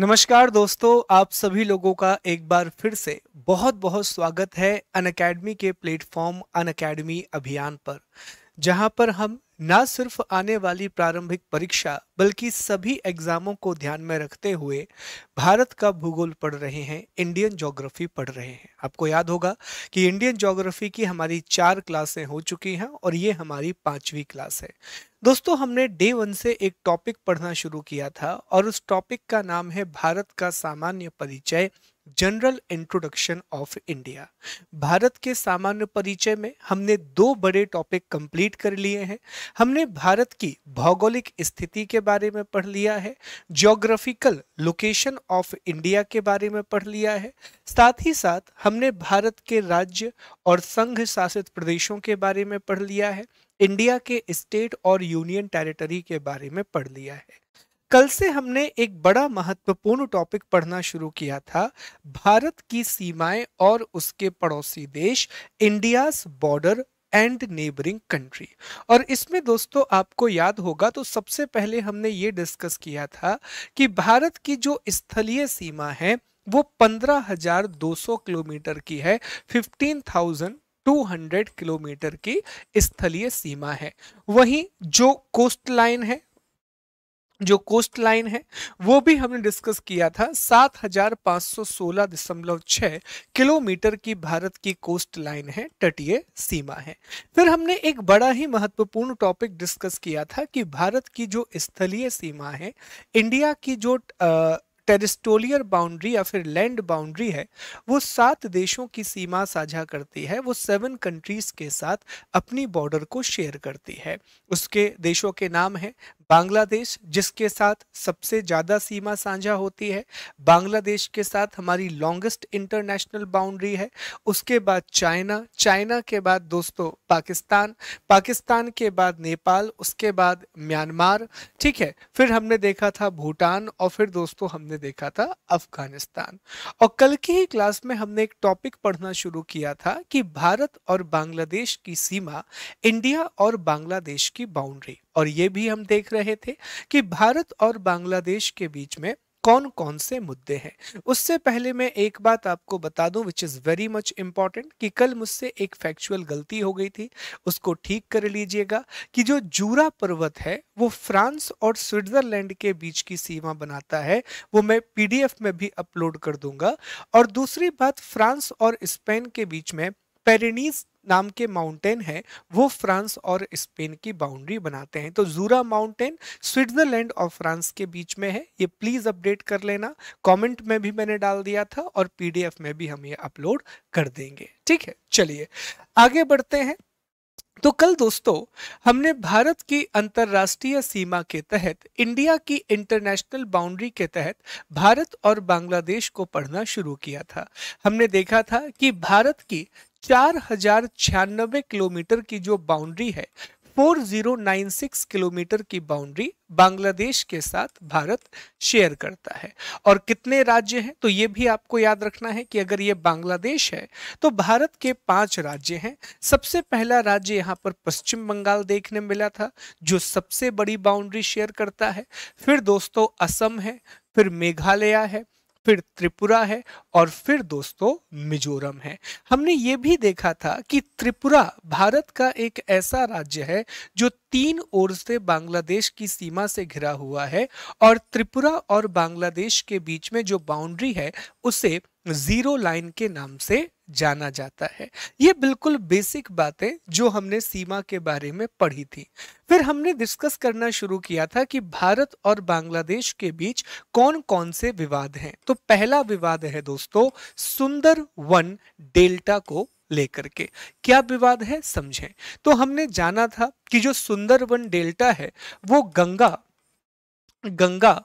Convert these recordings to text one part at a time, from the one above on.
नमस्कार दोस्तों आप सभी लोगों का एक बार फिर से बहुत बहुत स्वागत है अन अकेडमी के प्लेटफॉर्म अन अकेडमी अभियान पर जहां पर हम न सिर्फ आने वाली प्रारंभिक परीक्षा बल्कि सभी एग्जामों को ध्यान में रखते हुए भारत का भूगोल पढ़ रहे हैं इंडियन ज्योग्राफी पढ़ रहे हैं आपको याद होगा कि इंडियन ज्योग्राफी की हमारी चार क्लासें हो चुकी हैं और ये हमारी पांचवी क्लास है दोस्तों हमने डे वन से एक टॉपिक पढ़ना शुरू किया था और उस टॉपिक का नाम है भारत का सामान्य परिचय general introduction of India Bharat के सामान्य परिचय में हमने दो बड़े टॉपिक कंप्लीट कर लिए हैं हमने भारत की भौगोलिक स्थिति के बारे में पढ़ लिया है ज्योग्राफिकल लोकेशन ऑफ इंडिया के बारे में पढ़ लिया है साथ ही साथ हमने भारत के राज्य और संघ शासित प्रदेशों के बारे में पढ़ लिया है इंडिया के स्टेट और यूनियन टेरिटरी के बारे में पढ़ लिया है कल से हमने एक बड़ा महत्वपूर्ण टॉपिक पढ़ना शुरू किया था भारत की सीमाएं और उसके पड़ोसी देश India's border and neighbouring country और इसमें दोस्तों आपको याद होगा तो सबसे पहले हमने ये डिस्कस किया था कि भारत की जो स्थलीय सीमा है वो 15,200 किलोमीटर की है 15,000 200 किलोमीटर की स्थलीय सीमा है वहीं जो कोस्ट लाइन है जो कोस्ट लाइन है वो भी हमने डिस्कस किया था 7,516.6 किलोमीटर की भारत की कोस्ट लाइन है तटीय सीमा है फिर हमने एक बड़ा ही महत्वपूर्ण टॉपिक डिस्कस किया था कि भारत की जो स्थलीय सीमा है इंडिया की जो आ, टेरिस्टोलियर बाउंड्री या फिर लैंड बाउंड्री है वो सात देशों की सीमा साझा करती है वो सेवन कंट्रीज के साथ अपनी बॉर्डर को शेयर करती है उसके देशों के नाम हैं बांग्लादेश जिसके साथ सबसे ज़्यादा सीमा साझा होती है बांग्लादेश के साथ हमारी लॉन्गेस्ट इंटरनेशनल बाउंड्री है उसके बाद चाइना चाइना के बाद दोस्तों पाकिस्तान पाकिस्तान के बाद नेपाल उसके बाद म्यांमार ठीक है फिर हमने देखा था भूटान और फिर दोस्तों हमने देखा था अफगानिस्तान और कल की ही क्लास में हमने एक टॉपिक पढ़ना शुरू किया था कि भारत और बांग्लादेश की सीमा इंडिया और बांग्लादेश की बाउंड्री और ये भी हम देख रहे थे कि भारत और बांग्लादेश के बीच में कौन कौन से मुद्दे हैं उससे पहले मैं एक बात आपको बता दूं which is very much important कि कल मुझसे एक फैक्चुअल गलती हो गई थी उसको ठीक कर लीजिएगा कि जो जूरा पर्वत है वो फ्रांस और स्विट्ज़रलैंड के बीच की सीमा बनाता है वो मैं पीडीएफ में भी अपलोड कर दूंगा और दूसरी बात फ्रांस और स्पेन के बीच में पेरिनीज नाम के माउंटेन है वो फ्रांस और स्पेन की बाउंड्री बनाते हैं तो जूरा माउंटेन स्विट्जरलैंड और फ्रांस के बीच में है ये प्लीज़ अपडेट कर लेना कमेंट में भी मैंने डाल दिया था और पीडीएफ में भी हम ये अपलोड कर देंगे ठीक है चलिए आगे बढ़ते हैं तो कल दोस्तों हमने भारत की अंतर्राष्ट्रीय सीमा के तहत इंडिया की इंटरनेशनल बाउंड्री के तहत भारत और बांग्लादेश को पढ़ना शुरू किया था हमने देखा था कि भारत की चार हजार छियानबे किलोमीटर की जो बाउंड्री है 4096 किलोमीटर की बाउंड्री बांग्लादेश के साथ भारत शेयर करता है और कितने राज्य हैं तो ये भी आपको याद रखना है कि अगर ये बांग्लादेश है तो भारत के पांच राज्य हैं सबसे पहला राज्य यहाँ पर पश्चिम बंगाल देखने मिला था जो सबसे बड़ी बाउंड्री शेयर करता है फिर दोस्तों असम है फिर मेघालय है फिर त्रिपुरा है और फिर दोस्तों मिजोरम है हमने ये भी देखा था कि त्रिपुरा भारत का एक ऐसा राज्य है जो तीन ओर से बांग्लादेश की सीमा से घिरा हुआ है और त्रिपुरा और बांग्लादेश के बीच में जो बाउंड्री है उसे जीरो लाइन के नाम से जाना जाता है ये बिल्कुल बेसिक बातें जो हमने सीमा के बारे में पढ़ी थी फिर हमने डिस्कस करना शुरू किया था कि भारत और बांग्लादेश के बीच कौन कौन से विवाद हैं तो पहला विवाद है दोस्तों सुंदर वन डेल्टा को लेकर के क्या विवाद है समझें तो हमने जाना था कि जो सुंदरवन डेल्टा है वो गंगा गंगा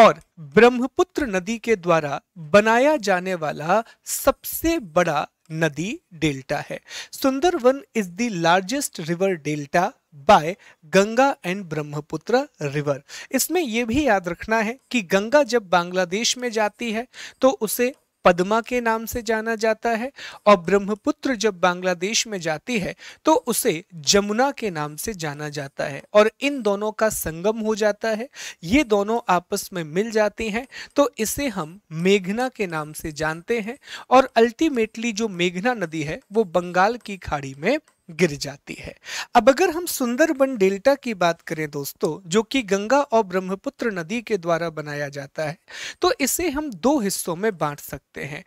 और ब्रह्मपुत्र नदी के द्वारा बनाया जाने वाला सबसे बड़ा नदी डेल्टा है Sundarban is the largest river delta by Ganga and Brahmaputra river इसमें यह भी याद रखना है कि गंगा जब बांग्लादेश में जाती है तो उसे पद्मा के नाम से जाना जाता है और ब्रह्मपुत्र जब बांग्लादेश में जाती है तो उसे जमुना के नाम से जाना जाता है और इन दोनों का संगम हो जाता है ये दोनों आपस में मिल जाती हैं तो इसे हम मेघना के नाम से जानते हैं और अल्टीमेटली जो मेघना नदी है वो बंगाल की खाड़ी में गिर जाती है अब अगर हम सुंदरबन डेल्टा की बात करें दोस्तों जो कि गंगा और ब्रह्मपुत्र नदी के द्वारा बनाया जाता है तो इसे हम दो हिस्सों में बांट सकते हैं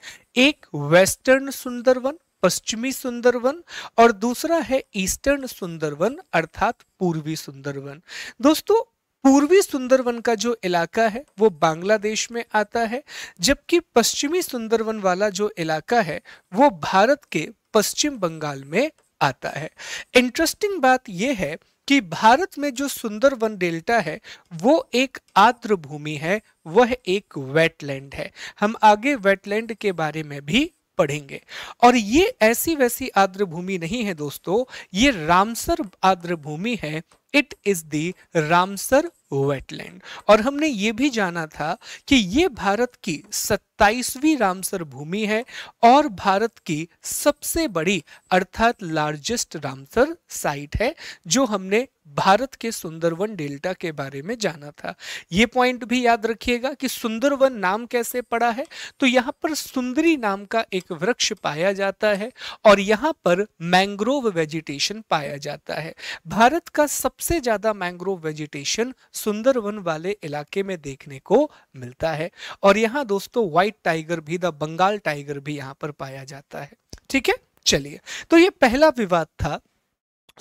एक वेस्टर्न सुंदरवन पश्चिमी सुंदरवन और दूसरा है ईस्टर्न सुंदरवन अर्थात पूर्वी सुंदरवन दोस्तों पूर्वी सुंदरवन का जो इलाका है वो बांग्लादेश में आता है जबकि पश्चिमी सुंदरवन वाला जो इलाका है वो भारत के पश्चिम बंगाल में आता है इंटरेस्टिंग बात यह है कि भारत में जो सुंदरवन डेल्टा है वो एक आर्द्र भूमि है वह एक वेटलैंड है हम आगे वेटलैंड के बारे में भी पढ़ेंगे और ये ऐसी वैसी आर्द्र भूमि नहीं है दोस्तों ये रामसर आर्द्र भूमि है it is the Ramsar wetland और हमने ये भी जाना था कि ये भारत की 27वीं रामसर भूमि है और भारत की सबसे बड़ी अर्थात लार्जेस्ट रामसर साइट है जो हमने भारत के सुंदरवन डेल्टा के बारे में जाना था ये पॉइंट भी याद रखिएगा कि सुंदरवन नाम कैसे पड़ा है तो यहाँ पर सुंदरी नाम का एक वृक्ष पाया जाता है और यहाँ पर मैंग्रोव वेजिटेशन पाया जाता है भारत का सबसे सबसे ज्यादा मैंग्रोव वेजिटेशन सुंदरवन वाले इलाके में देखने को मिलता है और यहाँ दोस्तों व्हाइट टाइगर भी द बंगाल टाइगर भी यहाँ पर पाया जाता है ठीक है चलिए तो ये पहला विवाद था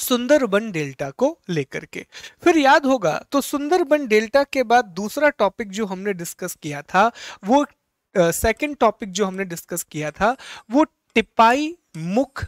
सुंदरबन डेल्टा को लेकर के फिर याद होगा तो सुंदरबन डेल्टा के बाद दूसरा टॉपिक जो हमने डिस्कस किया था वो सेकंड uh, टॉपिक जो हमने डिस्कस किया था वो टिपाई मुख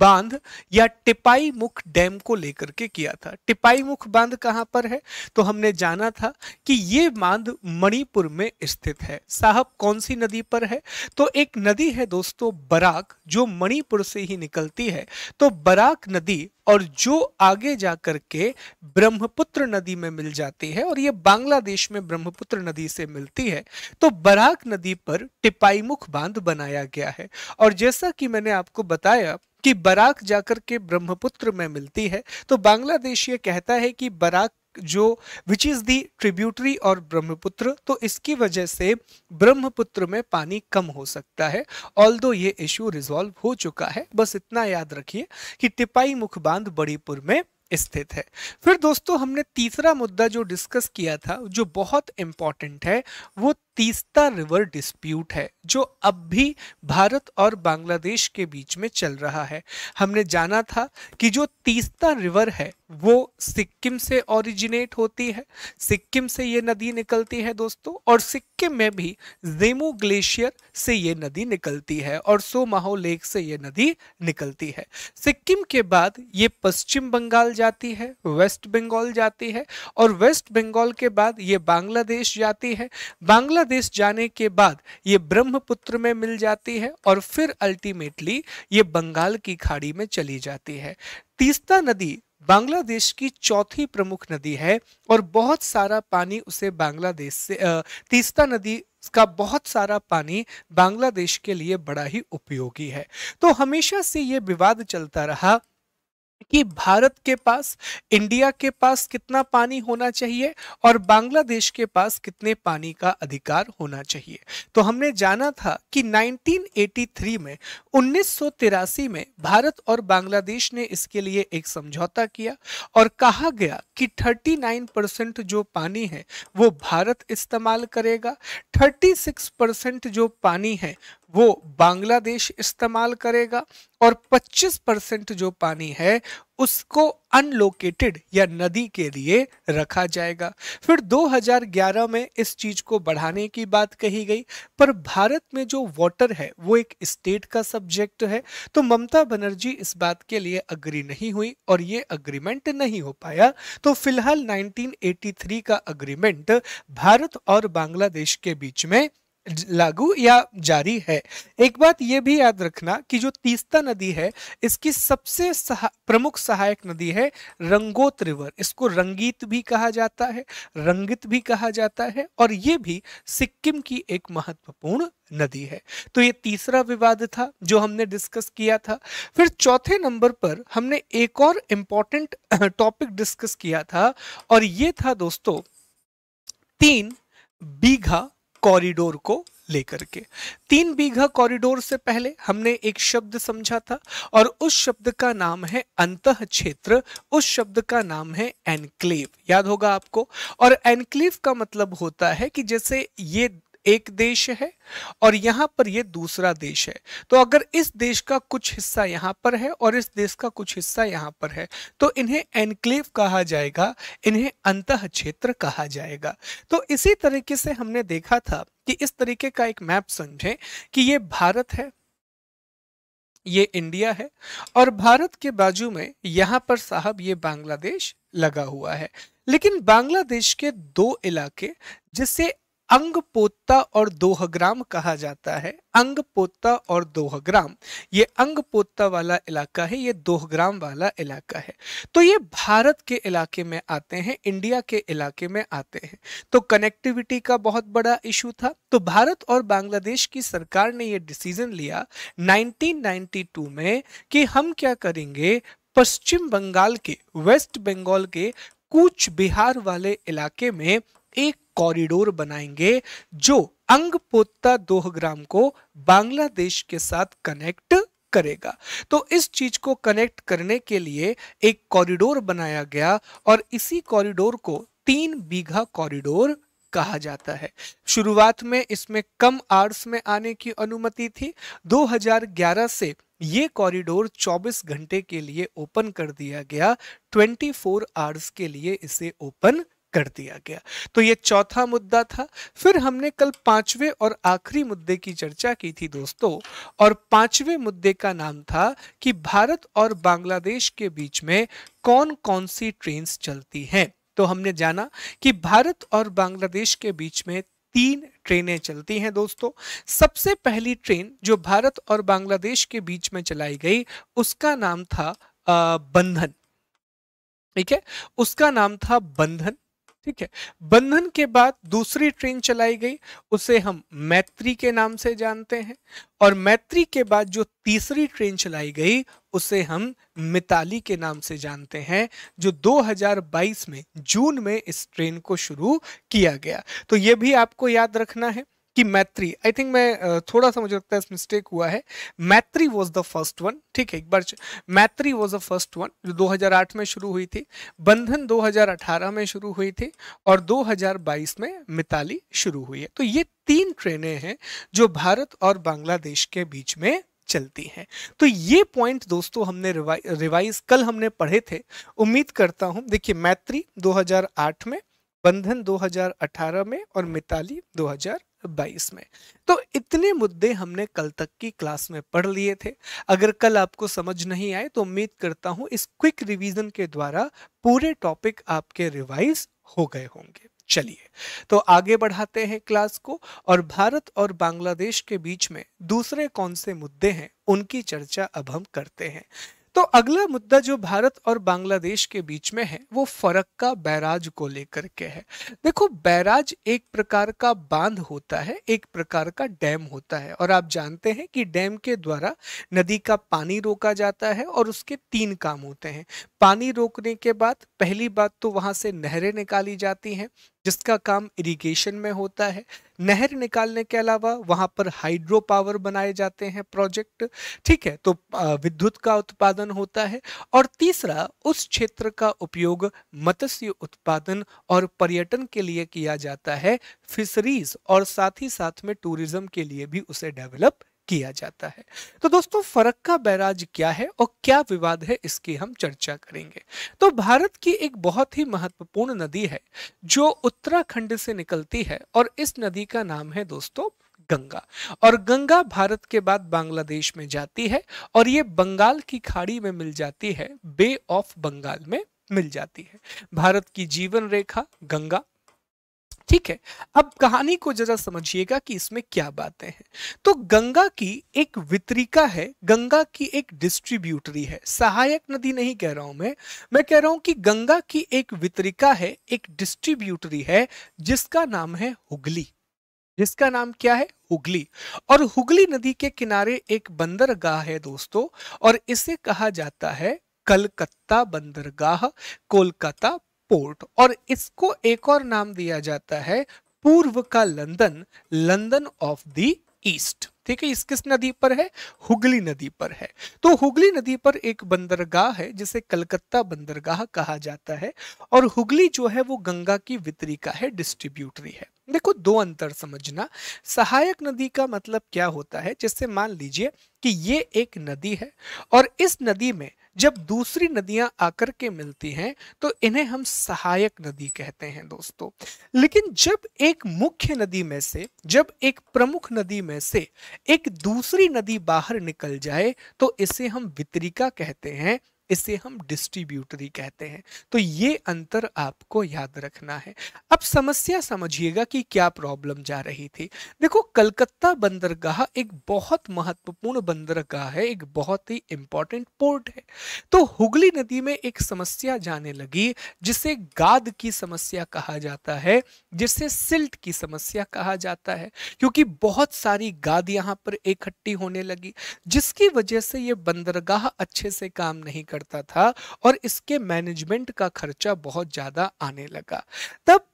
बांध या टिपाई मुख डैम को लेकर के किया था टिपाई मुख बांध कहाँ पर है तो हमने जाना था कि ये बांध मणिपुर में स्थित है साहब कौन सी नदी पर है तो एक नदी है दोस्तों बराक जो मणिपुर से ही निकलती है तो बराक नदी और जो आगे जा के ब्रह्मपुत्र नदी में मिल जाती है और ये बांग्लादेश में ब्रह्मपुत्र नदी से मिलती है तो बराक नदी पर टिपाईमुख बांध बनाया गया है और जैसा कि मैंने आपको बताया कि बराक जाकर के ब्रह्मपुत्र में मिलती है तो बांग्लादेश ये कहता है कि बराक जो विच इज दी ट्रिब्यूटरी और ब्रह्मपुत्र तो इसकी वजह से ब्रह्मपुत्र में पानी कम हो सकता है ऑल दो ये इश्यू रिजॉल्व हो चुका है बस इतना याद रखिए कि टिपाई मुख बांध बड़ीपुर में स्थित है फिर दोस्तों हमने तीसरा मुद्दा जो डिस्कस किया था जो बहुत इंपॉर्टेंट है वो तीस्ता रिवर डिस्प्यूट है जो अब भी भारत और बांग्लादेश के बीच में चल रहा है हमने जाना था कि जो तीस्ता रिवर है वो सिक्किम से ओरिजिनेट होती है सिक्किम से ये नदी निकलती है दोस्तों और सिक्किम में भी जेमू ग्लेशियर से ये नदी निकलती है और सो माहो लेक से ये नदी निकलती है सिक्किम के बाद ये पश्चिम बंगाल जाती है वेस्ट बंगाल जाती है और वेस्ट बंगाल के बाद ये बांग्लादेश जाती है बांग्लादेश देश जाने के बाद ये ब्रह्मपुत्र में मिल जाती है और फिर अल्टीमेटली ये बंगाल की खाड़ी में चली जाती है तीस्ता नदी बांग्लादेश की चौथी प्रमुख नदी है और बहुत सारा पानी उसे बांग्लादेश से तीस्ता नदी का बहुत सारा पानी बांग्लादेश के लिए बड़ा ही उपयोगी है तो हमेशा से ये विवाद चलता रहा कि भारत के पास इंडिया के पास कितना पानी होना चाहिए और बांग्लादेश के पास कितने पानी का अधिकार होना चाहिए तो हमने जाना था कि 1983 में उन्नीस में भारत और बांग्लादेश ने इसके लिए एक समझौता किया और कहा गया कि 39 परसेंट जो पानी है वो भारत इस्तेमाल करेगा 36 परसेंट जो पानी है वो बांग्लादेश इस्तेमाल करेगा और 25 परसेंट जो पानी है उसको अनलोकेटेड या नदी के लिए रखा जाएगा फिर 2011 में इस चीज को बढ़ाने की बात कही गई पर भारत में जो वाटर है वो एक स्टेट का सब्जेक्ट है तो ममता बनर्जी इस बात के लिए अग्री नहीं हुई और ये अग्रीमेंट नहीं हो पाया तो फिलहाल 1983 का अग्रीमेंट भारत और बांग्लादेश के बीच में लागू या जारी है एक बात यह भी याद रखना कि जो तीस्ता नदी है इसकी सबसे सहा, प्रमुख सहायक नदी है रंगोत रिवर इसको रंगीत भी कहा जाता है रंगित भी कहा जाता है और ये भी सिक्किम की एक महत्वपूर्ण नदी है तो ये तीसरा विवाद था जो हमने डिस्कस किया था फिर चौथे नंबर पर हमने एक और इंपॉर्टेंट टॉपिक डिस्कस किया था और ये था दोस्तों तीन बीघा कॉरिडोर को लेकर के तीन बीघा कॉरिडोर से पहले हमने एक शब्द समझा था और उस शब्द का नाम है अंत क्षेत्र उस शब्द का नाम है एनक्लेव याद होगा आपको और एनक्लेव का मतलब होता है कि जैसे ये एक देश है और यहां पर यह दूसरा देश है तो अगर इस देश का कुछ हिस्सा यहां पर है और इस देश का कुछ हिस्सा यहां पर है तो इन्हें एनक्लेव कहा जाएगा इन्हें अंत क्षेत्र कहा जाएगा तो इसी तरीके से हमने देखा था कि इस तरीके का एक मैप समझें कि ये भारत है ये इंडिया है और भारत के बाजू में यहां पर साहब ये बांग्लादेश लगा हुआ है लेकिन बांग्लादेश के दो इलाके जिसे अंग पोता और दोहग्राम कहा जाता है अंग पोता और दोहग्राम ये अंग पोता वाला इलाका है ये दोहग्राम वाला इलाका है तो ये भारत के इलाके में आते हैं इंडिया के इलाके में आते हैं तो कनेक्टिविटी का बहुत बड़ा इशू था तो भारत और बांग्लादेश की सरकार ने ये डिसीजन लिया 1992 में कि हम क्या करेंगे पश्चिम बंगाल के वेस्ट बंगाल के कूच बिहार वाले इलाके में एक कॉरिडोर बनाएंगे जो अंगपोत्ता दोहग्राम को बांग्लादेश के साथ कनेक्ट करेगा तो इस चीज को कनेक्ट करने के लिए एक कॉरिडोर बनाया गया और इसी कॉरिडोर को तीन बीघा कॉरिडोर कहा जाता है शुरुआत में इसमें कम आर्स में आने की अनुमति थी 2011 से ये कॉरिडोर 24 घंटे के लिए ओपन कर दिया गया 24 आवर्स के लिए इसे ओपन कर दिया गया तो ये चौथा मुद्दा था फिर हमने कल पांचवें और आखिरी मुद्दे की चर्चा की थी दोस्तों और पांचवें मुद्दे का नाम था कि भारत और बांग्लादेश के बीच में कौन कौन सी ट्रेन चलती हैं तो हमने जाना कि भारत और बांग्लादेश के बीच में तीन ट्रेनें चलती हैं दोस्तों सबसे पहली ट्रेन जो भारत और बांग्लादेश के बीच में चलाई गई उसका नाम था आ, बंधन ठीक है उसका नाम था बंधन ठीक है बंधन के बाद दूसरी ट्रेन चलाई गई उसे हम मैत्री के नाम से जानते हैं और मैत्री के बाद जो तीसरी ट्रेन चलाई गई उसे हम मिताली के नाम से जानते हैं जो 2022 में जून में इस ट्रेन को शुरू किया गया तो ये भी आपको याद रखना है कि मैत्री आई थिंक मैं थोड़ा सा मुझे लगता है मिस्टेक हुआ है मैत्री वॉज द फर्स्ट वन ठीक है एक बार मैत्री वॉज द फर्स्ट वन जो 2008 में शुरू हुई थी बंधन 2018 में शुरू हुई थी और 2022 में मिताली शुरू हुई है तो ये तीन ट्रेनें हैं जो भारत और बांग्लादेश के बीच में चलती हैं तो ये पॉइंट दोस्तों हमने रिवाइ, रिवाइज कल हमने पढ़े थे उम्मीद करता हूं देखिए मैत्री 2008 में बंधन 2018 में और मिताली 2022 में तो इतने मुद्दे हमने कल तक की क्लास में पढ़ लिए थे अगर कल आपको समझ नहीं आए तो उम्मीद करता हूं इस क्विक रिवीजन के द्वारा पूरे टॉपिक आपके रिवाइज हो गए होंगे चलिए तो आगे बढ़ाते हैं क्लास को और भारत और बांग्लादेश के बीच में दूसरे कौन से मुद्दे हैं उनकी चर्चा अब हम करते हैं तो अगला मुद्दा जो भारत और बांग्लादेश के बीच में है वो फरक का बैराज को लेकर के है देखो बैराज एक प्रकार का बांध होता है एक प्रकार का डैम होता है और आप जानते हैं कि डैम के द्वारा नदी का पानी रोका जाता है और उसके तीन काम होते हैं पानी रोकने के बाद पहली बात तो वहां से नहरें निकाली जाती हैं जिसका काम इरिगेशन में होता है नहर निकालने के अलावा वहाँ पर हाइड्रो पावर बनाए जाते हैं प्रोजेक्ट ठीक है तो विद्युत का उत्पादन होता है और तीसरा उस क्षेत्र का उपयोग मत्स्य उत्पादन और पर्यटन के लिए किया जाता है फिशरीज और साथ ही साथ में टूरिज्म के लिए भी उसे डेवलप किया जाता है तो दोस्तों फरक का बैराज क्या है और क्या विवाद है इसकी हम चर्चा करेंगे तो भारत की एक बहुत ही महत्वपूर्ण नदी है जो उत्तराखंड से निकलती है और इस नदी का नाम है दोस्तों गंगा और गंगा भारत के बाद बांग्लादेश में जाती है और ये बंगाल की खाड़ी में मिल जाती है बे ऑफ बंगाल में मिल जाती है भारत की जीवन रेखा गंगा ठीक है अब कहानी को जरा समझिएगा कि इसमें क्या बातें हैं तो गंगा की एक वितरिका है गंगा की एक डिस्ट्रीब्यूटरी है सहायक नदी नहीं कह रहा हूं मैं मैं कह रहा हूं कि गंगा की एक वितरिका है एक डिस्ट्रीब्यूटरी है जिसका नाम है हुगली जिसका नाम क्या है हुगली और हुगली नदी के किनारे एक बंदरगाह है दोस्तों और इसे कहा जाता है कलकत्ता बंदरगाह कोलकाता पोर्ट और इसको एक और नाम दिया जाता है पूर्व का London London of the East ठीक है इस किस नदी पर है हुगली नदी पर है तो हुगली नदी पर एक बंदरगाह है जिसे कलकत्ता बंदरगाह कहा जाता है और हुगली जो है वो गंगा की वितरी का है डिस्ट्रीब्यूटरी है देखो दो अंतर समझना सहायक नदी का मतलब क्या होता है जिससे मान लीजिए कि ये एक नदी है और इस नदी में जब दूसरी नदियां आकर के मिलती हैं तो इन्हें हम सहायक नदी कहते हैं दोस्तों लेकिन जब एक मुख्य नदी में से जब एक प्रमुख नदी में से एक दूसरी नदी बाहर निकल जाए तो इसे हम वितरिका कहते हैं इसे हम डिस्ट्रीब्यूटरी कहते हैं तो ये अंतर आपको याद रखना है अब समस्या समझिएगा कि क्या प्रॉब्लम जा रही थी देखो कलकत्ता बंदरगाह एक बहुत महत्वपूर्ण बंदरगाह है एक बहुत ही इंपॉर्टेंट पोर्ट है तो हुगली नदी में एक समस्या जाने लगी जिसे गाद की समस्या कहा जाता है जिसे सिल्ट की समस्या कहा जाता है क्योंकि बहुत सारी गाद यहाँ पर इकट्ठी होने लगी जिसकी वजह से ये बंदरगाह अच्छे से काम नहीं कर करता था और इसके मैनेजमेंट का खर्चा बहुत ज्यादा आने लगा तब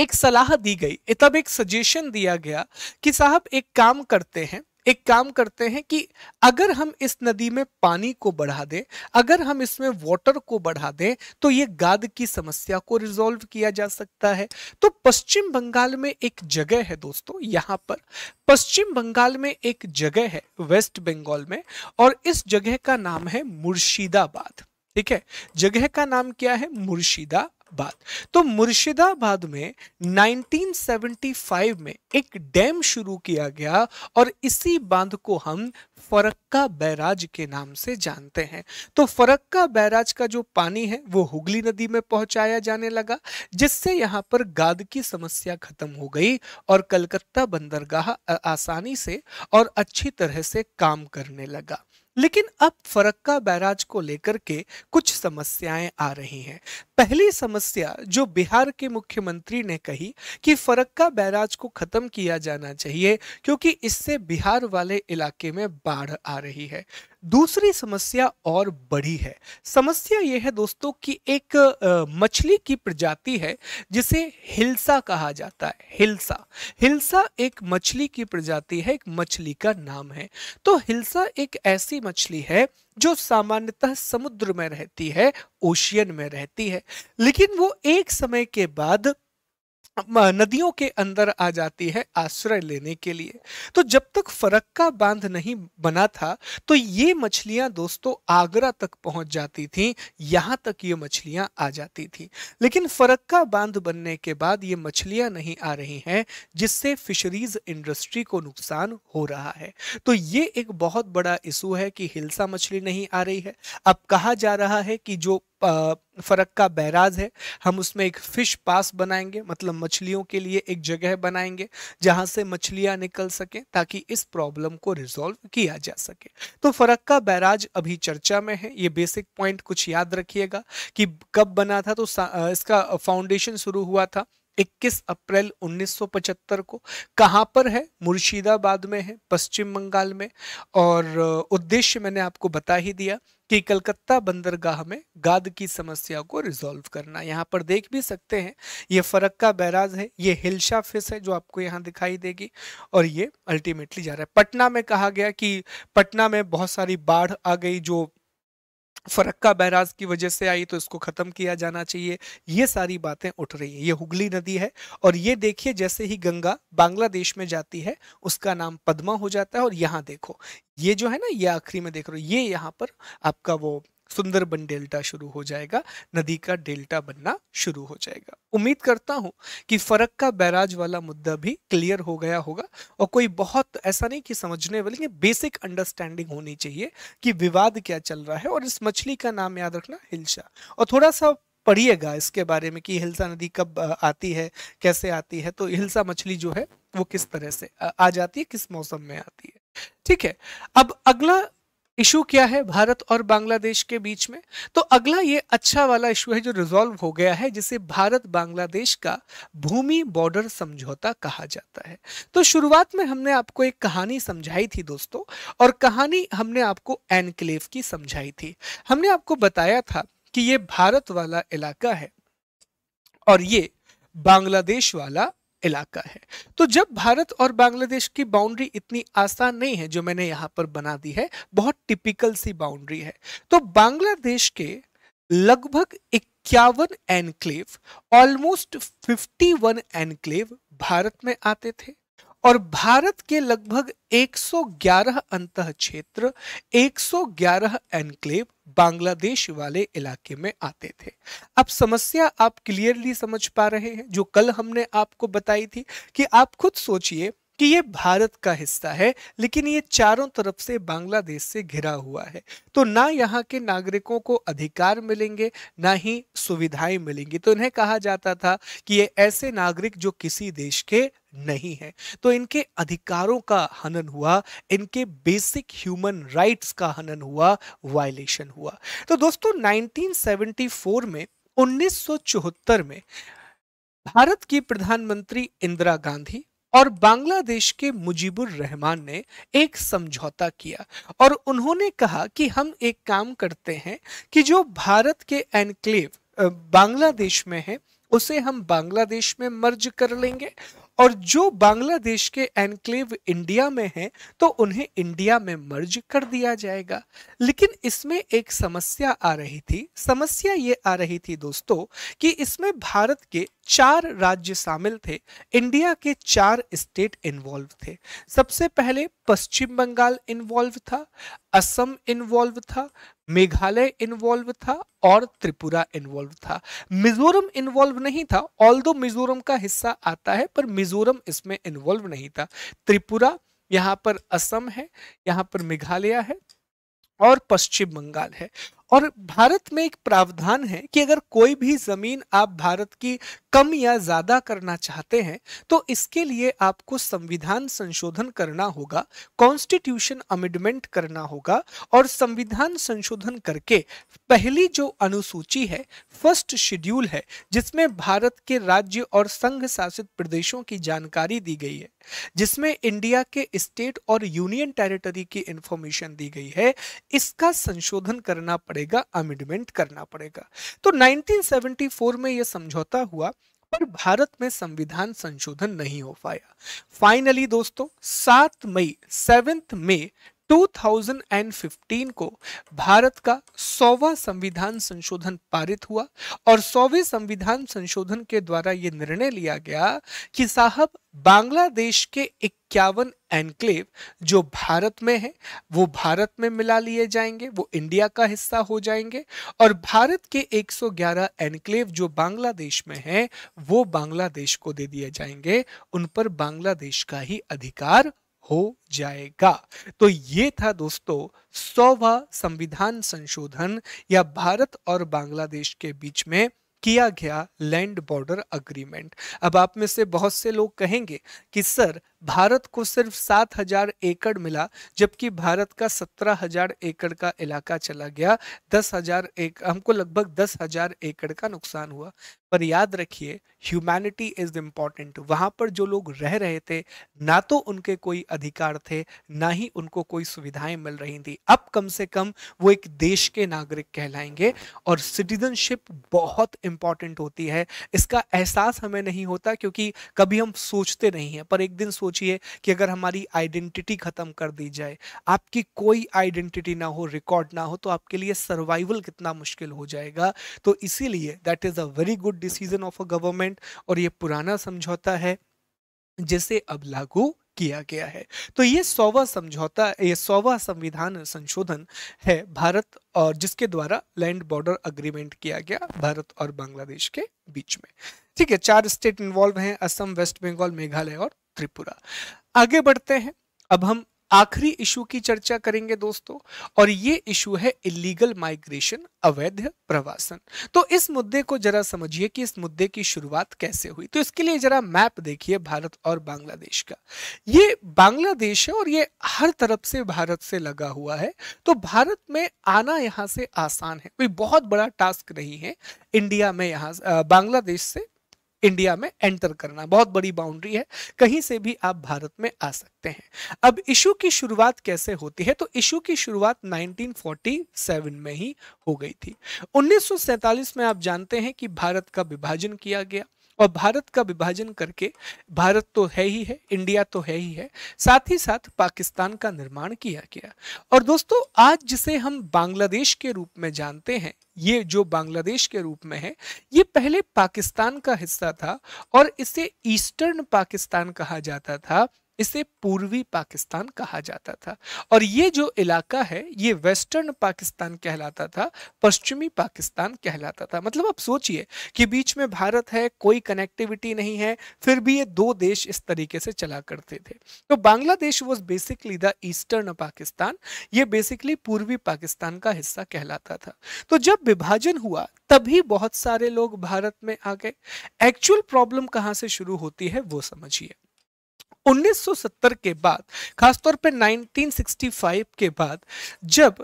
एक सलाह दी गई तब एक सजेशन दिया गया कि साहब एक काम करते हैं एक काम करते हैं कि अगर हम इस नदी में पानी को बढ़ा दें अगर हम इसमें वाटर को बढ़ा दें तो ये गाद की समस्या को रिजॉल्व किया जा सकता है तो पश्चिम बंगाल में एक जगह है दोस्तों यहाँ पर पश्चिम बंगाल में एक जगह है वेस्ट बंगाल में और इस जगह का नाम है मुर्शिदाबाद ठीक है जगह का नाम क्या है मुर्शिदा बाद तो मुर्शिदाबाद में 1975 में एक डैम शुरू किया गया और इसी बांध को हम फरक्का बैराज के नाम से जानते हैं तो फरक्का बैराज का जो पानी है वो हुगली नदी में पहुंचाया जाने लगा जिससे यहाँ पर गाद की समस्या खत्म हो गई और कलकत्ता बंदरगाह आसानी से और अच्छी तरह से काम करने लगा लेकिन अब फरक्का बैराज को लेकर के कुछ समस्याएं आ रही हैं पहली समस्या जो बिहार के मुख्यमंत्री ने कही कि फरक्का बैराज को खत्म किया जाना चाहिए क्योंकि इससे बिहार वाले इलाके में बाढ़ आ रही है दूसरी समस्या और बड़ी है समस्या ये है दोस्तों कि एक मछली की प्रजाति है जिसे हिल्सा कहा जाता है हिल्सा हिल्सा एक मछली की प्रजाति है एक मछली का नाम है तो हिल्सा एक ऐसी मछली है जो सामान्यतः समुद्र में रहती है ओशियन में रहती है लेकिन वो एक समय के बाद नदियों के अंदर आ जाती है आश्रय लेने के लिए तो जब तक फरक्का बांध नहीं बना था तो ये मछलियां दोस्तों आगरा तक पहुंच जाती थी यहां तक ये मछलियां आ जाती थी लेकिन फरक्का बांध बनने के बाद ये मछलियां नहीं आ रही हैं जिससे फिशरीज इंडस्ट्री को नुकसान हो रहा है तो ये एक बहुत बड़ा इशू है कि हिलसा मछली नहीं आ रही है अब कहा जा रहा है कि जो फ़र्क का बैराज है हम उसमें एक फ़िश पास बनाएंगे मतलब मछलियों के लिए एक जगह बनाएंगे जहां से मछलियां निकल सकें ताकि इस प्रॉब्लम को रिजॉल्व किया जा सके तो फ़र्क का बैराज अभी चर्चा में है ये बेसिक पॉइंट कुछ याद रखिएगा कि कब बना था तो इसका फाउंडेशन शुरू हुआ था 21 अप्रैल 1975 को कहाँ पर है मुर्शिदाबाद में है पश्चिम बंगाल में और उद्देश्य मैंने आपको बता ही दिया कि कलकत्ता बंदरगाह में गाद की समस्या को रिजॉल्व करना यहाँ पर देख भी सकते हैं ये फरक्का बैराज है ये हिलशा फिस है जो आपको यहाँ दिखाई देगी और ये अल्टीमेटली जा रहा है पटना में कहा गया कि पटना में बहुत सारी बाढ़ आ गई जो फरक्का बैराज की वजह से आई तो इसको ख़त्म किया जाना चाहिए ये सारी बातें उठ रही हैं ये हुगली नदी है और ये देखिए जैसे ही गंगा बांग्लादेश में जाती है उसका नाम पद्मा हो जाता है और यहाँ देखो ये जो है ना ये आखिरी में देख रहे हो ये यहाँ पर आपका वो सुंदरबन डेल्टा शुरू हो जाएगा नदी का डेल्टा बनना शुरू हो जाएगा उम्मीद करता हूं कि फरक का बैराज वाला मुद्दा भी क्लियर हो गया होगा और कोई बहुत ऐसा नहीं कि समझने वाली बेसिक अंडरस्टैंडिंग होनी चाहिए कि विवाद क्या चल रहा है और इस मछली का नाम याद रखना हिलसा और थोड़ा सा पढ़िएगा इसके बारे में कि हिलसा नदी कब आती है कैसे आती है तो हिलसा मछली जो है वो किस तरह से आ जाती है किस मौसम में आती है ठीक है अब अगला इशू क्या है भारत और बांग्लादेश के बीच में तो अगला ये अच्छा वाला इशू है जो रिजॉल्व हो गया है जिसे भारत बांग्लादेश का भूमि बॉर्डर समझौता कहा जाता है तो शुरुआत में हमने आपको एक कहानी समझाई थी दोस्तों और कहानी हमने आपको एनक्लेव की समझाई थी हमने आपको बताया था कि ये भारत वाला इलाका है और ये बांग्लादेश वाला इलाका है तो जब भारत और बांग्लादेश की बाउंड्री इतनी आसान नहीं है जो मैंने यहाँ पर बना दी है बहुत टिपिकल सी बाउंड्री है तो बांग्लादेश के लगभग इक्यावन एनक्लेव ऑलमोस्ट 51 एनक्लेव भारत में आते थे और भारत के लगभग 111 अंत क्षेत्र 111 एनक्लेव बांग्लादेश वाले इलाके में आते थे अब समस्या आप क्लियरली समझ पा रहे हैं जो कल हमने आपको बताई थी कि आप खुद सोचिए कि ये भारत का हिस्सा है लेकिन ये चारों तरफ से बांग्लादेश से घिरा हुआ है तो ना यहाँ के नागरिकों को अधिकार मिलेंगे ना ही सुविधाएं मिलेंगी तो इन्हें कहा जाता था कि ये ऐसे नागरिक जो किसी देश के नहीं है तो इनके अधिकारों का हनन हुआ इनके बेसिक ह्यूमन राइट्स का हनन हुआ वायलेशन हुआ तो दोस्तों 1974 में 1974 में भारत की प्रधानमंत्री इंदिरा गांधी और बांग्लादेश के मुजीबुर रहमान ने एक समझौता किया और उन्होंने कहा कि हम एक काम करते हैं कि जो भारत के एनक्लेव बांग्लादेश में है उसे हम बांग्लादेश में मर्ज कर लेंगे और जो बांग्लादेश के एनक्लेव इंडिया में है तो उन्हें इंडिया में मर्ज कर दिया जाएगा लेकिन इसमें एक समस्या आ रही थी समस्या ये आ रही थी दोस्तों कि इसमें भारत के चार राज्य शामिल थे इंडिया के चार स्टेट इन्वॉल्व थे सबसे पहले पश्चिम बंगाल इन्वॉल्व था असम इन्वॉल्व था मेघालय इन्वॉल्व था और त्रिपुरा इन्वॉल्व था मिजोरम इन्वॉल्व नहीं था ऑल दो मिजोरम का हिस्सा आता है पर मिजोरम इसमें इन्वॉल्व नहीं था त्रिपुरा यहाँ पर असम है यहाँ पर मेघालय है और पश्चिम बंगाल है और भारत में एक प्रावधान है कि अगर कोई भी जमीन आप भारत की कम या ज्यादा करना चाहते हैं तो इसके लिए आपको संविधान संशोधन करना होगा कॉन्स्टिट्यूशन अमेंडमेंट करना होगा और संविधान संशोधन करके पहली जो अनुसूची है फर्स्ट शेड्यूल है जिसमें भारत के राज्य और संघ शासित प्रदेशों की जानकारी दी गई है जिसमें इंडिया के स्टेट और यूनियन टेरिटरी की इंफॉर्मेशन दी गई है इसका संशोधन करना पड़ेगा अमेंडमेंट करना पड़ेगा तो 1974 में यह समझौता हुआ पर भारत में संविधान संशोधन नहीं हो पाया फाइनली दोस्तों 7 मई सेवेंथ मई 2015 को भारत का सौवा संविधान संशोधन पारित हुआ और सौवे संविधान संशोधन के द्वारा यह निर्णय लिया गया कि साहब बांग्लादेश के इक्यावन एनक्लेव जो भारत में है वो भारत में मिला लिए जाएंगे वो इंडिया का हिस्सा हो जाएंगे और भारत के 111 एनक्लेव जो बांग्लादेश में है वो बांग्लादेश को दे दिए जाएंगे उन पर बांग्लादेश का ही अधिकार हो जाएगा तो ये था दोस्तों सौवा संविधान संशोधन या भारत और बांग्लादेश के बीच में किया गया लैंड बॉर्डर अग्रीमेंट अब आप में से बहुत से लोग कहेंगे कि सर भारत को सिर्फ सात हजार एकड़ मिला जबकि भारत का सत्रह हजार एकड़ का इलाका चला गया दस हजार एक हमको लगभग दस हजार एकड़ का नुकसान हुआ पर याद रखिए ह्यूमैनिटी इज इम्पॉर्टेंट वहाँ पर जो लोग रह रहे थे ना तो उनके कोई अधिकार थे ना ही उनको कोई सुविधाएं मिल रही थी अब कम से कम वो एक देश के नागरिक कहलाएंगे और सिटीजनशिप बहुत इम्पॉर्टेंट होती है इसका एहसास हमें नहीं होता क्योंकि कभी हम सोचते नहीं हैं पर एक दिन सोच सोचिए कि अगर हमारी आइडेंटिटी खत्म कर दी जाए आपकी कोई आइडेंटिटी ना हो रिकॉर्ड ना हो तो आपके लिए सर्वाइवल कितना मुश्किल हो जाएगा तो इसीलिए that is a very good decision of a government और ये पुराना समझौता है जिसे अब लागू किया गया है तो ये सौवा समझौता ये सौवा संविधान संशोधन है भारत और जिसके द्वारा लैंड बॉर्डर अग्रीमेंट किया गया भारत और बांग्लादेश के बीच में ठीक है चार स्टेट इन्वॉल्व हैं असम वेस्ट बंगाल मेघालय और त्रिपुरा आगे बढ़ते हैं अब हम आखिरी इशू की चर्चा करेंगे दोस्तों और ये इशू है इलीगल माइग्रेशन अवैध प्रवासन तो इस मुद्दे को जरा समझिए कि इस मुद्दे की शुरुआत कैसे हुई तो इसके लिए जरा मैप देखिए भारत और बांग्लादेश का ये बांग्लादेश है और ये हर तरफ से भारत से लगा हुआ है तो भारत में आना यहाँ से आसान है कोई बहुत बड़ा टास्क नहीं है इंडिया में यहाँ बांग्लादेश से इंडिया में एंटर करना बहुत बड़ी बाउंड्री है कहीं से भी आप भारत में आ सकते हैं अब इशू की शुरुआत कैसे होती है तो इशू की शुरुआत 1947 में ही हो गई थी 1947 में आप जानते हैं कि भारत का विभाजन किया गया और भारत का विभाजन करके भारत तो है ही है इंडिया तो है ही है साथ ही साथ पाकिस्तान का निर्माण किया गया और दोस्तों आज जिसे हम बांग्लादेश के रूप में जानते हैं ये जो बांग्लादेश के रूप में है ये पहले पाकिस्तान का हिस्सा था और इसे ईस्टर्न पाकिस्तान कहा जाता था इसे पूर्वी पाकिस्तान कहा जाता था और ये जो इलाका है ये वेस्टर्न पाकिस्तान कहलाता था पश्चिमी पाकिस्तान कहलाता था मतलब आप सोचिए कि बीच में भारत है कोई कनेक्टिविटी नहीं है फिर भी ये दो देश इस तरीके से चला करते थे तो Bangladesh was basically the eastern Pakistan ये बेसिकली पूर्वी पाकिस्तान का हिस्सा कहलाता था तो जब विभाजन हुआ तभी बहुत सारे लोग भारत में आ गए एक्चुअल प्रॉब्लम कहाँ से शुरू होती है वो समझिए 1970 के बाद खासतौर पे 1965 के बाद जब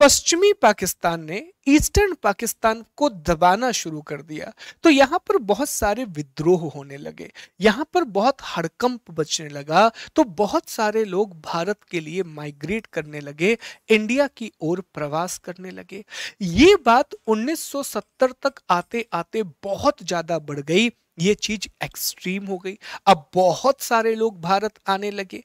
पश्चिमी पाकिस्तान ने ईस्टर्न पाकिस्तान को दबाना शुरू कर दिया तो यहाँ पर बहुत सारे विद्रोह होने लगे यहाँ पर बहुत हड़कंप बचने लगा तो बहुत सारे लोग भारत के लिए माइग्रेट करने लगे इंडिया की ओर प्रवास करने लगे ये बात 1970 तक आते आते बहुत ज्यादा बढ़ गई ये चीज एक्सट्रीम हो गई अब बहुत सारे लोग भारत आने लगे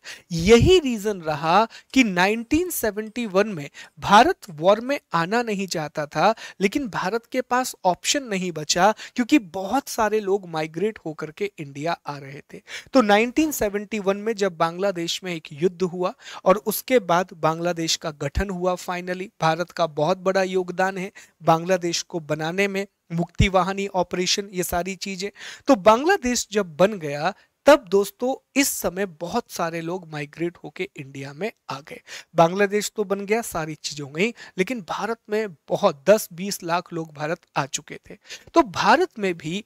यही रीजन रहा कि 1971 में भारत वॉर में आना नहीं चाहता था लेकिन भारत के पास ऑप्शन नहीं बचा क्योंकि बहुत सारे लोग माइग्रेट होकर के इंडिया आ रहे थे तो 1971 में जब बांग्लादेश में एक युद्ध हुआ और उसके बाद बांग्लादेश का गठन हुआ फाइनली भारत का बहुत बड़ा योगदान है बांग्लादेश को बनाने में मुक्ति वाहनी ऑपरेशन ये सारी चीजें तो बांग्लादेश जब बन गया तब दोस्तों इस समय बहुत सारे लोग माइग्रेट होके इंडिया में आ गए बांग्लादेश तो बन गया सारी चीज़ गई लेकिन भारत में बहुत 10-20 लाख लोग भारत आ चुके थे तो भारत में भी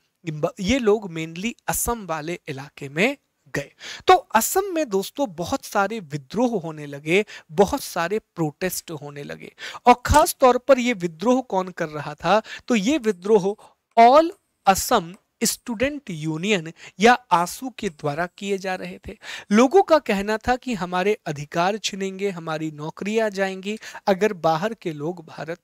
ये लोग मेनली असम वाले इलाके में गए तो असम में दोस्तों बहुत सारे विद्रोह होने लगे बहुत सारे प्रोटेस्ट होने लगे और खास तौर पर यह विद्रोह कौन कर रहा था तो ये विद्रोह ऑल असम स्टूडेंट यूनियन या आंसू के द्वारा किए जा रहे थे लोगों का कहना था कि हमारे अधिकार छिनेंगे हमारी नौकरियां जाएंगी अगर बाहर के लोग भारत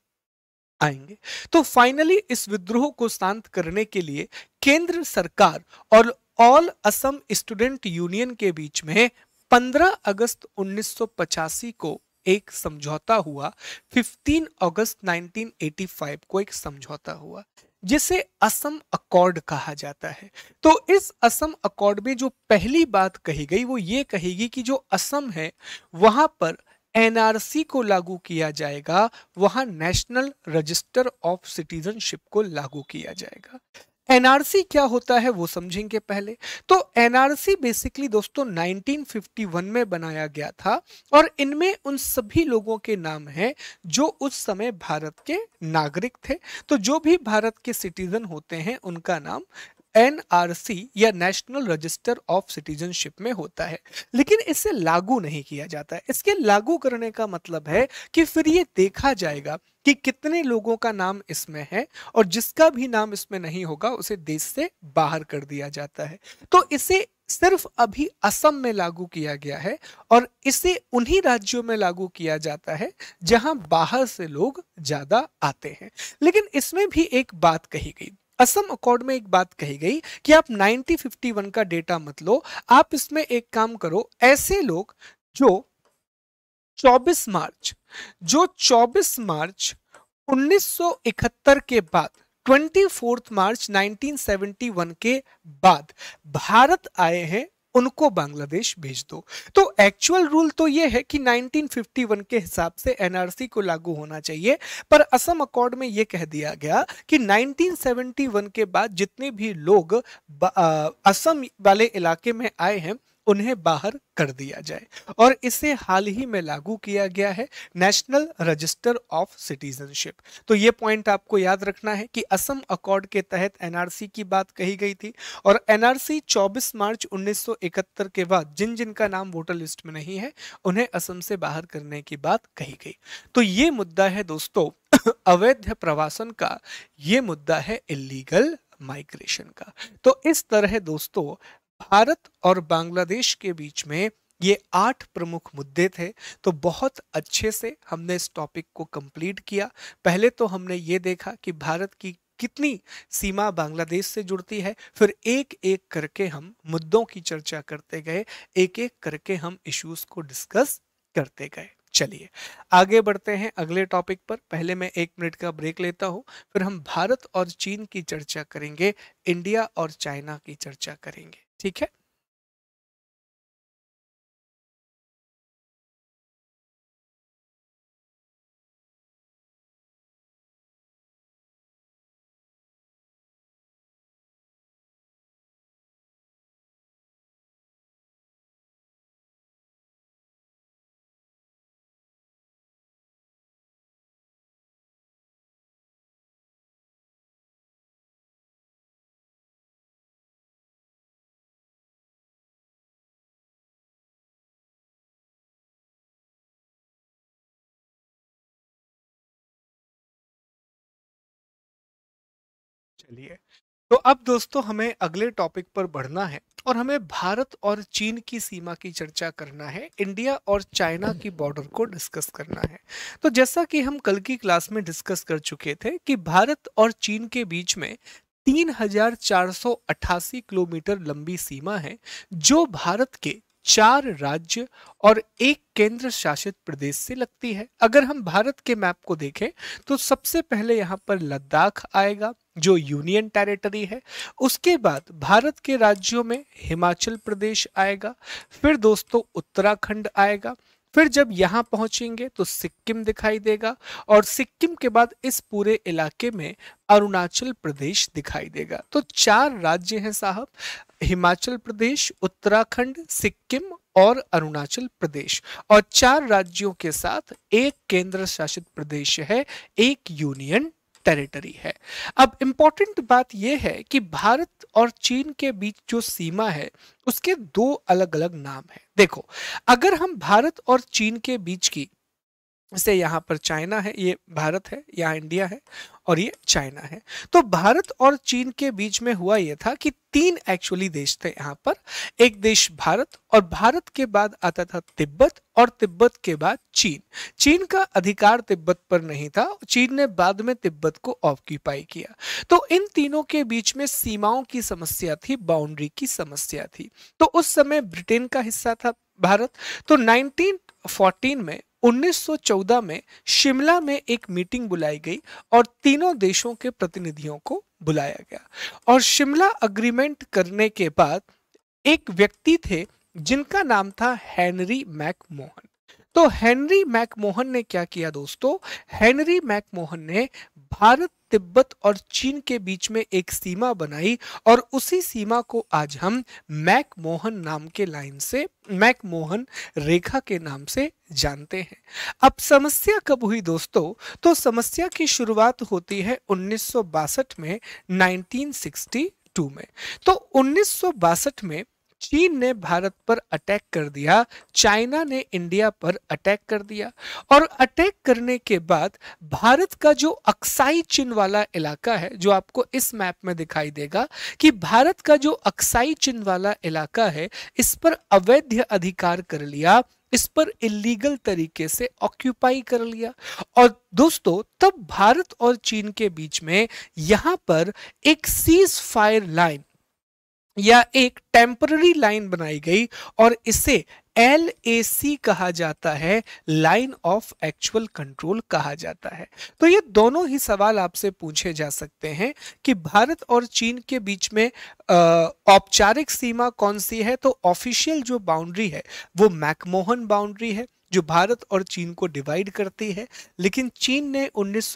आएंगे तो फाइनली इस विद्रोह को शांत करने के लिए केंद्र सरकार और ऑल असम स्टूडेंट यूनियन के बीच में 15 अगस्त 1985 को एक समझौता हुआ 15 अगस्त 1985 को एक समझौता हुआ जिसे असम अकॉर्ड कहा जाता है तो इस असम अकॉर्ड में जो पहली बात कही गई वो ये कहेगी कि जो असम है वहां पर एनआरसी को लागू किया जाएगा वहां नेशनल रजिस्टर ऑफ सिटीजनशिप को लागू किया जाएगा एनआरसी क्या होता है वो समझेंगे पहले तो एनआरसी बेसिकली दोस्तों 1951 में बनाया गया था और इनमें उन सभी लोगों के नाम हैं जो उस समय भारत के नागरिक थे तो जो भी भारत के सिटीजन होते हैं उनका नाम एनआरसी या नेशनल रजिस्टर ऑफ सिटीजनशिप में होता है लेकिन इसे लागू नहीं किया जाता है इसके लागू करने का मतलब है कि फिर ये देखा जाएगा कि कितने लोगों का नाम इसमें है और जिसका भी नाम इसमें नहीं होगा उसे देश से बाहर कर दिया जाता है तो इसे सिर्फ अभी असम में लागू किया गया है और इसे उन्हीं राज्यों में लागू किया जाता है जहां बाहर से लोग ज्यादा आते हैं लेकिन इसमें भी एक बात कही गई असम अकॉर्ड में एक बात कही गई कि आप 9051 का डेटा मत लो आप इसमें एक काम करो ऐसे लोग जो 24 मार्च जो 24 मार्च 1971 के बाद 24 मार्च 1971 के बाद भारत आए हैं उनको बांग्लादेश भेज दो तो एक्चुअल रूल तो ये है कि 1951 के हिसाब से एनआरसी को लागू होना चाहिए पर असम अकॉर्ड में ये कह दिया गया कि 1971 के बाद जितने भी लोग असम वाले इलाके में आए हैं उन्हें बाहर कर दिया जाए और इसे हाल ही में लागू किया गया है नेशनल रजिस्टर ऑफ सिटीजनशिप तो ये पॉइंट आपको याद रखना है कि असम अकॉर्ड के तहत एनआरसी की बात कही गई थी और एनआरसी 24 मार्च 1971 के बाद जिन जिनका नाम वोटर लिस्ट में नहीं है उन्हें असम से बाहर करने की बात कही गई तो ये मुद्दा है दोस्तों अवैध प्रवासन का ये मुद्दा है इलीगल माइग्रेशन का तो इस तरह दोस्तों भारत और बांग्लादेश के बीच में ये आठ प्रमुख मुद्दे थे तो बहुत अच्छे से हमने इस टॉपिक को कंप्लीट किया पहले तो हमने ये देखा कि भारत की कितनी सीमा बांग्लादेश से जुड़ती है फिर एक एक करके हम मुद्दों की चर्चा करते गए एक एक करके हम इश्यूज को डिस्कस करते गए चलिए आगे बढ़ते हैं अगले टॉपिक पर पहले मैं एक मिनट का ब्रेक लेता हूँ फिर हम भारत और चीन की चर्चा करेंगे इंडिया और चाइना की चर्चा करेंगे ठीक है चलिए तो अब दोस्तों हमें अगले टॉपिक पर बढ़ना है और हमें भारत और चीन की सीमा की चर्चा करना है इंडिया और चाइना की बॉर्डर को डिस्कस करना है तो जैसा कि हम कल की क्लास में डिस्कस कर चुके थे कि भारत और चीन के बीच में 3,488 किलोमीटर लंबी सीमा है जो भारत के चार राज्य और एक केंद्र शासित प्रदेश से लगती है अगर हम भारत के मैप को देखें तो सबसे पहले यहाँ पर लद्दाख आएगा जो यूनियन टेरिटरी है उसके बाद भारत के राज्यों में हिमाचल प्रदेश आएगा फिर दोस्तों उत्तराखंड आएगा फिर जब यहाँ पहुंचेंगे तो सिक्किम दिखाई देगा और सिक्किम के बाद इस पूरे इलाके में अरुणाचल प्रदेश दिखाई देगा तो चार राज्य हैं साहब हिमाचल प्रदेश उत्तराखंड सिक्किम और अरुणाचल प्रदेश और चार राज्यों के साथ एक केंद्र शासित प्रदेश है एक यूनियन टेरिटरी है अब इम्पॉर्टेंट बात यह है कि भारत और चीन के बीच जो सीमा है उसके दो अलग अलग नाम है देखो अगर हम भारत और चीन के बीच की जैसे यहाँ पर चाइना है ये भारत है यहाँ इंडिया है और ये चाइना है तो भारत और चीन के बीच में हुआ ये था कि तीन एक्चुअली देश थे यहाँ पर एक देश भारत और भारत के बाद आता था तिब्बत और तिब्बत के बाद चीन चीन का अधिकार तिब्बत पर नहीं था चीन ने बाद में तिब्बत को ऑक्यूपाई किया तो इन तीनों के बीच में सीमाओं की समस्या थी बाउंड्री की समस्या थी तो उस समय ब्रिटेन का हिस्सा था भारत तो नाइनटीन 14 में 1914 में शिमला में एक मीटिंग बुलाई गई और तीनों देशों के प्रतिनिधियों को बुलाया गया और शिमला अग्रीमेंट करने के बाद एक व्यक्ति थे जिनका नाम था हेनरी मैकमोहन तो हेनरी मैकमोहन ने क्या किया दोस्तों हेनरी मैकमोहन ने भारत तिब्बत और चीन के बीच में एक सीमा बनाई और उसी सीमा को आज हम मैकमोहन नाम के लाइन से मैकमोहन रेखा के नाम से जानते हैं अब समस्या कब हुई दोस्तों तो समस्या की शुरुआत होती है उन्नीस में 1962 में तो उन्नीस में चीन ने भारत पर अटैक कर दिया चाइना ने इंडिया पर अटैक कर दिया और अटैक करने के बाद भारत का जो अक्साई चिन्ह वाला इलाका है जो आपको इस मैप में दिखाई देगा कि भारत का जो अक्साई चिन्ह वाला इलाका है इस पर अवैध अधिकार कर लिया इस पर इलीगल तरीके से ऑक्यूपाई कर लिया और दोस्तों तब भारत और चीन के बीच में यहाँ पर एक सीज फायर लाइन या एक टेम्पररी लाइन बनाई गई और इसे एल ए सी कहा जाता है लाइन ऑफ एक्चुअल कंट्रोल कहा जाता है तो ये दोनों ही सवाल आपसे पूछे जा सकते हैं कि भारत और चीन के बीच में औपचारिक सीमा कौन सी है तो ऑफिशियल जो बाउंड्री है वो मैकमोहन बाउंड्री है जो भारत और चीन को डिवाइड करती है लेकिन चीन ने उन्नीस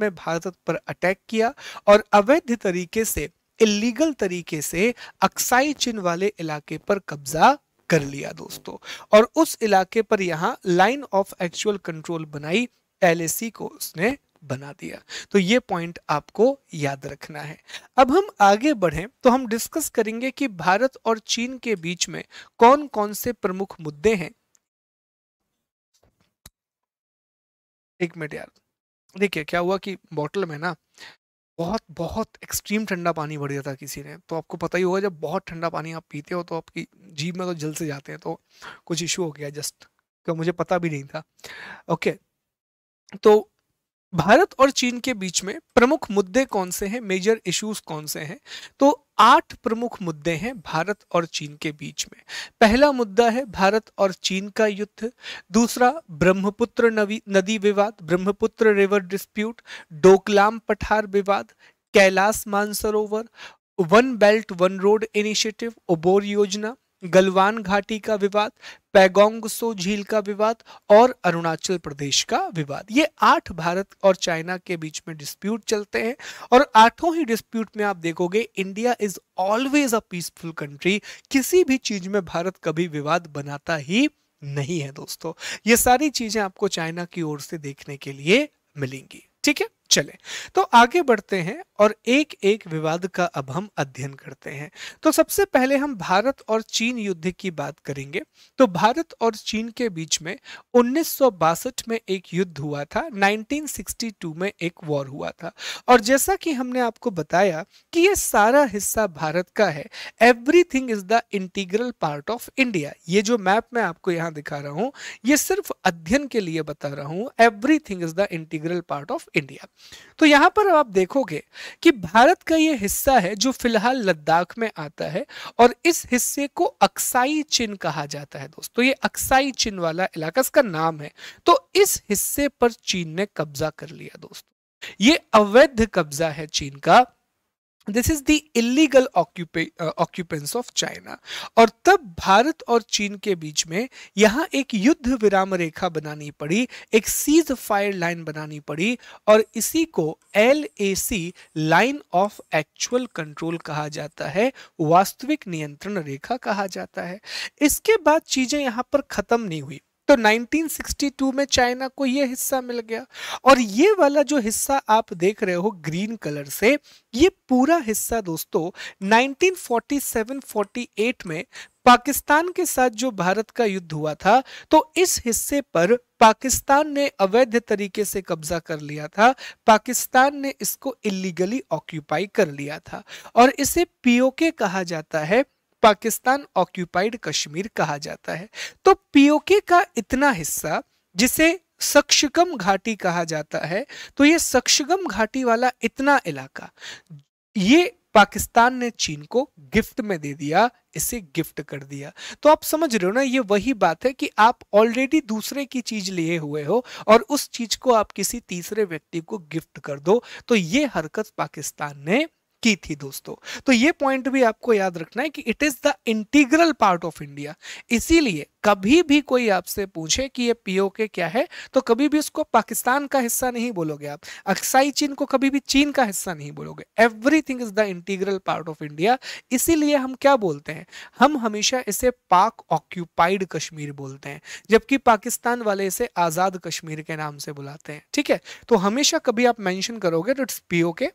में भारत पर अटैक किया और अवैध तरीके से इलीगल तरीके से अक्साई चिन्ह वाले इलाके पर कब्जा कर लिया दोस्तों और उस इलाके पर यहाँ लाइन ऑफ एक्चुअल कंट्रोल बनाई एलएसी को उसने बना दिया तो ये पॉइंट आपको याद रखना है अब हम आगे बढ़ें तो हम डिस्कस करेंगे कि भारत और चीन के बीच में कौन कौन से प्रमुख मुद्दे हैं एक मिनट यार देखिए क्या हुआ कि बोतल में ना बहुत बहुत एक्सट्रीम ठंडा पानी भर दिया था किसी ने तो आपको पता ही होगा जब बहुत ठंडा पानी आप पीते हो तो आपकी जीभ में तो जल से जाते हैं तो कुछ इशू हो गया जस्ट तो मुझे पता भी नहीं था ओके तो भारत और चीन के बीच में प्रमुख मुद्दे कौन से हैं मेजर इश्यूज कौन से हैं तो आठ प्रमुख मुद्दे हैं भारत और चीन के बीच में पहला मुद्दा है भारत और चीन का युद्ध दूसरा ब्रह्मपुत्र नदी विवाद ब्रह्मपुत्र रिवर डिस्प्यूट डोकलाम पठार विवाद Kailash Mansarovar one belt one road initiative OBOR योजना गलवान घाटी का विवाद पैगोंगसो झील का विवाद और अरुणाचल प्रदेश का विवाद ये आठ भारत और चाइना के बीच में डिस्प्यूट चलते हैं और आठों ही डिस्प्यूट में आप देखोगे India is always a peaceful country किसी भी चीज में भारत कभी विवाद बनाता ही नहीं है दोस्तों ये सारी चीजें आपको चाइना की ओर से देखने के लिए मिलेंगी ठीक है चले तो आगे बढ़ते हैं और एक एक विवाद का अब हम अध्ययन करते हैं तो सबसे पहले हम भारत और चीन युद्ध की बात करेंगे तो भारत और चीन के बीच में उन्नीस में एक युद्ध हुआ था 1962 में एक वॉर हुआ था और जैसा कि हमने आपको बताया कि ये सारा हिस्सा भारत का है everything is the integral part of India ये जो मैप मैं आपको यहाँ दिखा रहा हूँ ये सिर्फ अध्ययन के लिए बता रहा हूँ everything is the integral part of India तो यहाँ पर आप देखोगे कि भारत का ये हिस्सा है जो फिलहाल लद्दाख में आता है और इस हिस्से को अक्साई चिन्ह कहा जाता है दोस्तों तो ये अक्साई चिन्ह वाला इलाका इसका नाम है तो इस हिस्से पर चीन ने कब्जा कर लिया दोस्तों ये अवैध कब्जा है चीन का this is the illegal occupance of China और तब भारत और चीन के बीच में यहाँ एक युद्ध विराम रेखा बनानी पड़ी एक सीज फायर लाइन बनानी पड़ी और इसी को L A C line of actual control कहा जाता है वास्तविक नियंत्रण रेखा कहा जाता है इसके बाद चीजें यहाँ पर खत्म नहीं हुई तो 1962 में चाइना को यह हिस्सा मिल गया और ये वाला जो हिस्सा आप देख रहे हो ग्रीन कलर से ये पूरा हिस्सा दोस्तों 1947-48 में पाकिस्तान के साथ जो भारत का युद्ध हुआ था तो इस हिस्से पर पाकिस्तान ने अवैध तरीके से कब्जा कर लिया था पाकिस्तान ने इसको इलीगली ऑक्यूपाई कर लिया था और इसे पीओके कहा जाता है पाकिस्तान ऑक्यूपाइड कश्मीर कहा जाता है तो पीओके का इतना हिस्सा जिसे सक्षगम घाटी कहा जाता है तो ये सक्षगम घाटी वाला इतना इलाका ये पाकिस्तान ने चीन को गिफ्ट में दे दिया इसे गिफ्ट कर दिया तो आप समझ रहे हो ना ये वही बात है कि आप ऑलरेडी दूसरे की चीज लिए हुए हो और उस चीज को आप किसी तीसरे व्यक्ति को गिफ्ट कर दो तो ये हरकत पाकिस्तान ने की थी दोस्तों तो ये पॉइंट भी आपको याद रखना है कि it is the integral part of India इसीलिए कभी भी कोई आपसे पूछे कि ये पीओके क्या है तो कभी भी उसको पाकिस्तान का हिस्सा नहीं बोलोगे आप अक्साई चीन को कभी भी चीन का हिस्सा नहीं बोलोगे everything is the integral part of India इसीलिए हम क्या बोलते हैं हम हमेशा इसे पाक ऑक्यूपाइड कश्मीर बोलते हैं जबकि पाकिस्तान वाले इसे आजाद कश्मीर के नाम से बुलाते हैं ठीक है तो हमेशा कभी आप मैंशन करोगे तो it's POK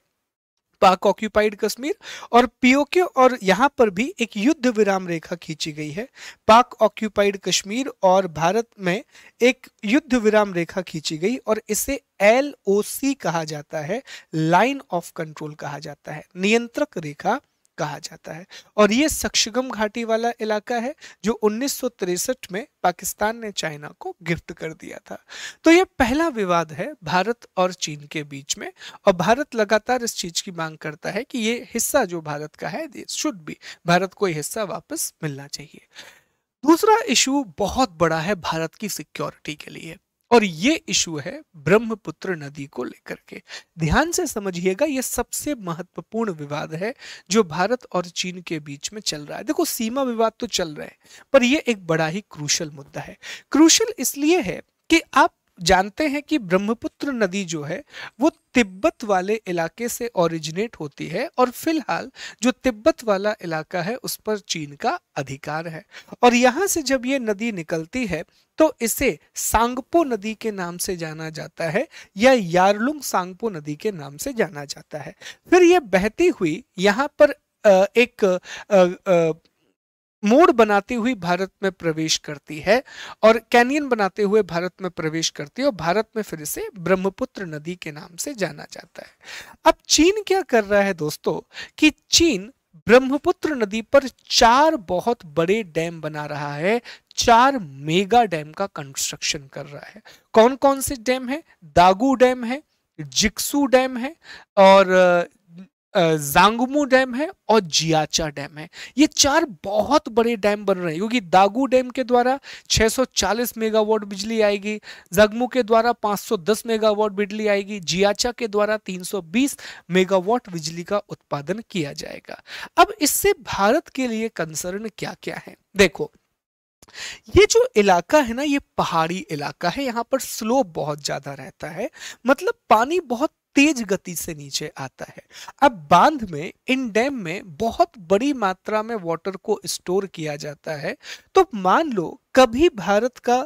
Pak occupied Kashmir और पीओके और यहाँ पर भी एक युद्ध विराम रेखा खींची गई है पाक ऑक्यूपाइड कश्मीर और भारत में एक युद्ध विराम रेखा खींची गई और इसे एल कहा जाता है लाइन ऑफ कंट्रोल कहा जाता है नियंत्रक रेखा कहा जाता है और ये सक्षगम घाटी वाला इलाका है जो उन्नीस में पाकिस्तान ने चाइना को गिफ्ट कर दिया था तो ये पहला विवाद है भारत और चीन के बीच में और भारत लगातार इस चीज की मांग करता है कि ये हिस्सा जो भारत का है शुड भी भारत को यह हिस्सा वापस मिलना चाहिए दूसरा इशू बहुत बड़ा है भारत की सिक्योरिटी के लिए और ये इशू है ब्रह्मपुत्र नदी को लेकर के ध्यान से समझिएगा ये सबसे महत्वपूर्ण विवाद है जो भारत और चीन के बीच में चल रहा है देखो सीमा विवाद तो चल रहे हैं पर यह एक बड़ा ही क्रूशल मुद्दा है क्रूशल इसलिए है कि आप जानते हैं कि ब्रह्मपुत्र नदी जो है वो तिब्बत वाले इलाके से ओरिजिनेट होती है और फिलहाल जो तिब्बत वाला इलाका है उस पर चीन का अधिकार है और यहाँ से जब ये नदी निकलती है तो इसे सांगपो नदी के नाम से जाना जाता है या यारलुंग सांगपो नदी के नाम से जाना जाता है फिर ये बहती हुई यहाँ पर एक मोड़ बनाती हुई भारत में प्रवेश करती है और कैनियन बनाते हुए भारत में प्रवेश करती है और भारत में फिर से ब्रह्मपुत्र नदी के नाम से जाना जाता है अब चीन क्या कर रहा है दोस्तों कि चीन ब्रह्मपुत्र नदी पर चार बहुत बड़े डैम बना रहा है चार मेगा डैम का कंस्ट्रक्शन कर रहा है कौन कौन से डैम है दागू डैम है जिक्सू डैम है और जांगमू डैम है और जियाचा डैम है ये चार बहुत बड़े डैम बन रहे हैं क्योंकि दागू डैम के द्वारा 640 मेगावाट बिजली आएगी जगमू के द्वारा 510 मेगावाट बिजली आएगी जियाचा के द्वारा 320 मेगावाट बिजली का उत्पादन किया जाएगा अब इससे भारत के लिए कंसर्न क्या क्या है देखो ये जो इलाका है ना ये पहाड़ी इलाका है यहाँ पर स्लोप बहुत ज्यादा रहता है मतलब पानी बहुत तेज गति से नीचे आता है अब बांध में इन डैम में बहुत बड़ी मात्रा में वाटर को स्टोर किया जाता है तो मान लो कभी भारत का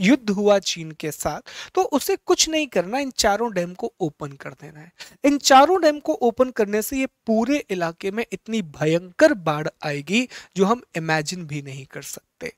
युद्ध हुआ चीन के साथ तो उसे कुछ नहीं करना इन चारों डैम को ओपन कर देना है इन चारों डैम को ओपन करने से ये पूरे इलाके में इतनी भयंकर बाढ़ आएगी जो हम इमेजिन भी नहीं कर सकते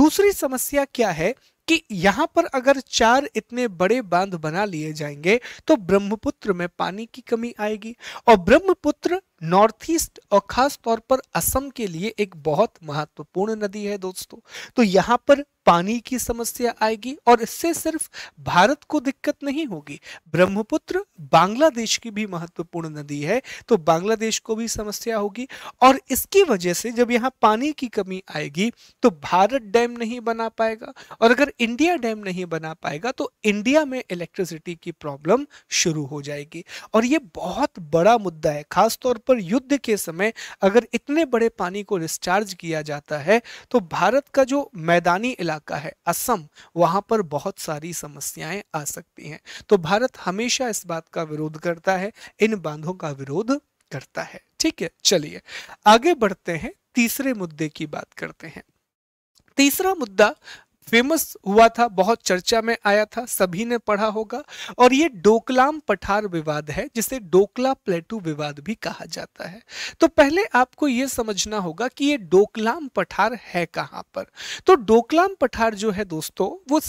दूसरी समस्या क्या है कि यहाँ पर अगर चार इतने बड़े बांध बना लिए जाएंगे तो ब्रह्मपुत्र में पानी की कमी आएगी और ब्रह्मपुत्र नॉर्थ ईस्ट और खास तौर पर असम के लिए एक बहुत महत्वपूर्ण नदी है दोस्तों तो यहाँ पर पानी की समस्या आएगी और इससे सिर्फ भारत को दिक्कत नहीं होगी ब्रह्मपुत्र बांग्लादेश की भी महत्वपूर्ण नदी है तो बांग्लादेश को भी समस्या होगी और इसकी वजह से जब यहाँ पानी की कमी आएगी तो भारत डैम नहीं बना पाएगा और अगर इंडिया डैम नहीं बना पाएगा तो इंडिया में इलेक्ट्रिसिटी की प्रॉब्लम शुरू हो जाएगी और ये बहुत बड़ा मुद्दा है खासतौर पर पर युद्ध के समय अगर इतने बड़े पानी को डिस्चार्ज किया जाता है तो भारत का जो मैदानी इलाका है असम वहां पर बहुत सारी समस्याएं आ सकती हैं तो भारत हमेशा इस बात का विरोध करता है इन बांधों का विरोध करता है ठीक है चलिए आगे बढ़ते हैं तीसरे मुद्दे की बात करते हैं तीसरा मुद्दा फेमस हुआ था बहुत चर्चा में आया था सभी ने पढ़ा होगा और ये डोकलाम पठार विवाद है जिसे डोकला प्लेटू विवाद भी कहा जाता है तो पहले आपको ये समझना होगा कि ये डोकलाम पठार है कहाँ पर तो डोकलाम पठार जो है दोस्तों वो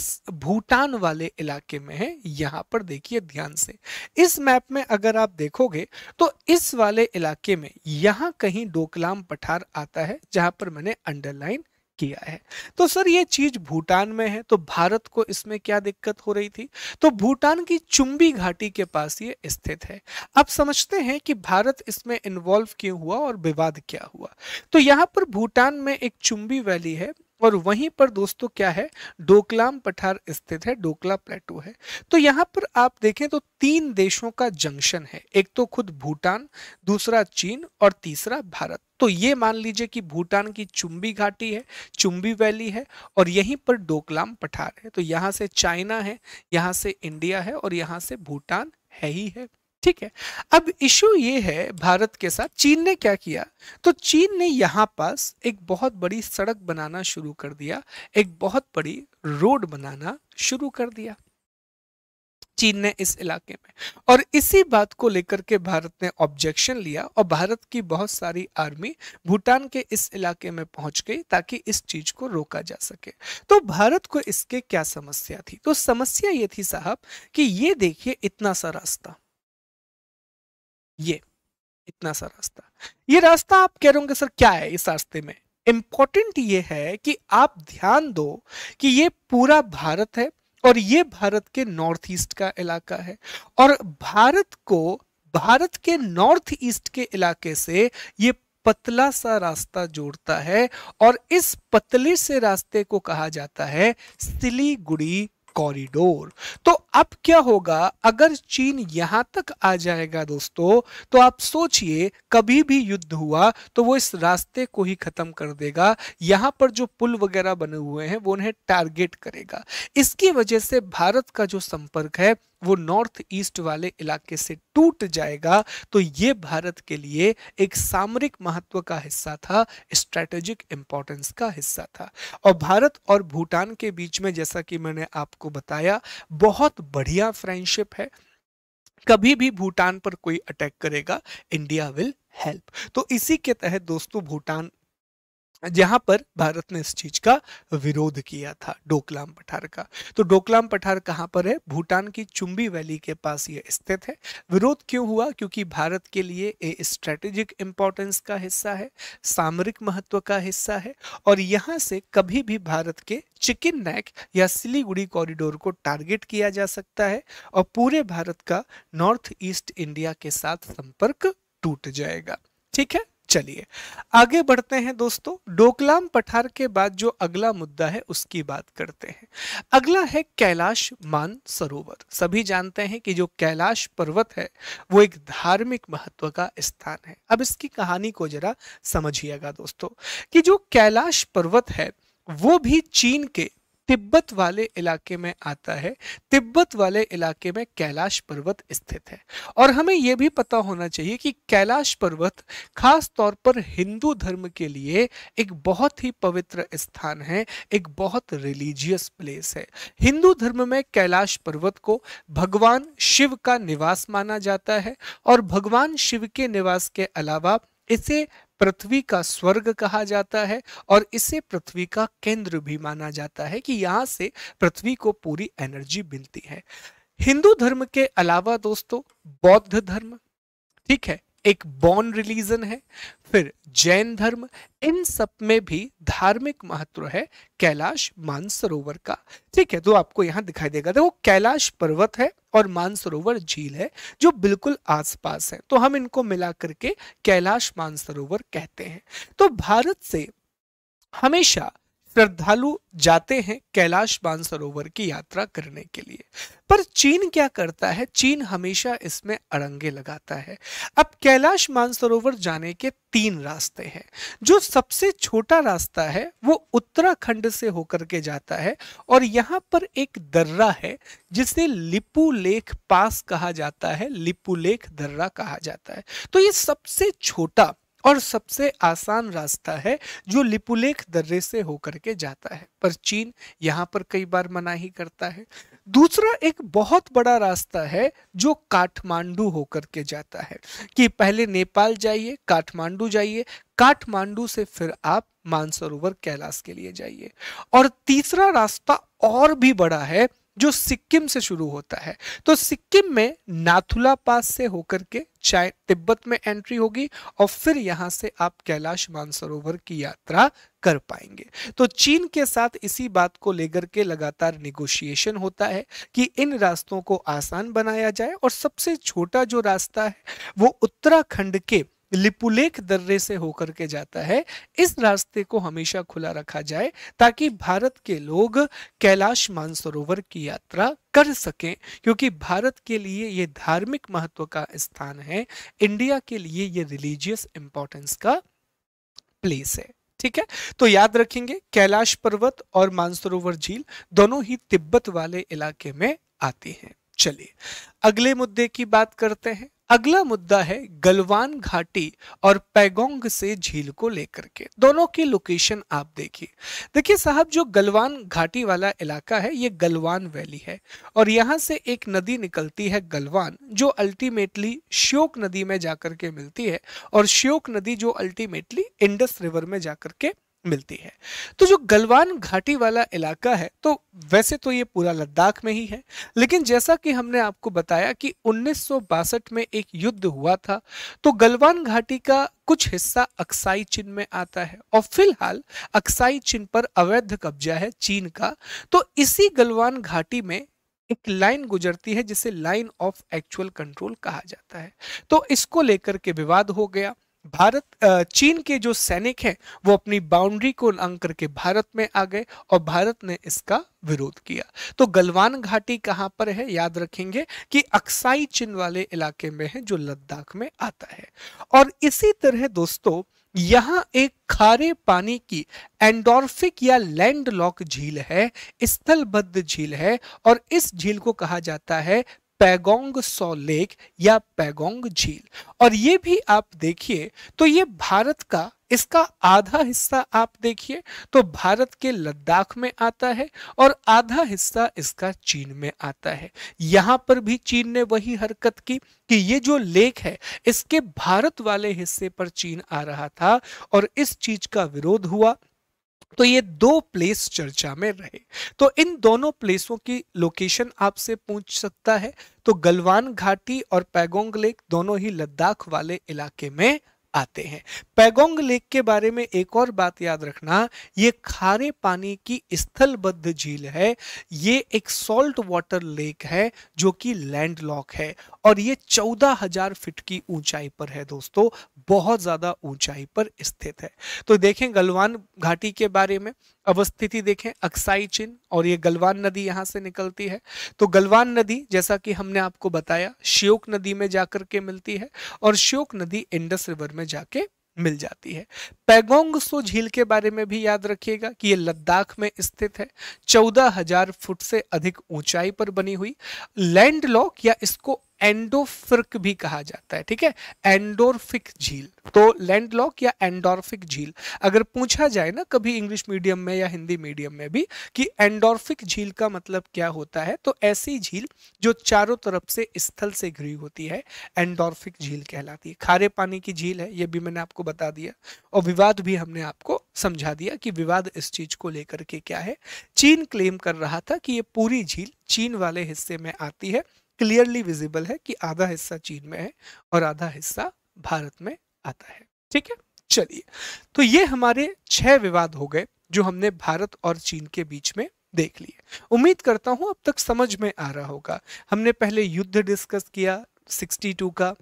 भूटान वाले इलाके में है यहाँ पर देखिए ध्यान से इस मैप में अगर आप देखोगे तो इस वाले इलाके में यहाँ कहीं डोकलाम पठार आता है जहां पर मैंने अंडरलाइन किया है तो सर ये चीज भूटान में है तो भारत को इसमें क्या दिक्कत हो रही थी तो भूटान की चुंबी घाटी के पास ये स्थित है अब समझते हैं कि भारत इसमें इन्वॉल्व क्यों हुआ और विवाद क्या हुआ तो यहाँ पर भूटान में एक चुंबी वैली है और वहीं पर दोस्तों क्या है डोकलाम पठार स्थित है डोकला प्लेटो है तो यहाँ पर आप देखें तो तीन देशों का जंक्शन है एक तो खुद भूटान दूसरा चीन और तीसरा भारत तो ये मान लीजिए कि भूटान की चुंबी घाटी है चुंबी वैली है और यहीं पर डोकलाम पठार है तो यहाँ से चाइना है यहाँ से इंडिया है और यहाँ से भूटान है ही है ठीक है अब इशू ये है भारत के साथ चीन ने क्या किया तो चीन ने यहाँ पास एक बहुत बड़ी सड़क बनाना शुरू कर दिया एक बहुत बड़ी रोड बनाना शुरू कर दिया चीन ने इस इलाके में और इसी बात को लेकर के भारत ने ऑब्जेक्शन लिया और भारत की बहुत सारी आर्मी भूटान के इस इलाके में पहुंच गई ताकि इस चीज को रोका जा सके तो भारत को इसके क्या समस्या थी तो समस्या ये थी साहब कि ये देखिए इतना सा रास्ता ये इतना सा रास्ता ये रास्ता आप कह रहे होंगे सर क्या है इस रास्ते में इंपॉर्टेंट ये है कि आप ध्यान दो कि ये पूरा भारत है और ये भारत के नॉर्थ ईस्ट का इलाका है और भारत को भारत के नॉर्थ ईस्ट के इलाके से ये पतला सा रास्ता जोड़ता है और इस पतले से रास्ते को कहा जाता है सिलीगुड़ी कॉरिडोर तो अब क्या होगा अगर चीन यहां तक आ जाएगा दोस्तों तो आप सोचिए कभी भी युद्ध हुआ तो वो इस रास्ते को ही खत्म कर देगा यहां पर जो पुल वगैरह बने हुए हैं वो उन्हें टारगेट करेगा इसकी वजह से भारत का जो संपर्क है वो नॉर्थ ईस्ट वाले इलाके से टूट जाएगा तो ये भारत के लिए एक सामरिक महत्व का हिस्सा था स्ट्रेटेजिक इम्पोर्टेंस का हिस्सा था और भारत और भूटान के बीच में जैसा कि मैंने आपको बताया बहुत बढ़िया फ्रेंडशिप है कभी भी भूटान पर कोई अटैक करेगा इंडिया विल हेल्प तो इसी के तहत दोस्तों भूटान जहां पर भारत ने इस चीज का विरोध किया था डोकलाम पठार का तो डोकलाम पठार कहाँ पर है भूटान की चुंबी वैली के पास ये स्थित है विरोध क्यों हुआ क्योंकि भारत के लिए ये स्ट्रेटेजिक इंपॉर्टेंस का हिस्सा है सामरिक महत्व का हिस्सा है और यहाँ से कभी भी भारत के चिकन नैक या सिलीगुड़ी कॉरिडोर को टारगेट किया जा सकता है और पूरे भारत का नॉर्थ ईस्ट इंडिया के साथ संपर्क टूट जाएगा ठीक है चलिए आगे बढ़ते हैं दोस्तों डोकलाम पठार के बाद जो अगला मुद्दा है उसकी बात करते हैं अगला है कैलाश मान सरोवर सभी जानते हैं कि जो कैलाश पर्वत है वो एक धार्मिक महत्व का स्थान है अब इसकी कहानी को जरा समझिएगा दोस्तों कि जो कैलाश पर्वत है वो भी चीन के तिब्बत वाले इलाके में आता है तिब्बत वाले इलाके में कैलाश पर्वत स्थित है और हमें यह भी पता होना चाहिए कि कैलाश पर्वत खास तौर पर हिंदू धर्म के लिए एक बहुत ही पवित्र स्थान है एक बहुत रिलीजियस प्लेस है हिंदू धर्म में कैलाश पर्वत को भगवान शिव का निवास माना जाता है और भगवान शिव के निवास के अलावा इसे पृथ्वी का स्वर्ग कहा जाता है और इसे पृथ्वी का केंद्र भी माना जाता है कि यहाँ से पृथ्वी को पूरी एनर्जी मिलती है हिंदू धर्म के अलावा दोस्तों बौद्ध धर्म ठीक है एक बॉन रिलीजन है फिर जैन धर्म इन सब में भी धार्मिक महत्व है कैलाश मानसरोवर का ठीक है तो आपको यहाँ दिखाई देगा देखो कैलाश पर्वत है और मानसरोवर झील है जो बिल्कुल आसपास है तो हम इनको मिला करके कैलाश मानसरोवर कहते हैं तो भारत से हमेशा श्रद्धालु जाते हैं कैलाश मानसरोवर की यात्रा करने के लिए पर चीन क्या करता है चीन हमेशा इसमें अड़ंगे लगाता है अब कैलाश मानसरोवर जाने के तीन रास्ते हैं जो सबसे छोटा रास्ता है वो उत्तराखंड से होकर के जाता है और यहाँ पर एक दर्रा है जिसे लिपू लेख पास कहा जाता है लिपू लेख दर्रा कहा जाता है तो ये सबसे छोटा और सबसे आसान रास्ता है जो लिपुलेख दर्रे से होकर के जाता है पर चीन यहाँ पर कई बार मनाही करता है दूसरा एक बहुत बड़ा रास्ता है जो काठमांडू होकर के जाता है कि पहले नेपाल जाइए काठमांडू जाइए काठमांडू से फिर आप मानसरोवर कैलाश के लिए जाइए और तीसरा रास्ता और भी बड़ा है जो सिक्किम से शुरू होता है तो सिक्किम में नाथुला पास से होकर के चाय तिब्बत में एंट्री होगी और फिर यहाँ से आप कैलाश मानसरोवर की यात्रा कर पाएंगे तो चीन के साथ इसी बात को लेकर के लगातार निगोशिएशन होता है कि इन रास्तों को आसान बनाया जाए और सबसे छोटा जो रास्ता है वो उत्तराखंड के लिपुलेख दर्रे से होकर के जाता है इस रास्ते को हमेशा खुला रखा जाए ताकि भारत के लोग कैलाश मानसरोवर की यात्रा कर सकें क्योंकि भारत के लिए ये धार्मिक महत्व का स्थान है इंडिया के लिए ये रिलीजियस इंपॉर्टेंस का प्लेस है ठीक है तो याद रखेंगे कैलाश पर्वत और मानसरोवर झील दोनों ही तिब्बत वाले इलाके में आती हैं चलिए अगले मुद्दे की बात करते हैं अगला मुद्दा है गलवान घाटी और पैगोंग से झील को लेकर के दोनों की लोकेशन आप देखिए देखिए साहब जो गलवान घाटी वाला इलाका है ये गलवान वैली है और यहाँ से एक नदी निकलती है गलवान जो अल्टीमेटली श्योक नदी में जाकर के मिलती है और श्योक नदी जो अल्टीमेटली इंडस रिवर में जाकर के मिलती है तो जो गलवान घाटी वाला इलाका है तो वैसे तो ये पूरा लद्दाख में ही है लेकिन जैसा कि हमने आपको बताया कि उन्नीस में एक युद्ध हुआ था तो गलवान घाटी का कुछ हिस्सा अक्साई चीन में आता है और फिलहाल अक्साई चीन पर अवैध कब्जा है चीन का तो इसी गलवान घाटी में एक लाइन गुजरती है जिसे लाइन ऑफ एक्चुअल कंट्रोल कहा जाता है तो इसको लेकर के विवाद हो गया भारत चीन के जो सैनिक हैं वो अपनी बाउंड्री को लंग करके भारत में आ गए और भारत ने इसका विरोध किया तो गलवान घाटी कहाँ पर है याद रखेंगे कि अक्साई चीन वाले इलाके में है जो लद्दाख में आता है और इसी तरह दोस्तों यहाँ एक खारे पानी की एंडोर्फिक या लैंडलॉक झील है स्थलबद्ध झील है और इस झील को कहा जाता है पैगोंग सो लेक या पैगोंग झील और ये भी आप देखिए तो ये भारत का इसका आधा हिस्सा आप देखिए तो भारत के लद्दाख में आता है और आधा हिस्सा इसका चीन में आता है यहां पर भी चीन ने वही हरकत की कि ये जो लेक है इसके भारत वाले हिस्से पर चीन आ रहा था और इस चीज का विरोध हुआ तो ये दो प्लेस चर्चा में रहे तो इन दोनों प्लेसों की लोकेशन आपसे पूछ सकता है तो गलवान घाटी और पैगोंग लेक दोनों ही लद्दाख वाले इलाके में आते हैं पैगोंग लेक के बारे में एक और बात याद रखना ये खारे पानी की स्थलबद्ध झील है ये एक सॉल्ट वाटर लेक है जो कि लैंडलॉक है और ये चौदह हजार फीट की ऊंचाई पर है दोस्तों बहुत ज्यादा ऊंचाई पर स्थित है तो देखें गलवान घाटी के बारे में अवस्थिति देखें अक्साई चिन और ये गलवान नदी यहाँ से निकलती है तो गलवान नदी जैसा कि हमने आपको बताया श्योक नदी में जाकर के मिलती है और श्योक नदी इंडस रिवर में जाके मिल जाती है पैगोंग सो झील के बारे में भी याद रखिएगा कि ये लद्दाख में स्थित है चौदह हजार फुट से अधिक ऊंचाई पर बनी हुई लैंडलॉक या इसको एंडोफ्रिक भी कहा जाता है ठीक है एंडोरफिक झील तो लैंडलॉक या एंडोरफिक झील अगर पूछा जाए ना कभी इंग्लिश मीडियम में या हिंदी मीडियम में भी कि एंडोरफिक झील का मतलब क्या होता है तो ऐसी झील जो चारों तरफ से स्थल से घिरी होती है एंडोरफिक झील कहलाती है खारे पानी की झील है यह भी मैंने आपको बता दिया और विवाद भी हमने आपको समझा दिया कि विवाद इस चीज को लेकर के क्या है चीन क्लेम कर रहा था कि यह पूरी झील चीन वाले हिस्से में आती है क्लियरली विजिबल है कि आधा हिस्सा चीन में है और आधा हिस्सा भारत में आता है ठीक है चलिए तो ये हमारे छह विवाद हो गए जो हमने भारत और चीन के बीच में देख लिए उम्मीद करता हूं अब तक समझ में आ रहा होगा हमने पहले युद्ध डिस्कस किया 62 का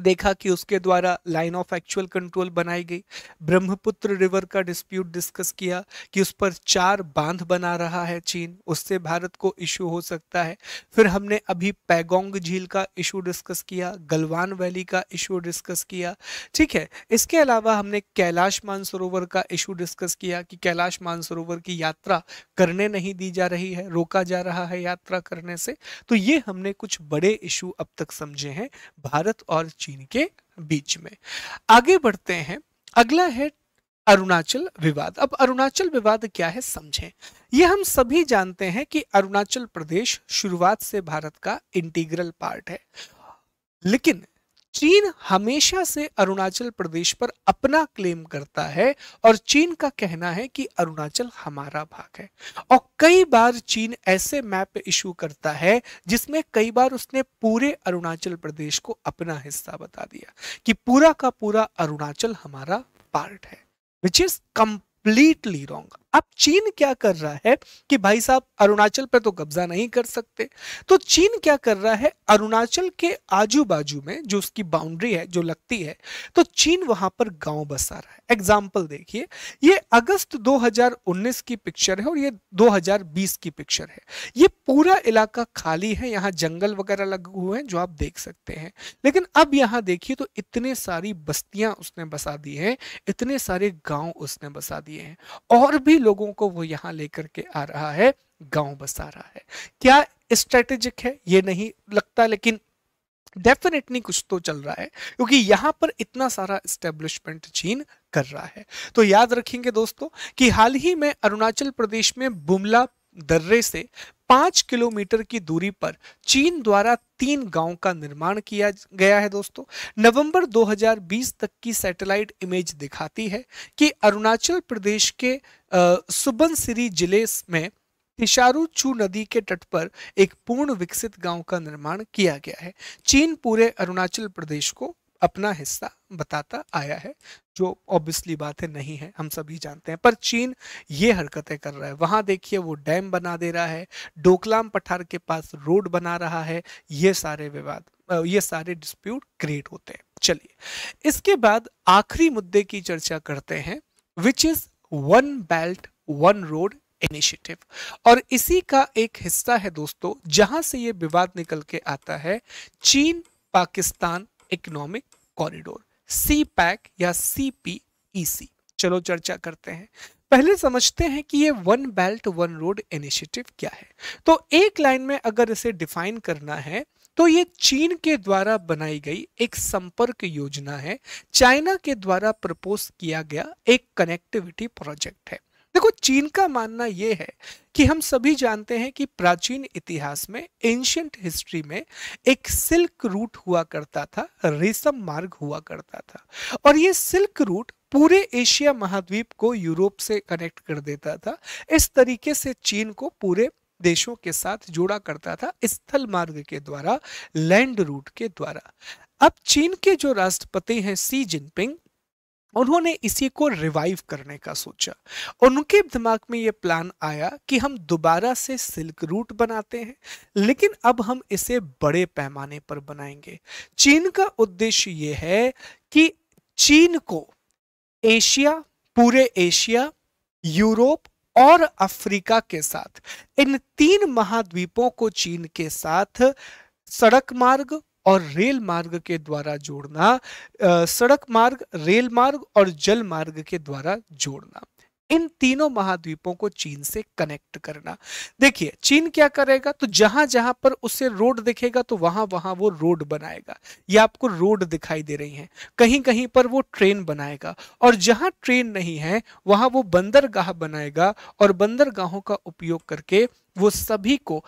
देखा कि उसके द्वारा लाइन ऑफ एक्चुअल कंट्रोल बनाई गई ब्रह्मपुत्र रिवर का डिस्प्यूट डिस्कस किया कि उस पर चार बांध बना रहा है चीन उससे भारत को इशू हो सकता है फिर हमने अभी पैगोंग झील का इशू डिस्कस किया गलवान वैली का इशू डिस्कस किया ठीक है इसके अलावा हमने कैलाश मानसरोवर का इशू डिस्कस किया कि कैलाश मानसरोवर की यात्रा करने नहीं दी जा रही है रोका जा रहा है यात्रा करने से तो ये हमने कुछ बड़े इशू अब तक समझे हैं भारत और चीन के बीच में आगे बढ़ते हैं अगला है अरुणाचल विवाद अब अरुणाचल विवाद क्या है समझें यह हम सभी जानते हैं कि अरुणाचल प्रदेश शुरुआत से भारत का इंटीग्रल पार्ट है लेकिन चीन हमेशा से अरुणाचल प्रदेश पर अपना क्लेम करता है और चीन का कहना है कि अरुणाचल हमारा भाग है और कई बार चीन ऐसे मैप इशू करता है जिसमें कई बार उसने पूरे अरुणाचल प्रदेश को अपना हिस्सा बता दिया कि पूरा का पूरा अरुणाचल हमारा पार्ट है विच इज कंप्लीटली रॉन्ग अब चीन क्या कर रहा है कि भाई साहब अरुणाचल पर तो कब्जा नहीं कर सकते तो चीन क्या कर रहा है अरुणाचल के आजू बाजू में जो उसकी बाउंड्री है जो लगती है तो चीन वहां पर गांव बसा रहा है एग्जाम्पल देखिए ये अगस्त 2019 की पिक्चर है और ये 2020 की पिक्चर है ये पूरा इलाका खाली है यहाँ जंगल वगैरह लगे हुए हैं जो आप देख सकते हैं लेकिन अब यहाँ देखिए तो इतने सारी बस्तियां उसने बसा दी हैं इतने सारे गांव उसने बसा दिए हैं और भी लोगों को वो यहाँ लेकर के आ रहा है गांव बसा रहा है क्या स्ट्रेटेजिक है ये नहीं लगता लेकिन डेफिनेटली कुछ तो चल रहा है क्योंकि यहाँ पर इतना सारा इस्टेब्लिशमेंट चीन कर रहा है तो याद रखेंगे दोस्तों कि हाल ही में अरुणाचल प्रदेश में बुमला दर्रे से पांच किलोमीटर की दूरी पर चीन द्वारा तीन गांव का निर्माण किया गया है दोस्तों नवंबर 2020 तक की सैटेलाइट इमेज दिखाती है कि अरुणाचल प्रदेश के सुबनसिरी जिले में तिशारूचू नदी के तट पर एक पूर्ण विकसित गांव का निर्माण किया गया है चीन पूरे अरुणाचल प्रदेश को अपना हिस्सा बताता आया है जो ऑब्वियसली बात है नहीं है हम सभी जानते हैं पर चीन ये हरकतें कर रहा है वहां देखिए वो डैम बना दे रहा है डोकलाम पठार के पास रोड बना रहा है ये सारे विवाद ये सारे डिस्प्यूट क्रिएट होते हैं चलिए इसके बाद आखिरी मुद्दे की चर्चा करते हैं which is one belt one road initiative और इसी का एक हिस्सा है दोस्तों जहां से ये विवाद निकल के आता है चीन Pakistan economic corridor CPEC या सी पी ई सी चलो चर्चा करते हैं पहले समझते हैं कि ये one belt one road initiative क्या है तो एक लाइन में अगर इसे डिफाइन करना है तो ये चीन के द्वारा बनाई गई एक संपर्क योजना है चाइना के द्वारा प्रपोज किया गया एक कनेक्टिविटी प्रोजेक्ट है देखो चीन का मानना यह है कि हम सभी जानते हैं कि प्राचीन इतिहास में एंशियंट हिस्ट्री में एक सिल्क रूट हुआ करता था रेशम मार्ग हुआ करता था और ये सिल्क रूट पूरे एशिया महाद्वीप को यूरोप से कनेक्ट कर देता था इस तरीके से चीन को पूरे देशों के साथ जोड़ा करता था स्थल मार्ग के द्वारा लैंड रूट के द्वारा अब चीन के जो राष्ट्रपति हैं सी जिनपिंग उन्होंने इसी को रिवाइव करने का सोचा उनके दिमाग में ये प्लान आया कि हम दोबारा से सिल्क रूट बनाते हैं लेकिन अब हम इसे बड़े पैमाने पर बनाएंगे चीन का उद्देश्य ये है कि चीन को एशिया पूरे एशिया यूरोप और अफ्रीका के साथ इन तीन महाद्वीपों को चीन के साथ सड़क मार्ग और रेल मार्ग के द्वारा जोड़ना सड़क मार्ग रेल मार्ग और जल मार्ग के द्वारा जोड़ना इन तीनों महाद्वीपों को चीन से कनेक्ट करना देखिए चीन क्या करेगा तो जहां जहां पर उसे रोड दिखेगा तो वहां वहां वो रोड बनाएगा ये आपको रोड दिखाई दे रही है कहीं कहीं पर वो ट्रेन बनाएगा और जहां ट्रेन नहीं है वहां वो बंदरगाह बनाएगा और बंदरगाहों का उपयोग करके वो सभी को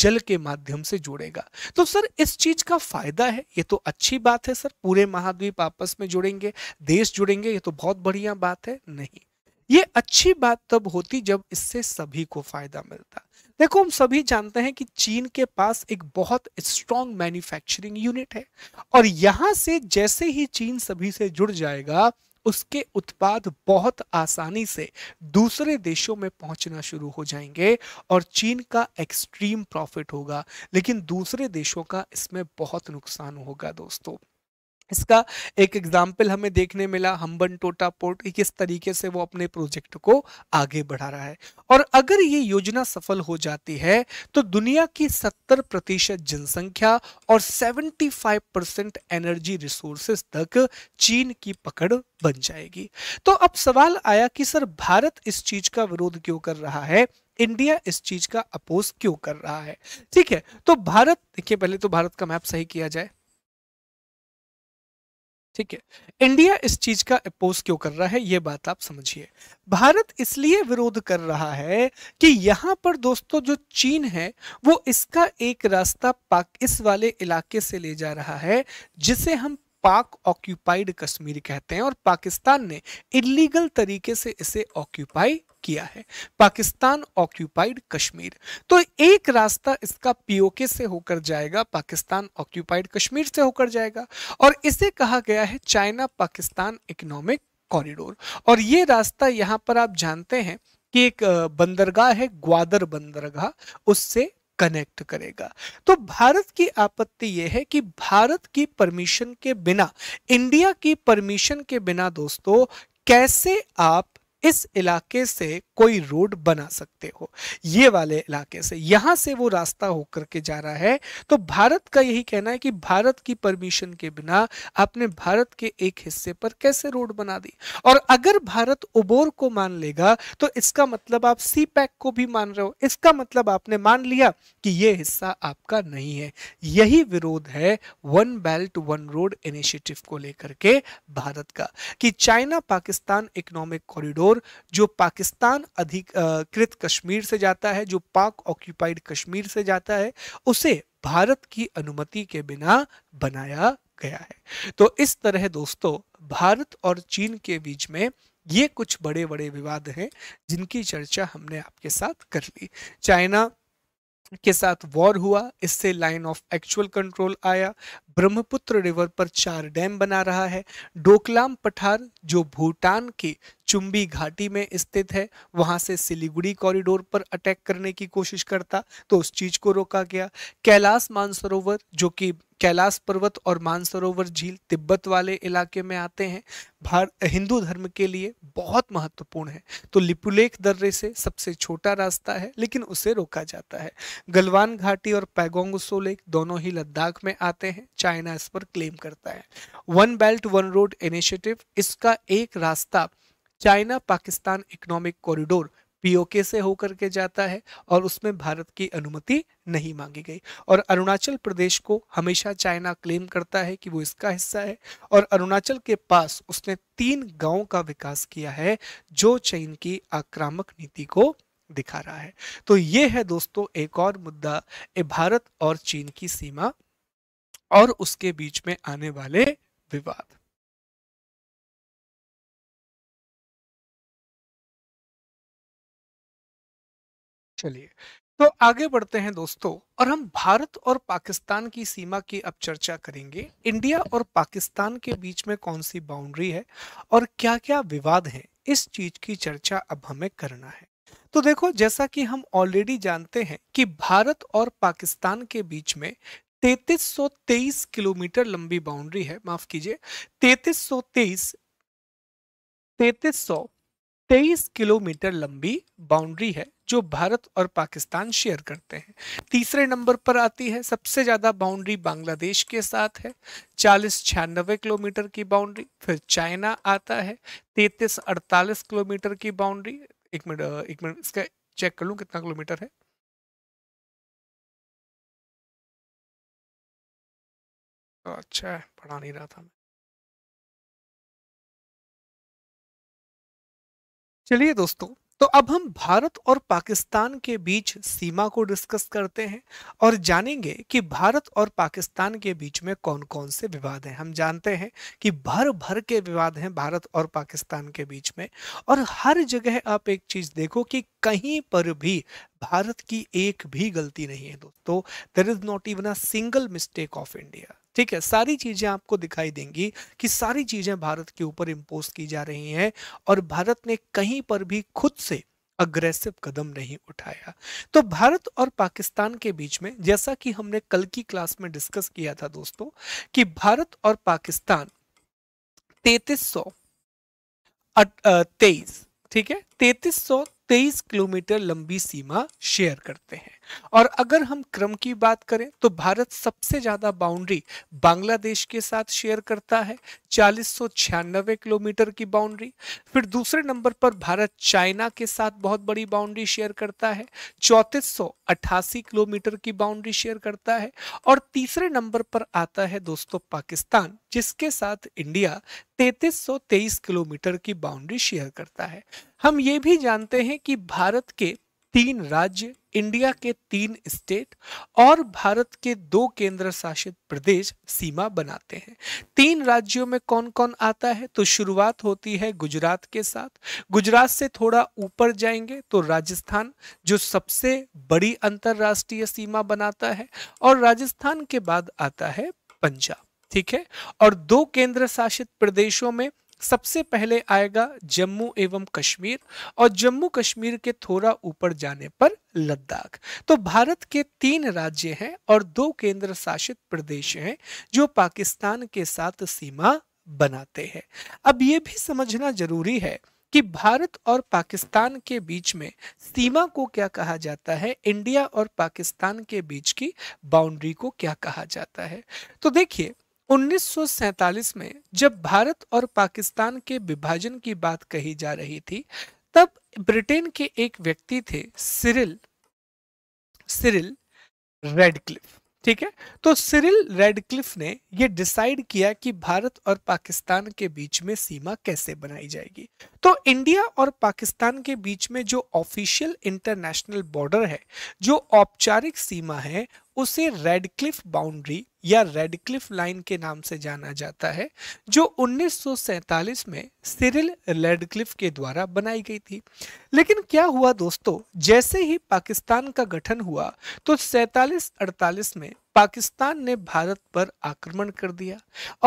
जल के माध्यम से जोड़ेगा तो सर इस चीज का फायदा है ये तो अच्छी बात है सर पूरे महाद्वीप आपस में जुड़ेंगे देश जुड़ेंगे ये तो बहुत बढ़िया बात है नहीं ये अच्छी बात तब होती जब इससे सभी को फायदा मिलता देखो हम सभी जानते हैं कि चीन के पास एक बहुत स्ट्रॉन्ग मैन्युफैक्चरिंग यूनिट है और यहां से जैसे ही चीन सभी से जुड़ जाएगा उसके उत्पाद बहुत आसानी से दूसरे देशों में पहुंचना शुरू हो जाएंगे और चीन का एक्सट्रीम प्रॉफिट होगा लेकिन दूसरे देशों का इसमें बहुत नुकसान होगा दोस्तों इसका एक एग्जाम्पल हमें देखने मिला हम्बन टोटा पोर्ट किस तरीके से वो अपने प्रोजेक्ट को आगे बढ़ा रहा है और अगर ये योजना सफल हो जाती है तो दुनिया की 70 प्रतिशत जनसंख्या और 75 परसेंट एनर्जी रिसोर्सेस तक चीन की पकड़ बन जाएगी तो अब सवाल आया कि सर भारत इस चीज का विरोध क्यों कर रहा है इंडिया इस चीज का अपोज क्यों कर रहा है ठीक है तो भारत देखिए पहले तो भारत का मैप सही किया जाए ठीक है इंडिया इस चीज का अपोज क्यों कर रहा है ये बात आप समझिए भारत इसलिए विरोध कर रहा है कि यहां पर दोस्तों जो चीन है वो इसका एक रास्ता पाक इस वाले इलाके से ले जा रहा है जिसे हम पाक ऑक्यूपाइड कश्मीर कहते हैं और पाकिस्तान ने इलीगल तरीके से इसे ऑक्यूपाई किया है पाकिस्तान ऑक्यूपाइड कश्मीर तो एक रास्ता इसका पीओके से होकर जाएगा पाकिस्तान ऑक्यूपाइड कश्मीर से होकर जाएगा और इसे कहा गया है चाइना पाकिस्तान इकोनॉमिक कॉरिडोर और ये रास्ता यहाँ पर आप जानते हैं कि एक बंदरगाह है ग्वादर बंदरगाह उससे कनेक्ट करेगा तो भारत की आपत्ति यह है कि भारत की परमिशन के बिना इंडिया की परमिशन के बिना दोस्तों कैसे आप इस इलाके से कोई रोड बना सकते हो ये वाले इलाके से यहाँ से वो रास्ता होकर के जा रहा है तो भारत का यही कहना है कि भारत की परमिशन के बिना आपने भारत के एक हिस्से पर कैसे रोड बना दी और अगर भारत उबोर को मान लेगा तो इसका मतलब आप सी पैक को भी मान रहे हो इसका मतलब आपने मान लिया कि ये हिस्सा आपका नहीं है यही विरोध है one belt one road initiative को लेकर के भारत का कि चाइना पाकिस्तान इकोनॉमिक कॉरिडोर जो पाकिस्तान अधिक कृत कश्मीर से जाता है जो पाक ऑक्यूपाइड कश्मीर से जाता है उसे भारत की अनुमति के बिना बनाया गया है तो इस तरह दोस्तों भारत और चीन के बीच में ये कुछ बड़े बड़े विवाद हैं जिनकी चर्चा हमने आपके साथ कर ली चाइना के साथ वॉर हुआ इससे लाइन ऑफ एक्चुअल कंट्रोल आया ब्रह्मपुत्र रिवर पर चार डैम बना रहा है डोकलाम पठार जो भूटान के चुंबी घाटी में स्थित है वहां से सिलीगुड़ी कॉरिडोर पर अटैक करने की कोशिश करता तो उस चीज को रोका गया कैलाश मानसरोवर जो कि कैलाश पर्वत और मानसरोवर झील तिब्बत वाले इलाके में आते हैं भारत हिंदू धर्म के लिए बहुत महत्वपूर्ण है तो लिपुलेख दर्रे से सबसे छोटा रास्ता है लेकिन उसे रोका जाता है गलवान घाटी और पैगोंग सोलेख दोनों ही लद्दाख में आते हैं चाइना इस पर क्लेम करता है one belt one road initiative इसका एक रास्ता China Pakistan economic corridor POK से होकर के जाता है और उसमें भारत की अनुमति नहीं मांगी गई और अरुणाचल प्रदेश को हमेशा चाइना क्लेम करता है कि वो इसका हिस्सा है और अरुणाचल के पास उसने तीन गांव का विकास किया है जो चीन की आक्रामक नीति को दिखा रहा है तो ये है दोस्तों एक और मुद्दा भारत और चीन की सीमा और उसके बीच में आने वाले विवाद चलिए तो आगे बढ़ते हैं दोस्तों और हम भारत और पाकिस्तान की सीमा की अब चर्चा करेंगे इंडिया और पाकिस्तान के बीच में कौन सी बाउंड्री है और क्या क्या विवाद है इस चीज की चर्चा अब हमें करना है तो देखो जैसा कि हम ऑलरेडी जानते हैं कि भारत और पाकिस्तान के बीच में तेईस किलोमीटर लंबी बाउंड्री है माफ कीजिए सौ तेईस किलोमीटर लंबी बाउंड्री है जो भारत और पाकिस्तान शेयर करते हैं तीसरे नंबर पर आती है सबसे ज़्यादा बाउंड्री बांग्लादेश के साथ है चालीस छियानबे किलोमीटर की बाउंड्री फिर चाइना आता है तैतीस अड़तालीस किलोमीटर की बाउंड्री एक मिनट एक मिनट इसका चेक कर लूँ कितना किलोमीटर है तो अच्छा है पढ़ा नहीं रहा था मैं चलिए दोस्तों तो अब हम भारत और पाकिस्तान के बीच सीमा को डिस्कस करते हैं और जानेंगे कि भारत और पाकिस्तान के बीच में कौन कौन से विवाद हैं हम जानते हैं कि भर भर के विवाद हैं भारत और पाकिस्तान के बीच में और हर जगह आप एक चीज देखो कि कहीं पर भी भारत की एक भी गलती नहीं है दोस्तों there is not even a single mistake of India ठीक है सारी चीज़ें आपको दिखाई देंगी कि सारी चीज़ें भारत के ऊपर इम्पोज की जा रही हैं और भारत ने कहीं पर भी खुद से अग्रेसिव कदम नहीं उठाया तो भारत और पाकिस्तान के बीच में जैसा कि हमने कल की क्लास में डिस्कस किया था दोस्तों कि भारत और पाकिस्तान तैतीस सौ तेईस ठीक है तैतीस सौ तेईस किलोमीटर लंबी सीमा शेयर करते हैं और अगर हम क्रम की बात करें तो भारत सबसे ज्यादा बाउंड्री बांग्लादेश के साथ शेयर करता है चालीस किलोमीटर की बाउंड्री फिर दूसरे नंबर पर भारत चाइना के साथ बहुत बड़ी बाउंड्री शेयर करता है चौंतीस किलोमीटर की बाउंड्री शेयर करता है और तीसरे नंबर पर आता है दोस्तों पाकिस्तान जिसके साथ इंडिया तैतीस किलोमीटर की बाउंड्री शेयर करता है हम ये भी जानते हैं कि भारत के तीन राज्य इंडिया के तीन स्टेट और भारत के दो केंद्र शासित प्रदेश सीमा बनाते हैं तीन राज्यों में कौन कौन आता है तो शुरुआत होती है गुजरात के साथ गुजरात से थोड़ा ऊपर जाएंगे तो राजस्थान जो सबसे बड़ी अंतरराष्ट्रीय सीमा बनाता है और राजस्थान के बाद आता है पंजाब ठीक है और दो केंद्र शासित प्रदेशों में सबसे पहले आएगा जम्मू एवं कश्मीर और जम्मू कश्मीर के थोड़ा ऊपर जाने पर लद्दाख तो भारत के तीन राज्य हैं और दो केंद्र शासित प्रदेश हैं जो पाकिस्तान के साथ सीमा बनाते हैं अब ये भी समझना जरूरी है कि भारत और पाकिस्तान के बीच में सीमा को क्या कहा जाता है इंडिया और पाकिस्तान के बीच की बाउंड्री को क्या कहा जाता है तो देखिए 1947 में जब भारत और पाकिस्तान के विभाजन की बात कही जा रही थी तब ब्रिटेन के एक व्यक्ति थे सिरिल सिरिल रेडक्लिफ ठीक है तो सिरिल रेडक्लिफ ने यह डिसाइड किया कि भारत और पाकिस्तान के बीच में सीमा कैसे बनाई जाएगी तो इंडिया और पाकिस्तान के बीच में जो ऑफिशियल इंटरनेशनल बॉर्डर है जो औपचारिक सीमा है उसे रेडक्लिफ बाउंड्री या रेडक्लिफ लाइन के नाम से जाना जाता है जो 1947 में सिरिल रेडक्लिफ के द्वारा बनाई गई थी लेकिन क्या हुआ दोस्तों जैसे ही पाकिस्तान का गठन हुआ तो सैतालीस अड़तालीस में पाकिस्तान ने भारत पर आक्रमण कर दिया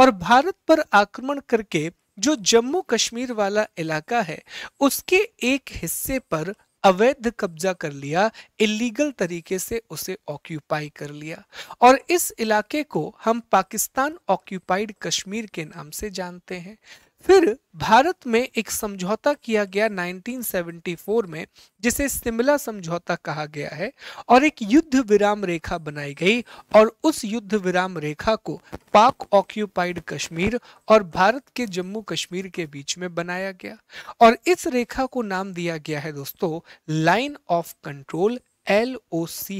और भारत पर आक्रमण करके जो जम्मू कश्मीर वाला इलाका है उसके एक हिस्से पर अवैध कब्जा कर लिया इलीगल तरीके से उसे ऑक्यूपाई कर लिया और इस इलाके को हम पाकिस्तान ऑक्यूपाइड कश्मीर के नाम से जानते हैं फिर भारत में एक समझौता किया गया 1974 में जिसे शिमला समझौता कहा गया है और एक युद्ध विराम रेखा बनाई गई और उस युद्ध विराम रेखा को पाक ऑक्यूपाइड कश्मीर और भारत के जम्मू कश्मीर के बीच में बनाया गया और इस रेखा को नाम दिया गया है दोस्तों लाइन ऑफ कंट्रोल एल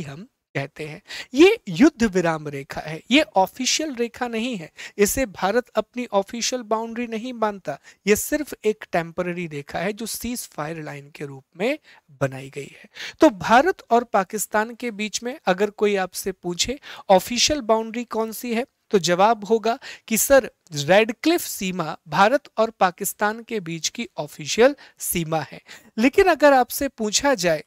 हम कहते हैं ये युद्ध विराम रेखा है ये ऑफिशियल रेखा नहीं है इसे भारत अपनी ऑफिशियल बाउंड्री नहीं मानता ये सिर्फ एक टेम्पररी रेखा है जो सीज फायर लाइन के रूप में बनाई गई है तो भारत और पाकिस्तान के बीच में अगर कोई आपसे पूछे ऑफिशियल बाउंड्री कौन सी है तो जवाब होगा कि सर रेडक्लिफ सीमा भारत और पाकिस्तान के बीच की ऑफिशियल सीमा है लेकिन अगर आपसे पूछा जाए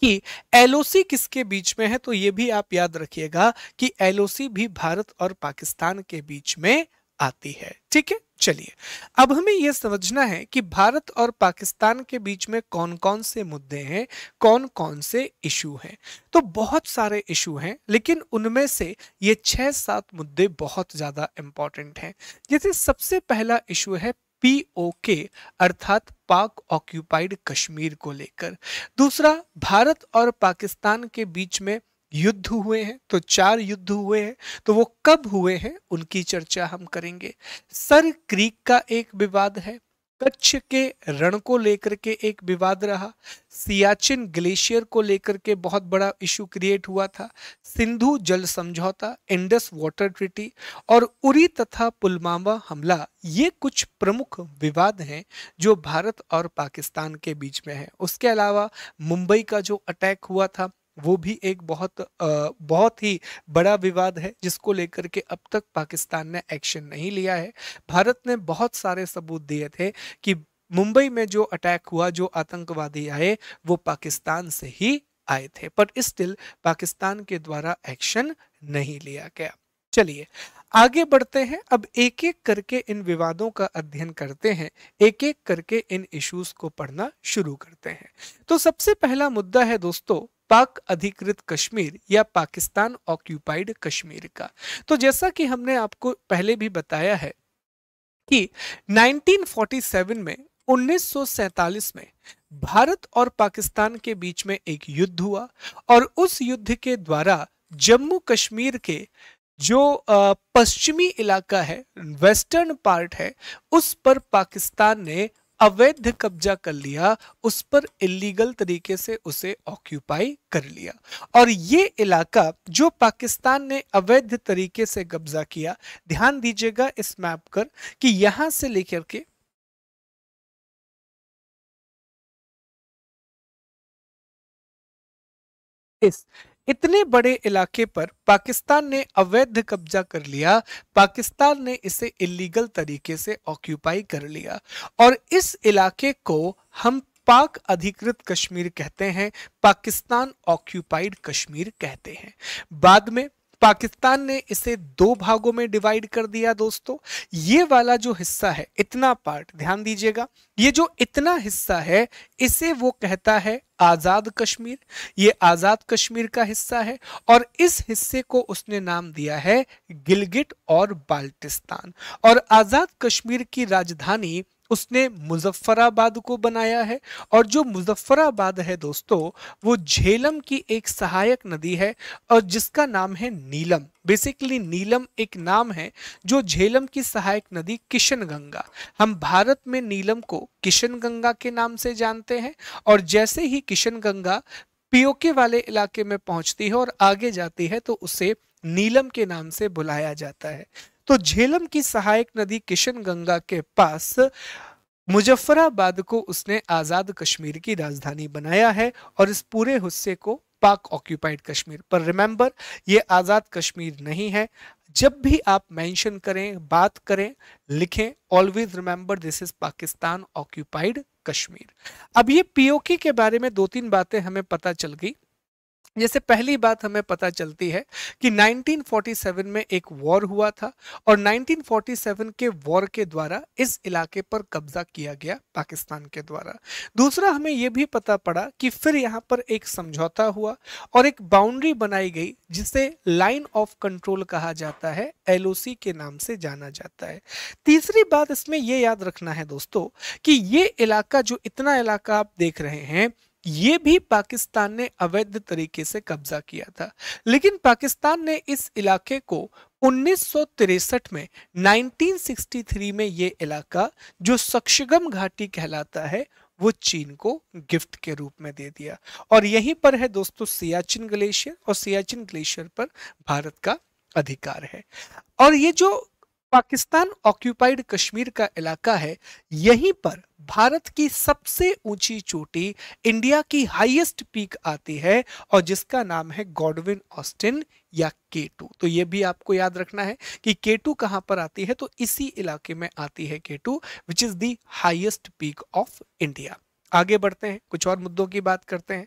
कि एलओसी किसके बीच में है तो ये भी आप याद रखिएगा कि एलओसी भी भारत और पाकिस्तान के बीच में आती है ठीक है चलिए अब हमें यह समझना है कि भारत और पाकिस्तान के बीच में कौन कौन से मुद्दे हैं कौन कौन से इशू हैं तो बहुत सारे इशू हैं लेकिन उनमें से ये छह सात मुद्दे बहुत ज़्यादा इंपॉर्टेंट हैं जैसे सबसे पहला इशू है पीओके अर्थात पाक ऑक्यूपाइड कश्मीर को लेकर दूसरा भारत और पाकिस्तान के बीच में युद्ध हुए हैं तो चार युद्ध हुए हैं तो वो कब हुए हैं उनकी चर्चा हम करेंगे सर क्रीक का एक विवाद है कच्छ के रण को लेकर के एक विवाद रहा सियाचिन ग्लेशियर को लेकर के बहुत बड़ा इशू क्रिएट हुआ था सिंधु जल समझौता इंडस वाटर ट्रिटी और उरी तथा पुलवामा हमला ये कुछ प्रमुख विवाद हैं जो भारत और पाकिस्तान के बीच में है उसके अलावा मुंबई का जो अटैक हुआ था वो भी एक बहुत बहुत ही बड़ा विवाद है जिसको लेकर के अब तक पाकिस्तान ने एक्शन नहीं लिया है भारत ने बहुत सारे सबूत दिए थे कि मुंबई में जो अटैक हुआ जो आतंकवादी आए वो पाकिस्तान से ही आए थे पर स्टिल पाकिस्तान के द्वारा एक्शन नहीं लिया गया चलिए आगे बढ़ते हैं अब एक एक करके इन विवादों का अध्ययन करते हैं एक एक करके इन इश्यूज को पढ़ना शुरू करते हैं तो सबसे पहला मुद्दा है दोस्तों पाक अधिकृत कश्मीर या पाकिस्तान ऑक्यूपाइड कश्मीर का तो जैसा कि हमने आपको पहले भी बताया है कि 1947 में 1947 में भारत और पाकिस्तान के बीच में एक युद्ध हुआ और उस युद्ध के द्वारा जम्मू कश्मीर के जो पश्चिमी इलाका है वेस्टर्न पार्ट है उस पर पाकिस्तान ने अवैध कब्जा कर लिया उस पर इलीगल तरीके से उसे ऑक्यूपाई कर लिया और ये इलाका जो पाकिस्तान ने अवैध तरीके से कब्जा किया ध्यान दीजिएगा इस मैप पर कि यहां से लेकर के इस इतने बड़े इलाके पर पाकिस्तान ने अवैध कब्जा कर लिया पाकिस्तान ने इसे इलीगल तरीके से ऑक्यूपाई कर लिया और इस इलाके को हम पाक अधिकृत कश्मीर कहते हैं पाकिस्तान ऑक्यूपाइड कश्मीर कहते हैं बाद में पाकिस्तान ने इसे दो भागों में डिवाइड कर दिया दोस्तों ये वाला जो हिस्सा है इतना पार्ट ध्यान दीजिएगा ये जो इतना हिस्सा है इसे वो कहता है आज़ाद कश्मीर ये आज़ाद कश्मीर का हिस्सा है और इस हिस्से को उसने नाम दिया है गिलगिट और बाल्टिस्तान और आज़ाद कश्मीर की राजधानी उसने मुजफ्फराबाद को बनाया है और जो मुजफ्फराबाद है दोस्तों वो झेलम की एक सहायक नदी है और जिसका नाम है नीलम बेसिकली नीलम एक नाम है जो झेलम की सहायक नदी किशनगंगा हम भारत में नीलम को किशनगंगा के नाम से जानते हैं और जैसे ही किशनगंगा पीओके वाले इलाके में पहुंचती है और आगे जाती है तो उसे नीलम के नाम से बुलाया जाता है तो झेलम की सहायक नदी किशनगंगा के पास मुजफ्फराबाद को उसने आज़ाद कश्मीर की राजधानी बनाया है और इस पूरे हिस्से को पाक ऑक्यूपाइड कश्मीर पर रिमेंबर ये आज़ाद कश्मीर नहीं है जब भी आप मेंशन करें बात करें लिखें always remember this is Pakistan occupied Kashmir अब ये पीओके के बारे में दो तीन बातें हमें पता चल गई जैसे पहली बात हमें पता चलती है कि 1947 में एक वॉर हुआ था और 1947 के वॉर के द्वारा इस इलाके पर कब्जा किया गया पाकिस्तान के द्वारा दूसरा हमें यह भी पता पड़ा कि फिर यहाँ पर एक समझौता हुआ और एक बाउंड्री बनाई गई जिसे लाइन ऑफ कंट्रोल कहा जाता है एल के नाम से जाना जाता है तीसरी बात इसमें यह याद रखना है दोस्तों कि ये इलाका जो इतना इलाका आप देख रहे हैं ये भी पाकिस्तान ने अवैध तरीके से कब्जा किया था लेकिन पाकिस्तान ने इस इलाके को उन्नीस में 1963 में ये इलाका जो सक्षगम घाटी कहलाता है वो चीन को गिफ्ट के रूप में दे दिया और यहीं पर है दोस्तों सियाचिन ग्लेशियर और सियाचिन ग्लेशियर पर भारत का अधिकार है और ये जो पाकिस्तान ऑक्यूपाइड कश्मीर का इलाका है यहीं पर भारत की सबसे ऊंची चोटी इंडिया की हाईएस्ट पीक आती है और जिसका नाम है गॉडविन ऑस्टिन या केटू तो ये भी आपको याद रखना है कि केटू कहां पर आती है तो इसी इलाके में आती है K two which is the highest peak of India आगे बढ़ते हैं कुछ और मुद्दों की बात करते हैं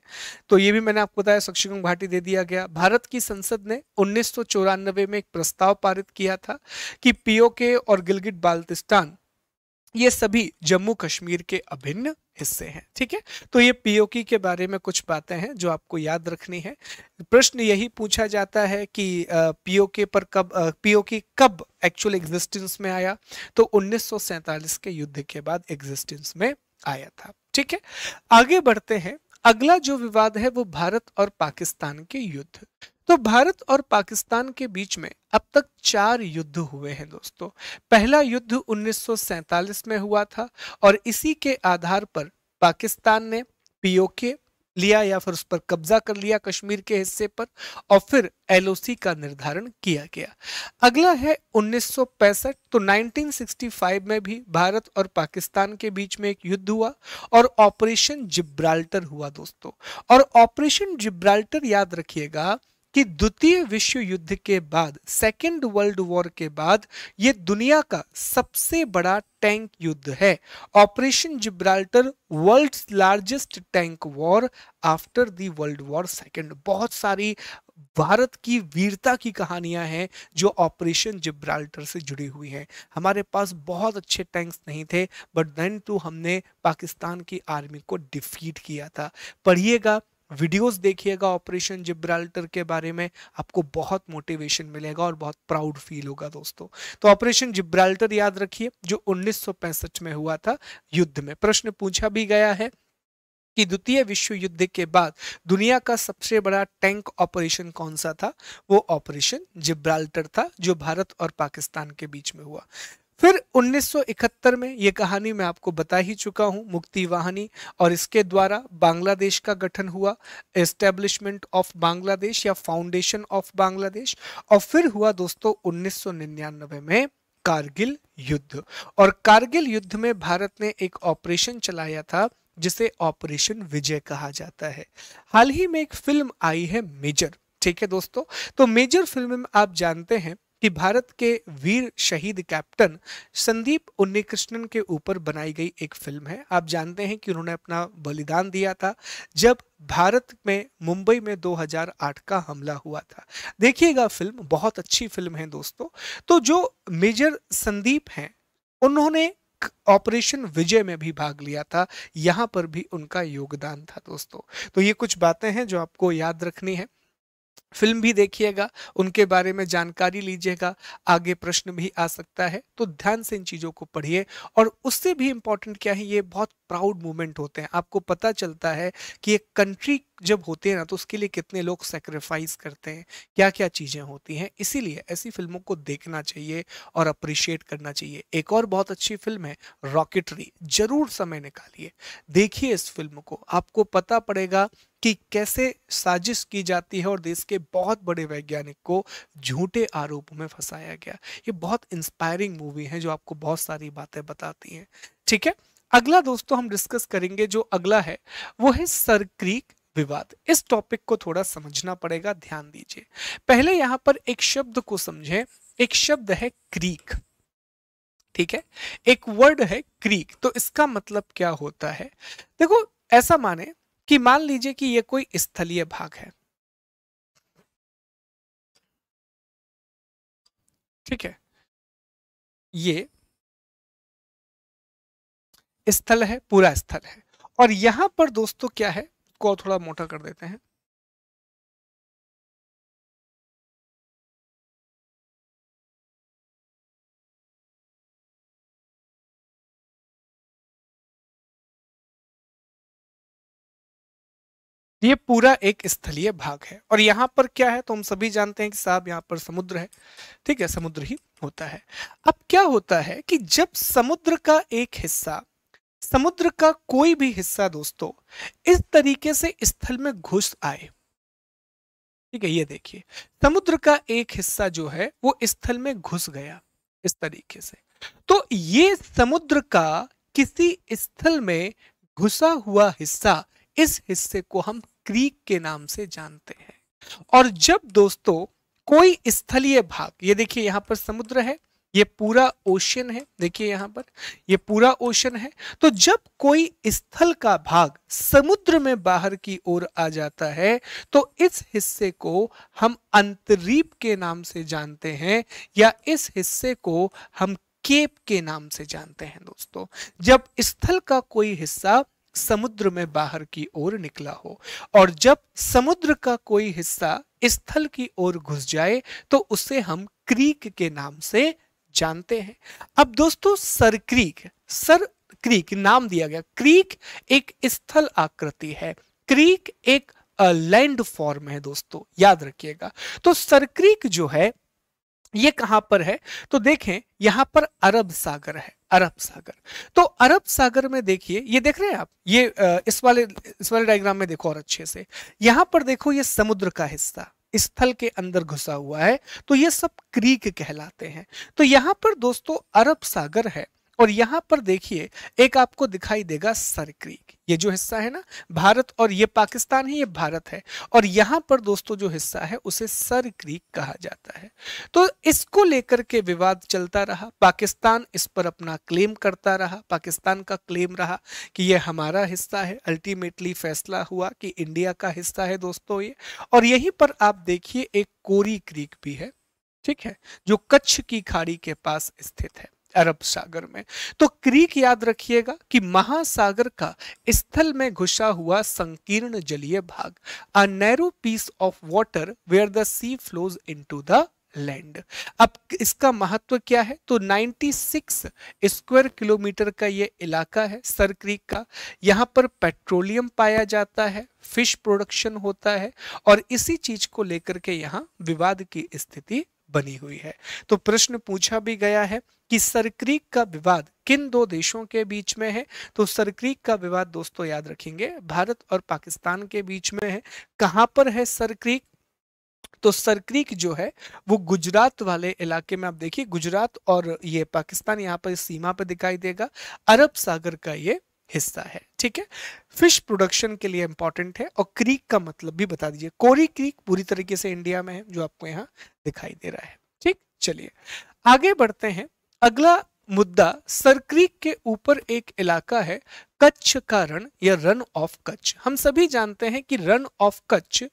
तो ये भी मैंने आपको बताया सक्षम घाटी दे दिया गया भारत की संसद ने उन्नीस में एक प्रस्ताव पारित किया था कि पीओके और गिलगिट बाल्तिस्तान ये सभी जम्मू कश्मीर के अभिन्न हिस्से हैं ठीक है तो ये पीओके के बारे में कुछ बातें हैं जो आपको याद रखनी है प्रश्न यही पूछा जाता है कि पीओके पर कब पीओके कब एक्चुअल एग्जिस्टेंस में आया तो उन्नीस के युद्ध के बाद एग्जिस्टेंस में आया था ठीक है आगे बढ़ते हैं अगला जो विवाद है वो भारत और पाकिस्तान के युद्ध तो भारत और पाकिस्तान के बीच में अब तक चार युद्ध हुए हैं दोस्तों पहला युद्ध 1947 में हुआ था और इसी के आधार पर पाकिस्तान ने पीओके लिया या फिर उस पर कब्जा कर लिया कश्मीर के हिस्से पर और फिर एलओसी का निर्धारण किया गया अगला है 1965 तो 1965 में भी भारत और पाकिस्तान के बीच में एक युद्ध हुआ और ऑपरेशन जिब्राल्टर हुआ दोस्तों और ऑपरेशन जिब्राल्टर याद रखिएगा कि द्वितीय विश्व युद्ध के बाद सेकेंड वर्ल्ड वॉर के बाद ये दुनिया का सबसे बड़ा टैंक युद्ध है operation Gibraltar world largest tank war after the world war second बहुत सारी भारत की वीरता की कहानियां हैं जो ऑपरेशन जिब्राल्टर से जुड़ी हुई हैं हमारे पास बहुत अच्छे टैंक्स नहीं थे बट देन टू हमने पाकिस्तान की आर्मी को डिफीट किया था पढ़िएगा वीडियोस देखिएगा ऑपरेशन जिब्राल्टर के बारे में आपको बहुत मोटिवेशन मिलेगा और बहुत प्राउड फील होगा दोस्तों तो ऑपरेशन जिब्राल्टर याद रखिए जो उन्नीस में हुआ था युद्ध में प्रश्न पूछा भी गया है कि द्वितीय विश्व युद्ध के बाद दुनिया का सबसे बड़ा टैंक ऑपरेशन कौन सा था वो ऑपरेशन जिब्राल्टर था जो भारत और पाकिस्तान के बीच में हुआ फिर 1971 में ये कहानी मैं आपको बता ही चुका हूँ मुक्ति वाहनी और इसके द्वारा बांग्लादेश का गठन हुआ एस्टेब्लिशमेंट ऑफ बांग्लादेश या फाउंडेशन ऑफ बांग्लादेश और फिर हुआ दोस्तों 1999 में कारगिल युद्ध और कारगिल युद्ध में भारत ने एक ऑपरेशन चलाया था जिसे ऑपरेशन विजय कहा जाता है हाल ही में एक फिल्म आई है मेजर ठीक है दोस्तों तो मेजर फिल्म में आप जानते हैं कि भारत के वीर शहीद कैप्टन संदीप उन्नीकृष्णन के ऊपर बनाई गई एक फिल्म है आप जानते हैं कि उन्होंने अपना बलिदान दिया था जब भारत में मुंबई में 2008 का हमला हुआ था देखिएगा फिल्म बहुत अच्छी फिल्म है दोस्तों तो जो मेजर संदीप हैं उन्होंने ऑपरेशन विजय में भी भाग लिया था यहाँ पर भी उनका योगदान था दोस्तों तो ये कुछ बातें हैं जो आपको याद रखनी है फिल्म भी देखिएगा उनके बारे में जानकारी लीजिएगा आगे प्रश्न भी आ सकता है तो ध्यान से इन चीज़ों को पढ़िए और उससे भी इम्पोर्टेंट क्या है ये बहुत प्राउड मोमेंट होते हैं आपको पता चलता है कि एक कंट्री जब होते हैं ना तो उसके लिए कितने लोग सेक्रीफाइस करते हैं क्या क्या चीज़ें होती हैं इसीलिए ऐसी फिल्मों को देखना चाहिए और अप्रिशिएट करना चाहिए एक और बहुत अच्छी फिल्म है रॉकेटरी जरूर समय निकालिए देखिए इस फिल्म को आपको पता पड़ेगा कि कैसे साजिश की जाती है और देश के बहुत बड़े वैज्ञानिक को झूठे आरोप में फंसाया गया ये बहुत इंस्पायरिंग मूवी है जो आपको बहुत सारी बातें बताती हैं ठीक है अगला दोस्तों हम डिस्कस करेंगे जो अगला है वो है सर क्रीक विवाद इस टॉपिक को थोड़ा समझना पड़ेगा ध्यान दीजिए पहले यहां पर एक शब्द को समझें एक शब्द है क्रीक ठीक है एक वर्ड है क्रीक तो इसका मतलब क्या होता है देखो ऐसा माने कि मान लीजिए कि यह कोई स्थलीय भाग है ठीक है ये स्थल है पूरा स्थल है और यहां पर दोस्तों क्या है को थोड़ा मोटा कर देते हैं ये पूरा एक स्थलीय भाग है और यहाँ पर क्या है तो हम सभी जानते हैं कि साहब यहाँ पर समुद्र है ठीक है समुद्र ही होता है अब क्या होता है कि जब समुद्र का एक हिस्सा समुद्र का कोई भी हिस्सा दोस्तों इस तरीके से स्थल में घुस आए ठीक है ये देखिए समुद्र का एक हिस्सा जो है वो स्थल में घुस गया इस तरीके से तो ये समुद्र का किसी स्थल में घुसा हुआ हिस्सा इस हिस्से को हम क्रीक के नाम से जानते हैं और जब दोस्तों कोई स्थलीय भाग ये देखिए यहां पर समुद्र है ये पूरा ओशन है देखिए यहाँ पर ये पूरा ओशन है तो जब कोई स्थल का भाग समुद्र में बाहर की ओर आ जाता है तो इस हिस्से को हम अंतरीप के नाम से जानते हैं या इस हिस्से को हम केप के नाम से जानते हैं दोस्तों जब स्थल का कोई हिस्सा समुद्र में बाहर की ओर निकला हो और जब समुद्र का कोई हिस्सा स्थल की ओर घुस जाए तो उसे हम क्रीक के नाम से जानते हैं अब दोस्तों सर क्रीक सर क्रीक नाम दिया गया क्रीक एक स्थल आकृति है क्रीक एक लैंड फॉर्म है दोस्तों याद रखिएगा तो सर क्रीक जो है ये कहां पर है तो देखें यहां पर अरब सागर है अरब सागर तो अरब सागर में देखिए ये देख रहे हैं आप ये इस वाले इस वाले डायग्राम में देखो और अच्छे से यहां पर देखो ये समुद्र का हिस्सा स्थल के अंदर घुसा हुआ है तो ये सब क्रीक कहलाते हैं तो यहाँ पर दोस्तों अरब सागर है और यहां पर देखिए एक आपको दिखाई देगा सर क्रीक ये जो हिस्सा है ना भारत और ये पाकिस्तान है ये भारत है और यहां पर दोस्तों जो हिस्सा है उसे सर क्रीक कहा जाता है तो इसको लेकर के विवाद चलता रहा पाकिस्तान इस पर अपना क्लेम करता रहा पाकिस्तान का क्लेम रहा कि ये हमारा हिस्सा है अल्टीमेटली फैसला हुआ कि इंडिया का हिस्सा है दोस्तों ये और यहीं पर आप देखिए एक कोरी क्रीक भी है ठीक है जो कच्छ की खाड़ी के पास स्थित है अरब सागर में तो क्रीक याद रखिएगा कि महासागर का स्थल में घुसा हुआ संकीर्ण जलीय भाग a narrow piece of water where the sea flows into the land अब इसका महत्व क्या है तो 96 स्क्वायर किलोमीटर का ये इलाका है सर क्रीक का यहाँ पर पेट्रोलियम पाया जाता है फिश प्रोडक्शन होता है और इसी चीज को लेकर के यहाँ विवाद की स्थिति बनी हुई है तो प्रश्न पूछा भी गया है कि सरक्रीक का विवाद किन दो देशों के बीच में है तो सरक्रीक का विवाद दोस्तों याद रखेंगे भारत और पाकिस्तान के बीच में है कहां पर है सरक्रीक तो सरक्रीक जो है वो गुजरात वाले इलाके में आप देखिए गुजरात और ये पाकिस्तान यहाँ पर सीमा पर दिखाई देगा अरब सागर का ये हिस्सा है ठीक है फिश प्रोडक्शन के लिए इंपॉर्टेंट है और क्रीक का मतलब भी बता दीजिए कोरी क्रीक पूरी तरीके से इंडिया में है जो आपको यहाँ दिखाई दे रहा है ठीक चलिए आगे बढ़ते हैं अगला मुद्दा सरक्रीक के ऊपर एक इलाका है कच्छ का रण या रन ऑफ कच्छ हम सभी जानते हैं कि रन ऑफ कच्छ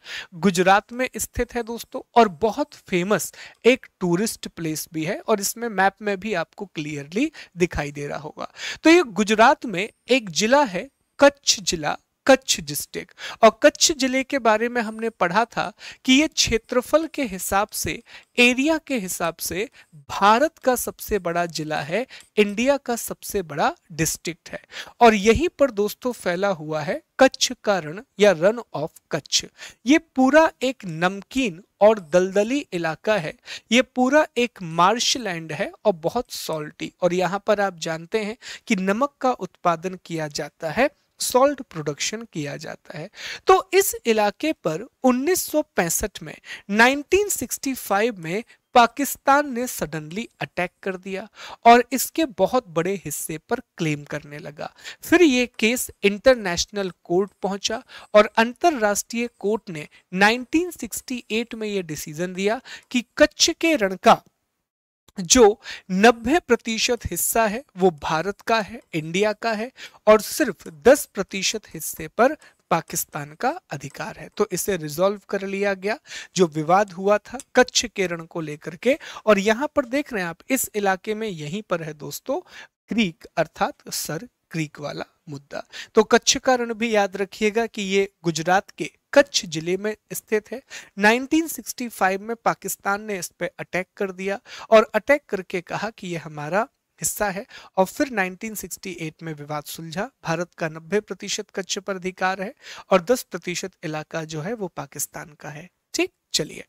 गुजरात में स्थित है दोस्तों और बहुत फेमस एक टूरिस्ट प्लेस भी है और इसमें मैप में भी आपको क्लियरली दिखाई दे रहा होगा तो ये गुजरात में एक जिला है कच्छ जिला कच्छ डिस्ट्रिक्ट और कच्छ जिले के बारे में हमने पढ़ा था कि ये क्षेत्रफल के हिसाब से एरिया के हिसाब से भारत का सबसे बड़ा जिला है इंडिया का सबसे बड़ा डिस्ट्रिक्ट है और यहीं पर दोस्तों फैला हुआ है कच्छ का रण या रन ऑफ कच्छ ये पूरा एक नमकीन और दलदली इलाका है ये पूरा एक मार्श लैंड है और बहुत सॉल्टी और यहाँ पर आप जानते हैं कि नमक का उत्पादन किया जाता है सॉल्ट प्रोडक्शन किया जाता है तो इस इलाके पर 1965 में 1965 में पाकिस्तान ने सडनली अटैक कर दिया और इसके बहुत बड़े हिस्से पर क्लेम करने लगा फिर ये केस इंटरनेशनल कोर्ट पहुंचा और अंतर्राष्ट्रीय कोर्ट ने 1968 में ये डिसीजन दिया कि कच्छ के रणका जो 90 प्रतिशत हिस्सा है वो भारत का है इंडिया का है और सिर्फ 10 प्रतिशत हिस्से पर पाकिस्तान का अधिकार है तो इसे रिजॉल्व कर लिया गया जो विवाद हुआ था कच्छ केरण को लेकर के और यहाँ पर देख रहे हैं आप इस इलाके में यहीं पर है दोस्तों क्रीक अर्थात सर क्रीक वाला मुद्दा तो कच्छ का रण भी याद रखिएगा कि ये गुजरात के कच्छ जिले में स्थित है 1965 में पाकिस्तान ने इस पे अटैक कर दिया और अटैक करके कहा कि यह हमारा हिस्सा है और फिर 1968 में विवाद सुलझा भारत का 90 प्रतिशत कच्छ पर अधिकार है और 10 प्रतिशत इलाका जो है वो पाकिस्तान का है ठीक चलिए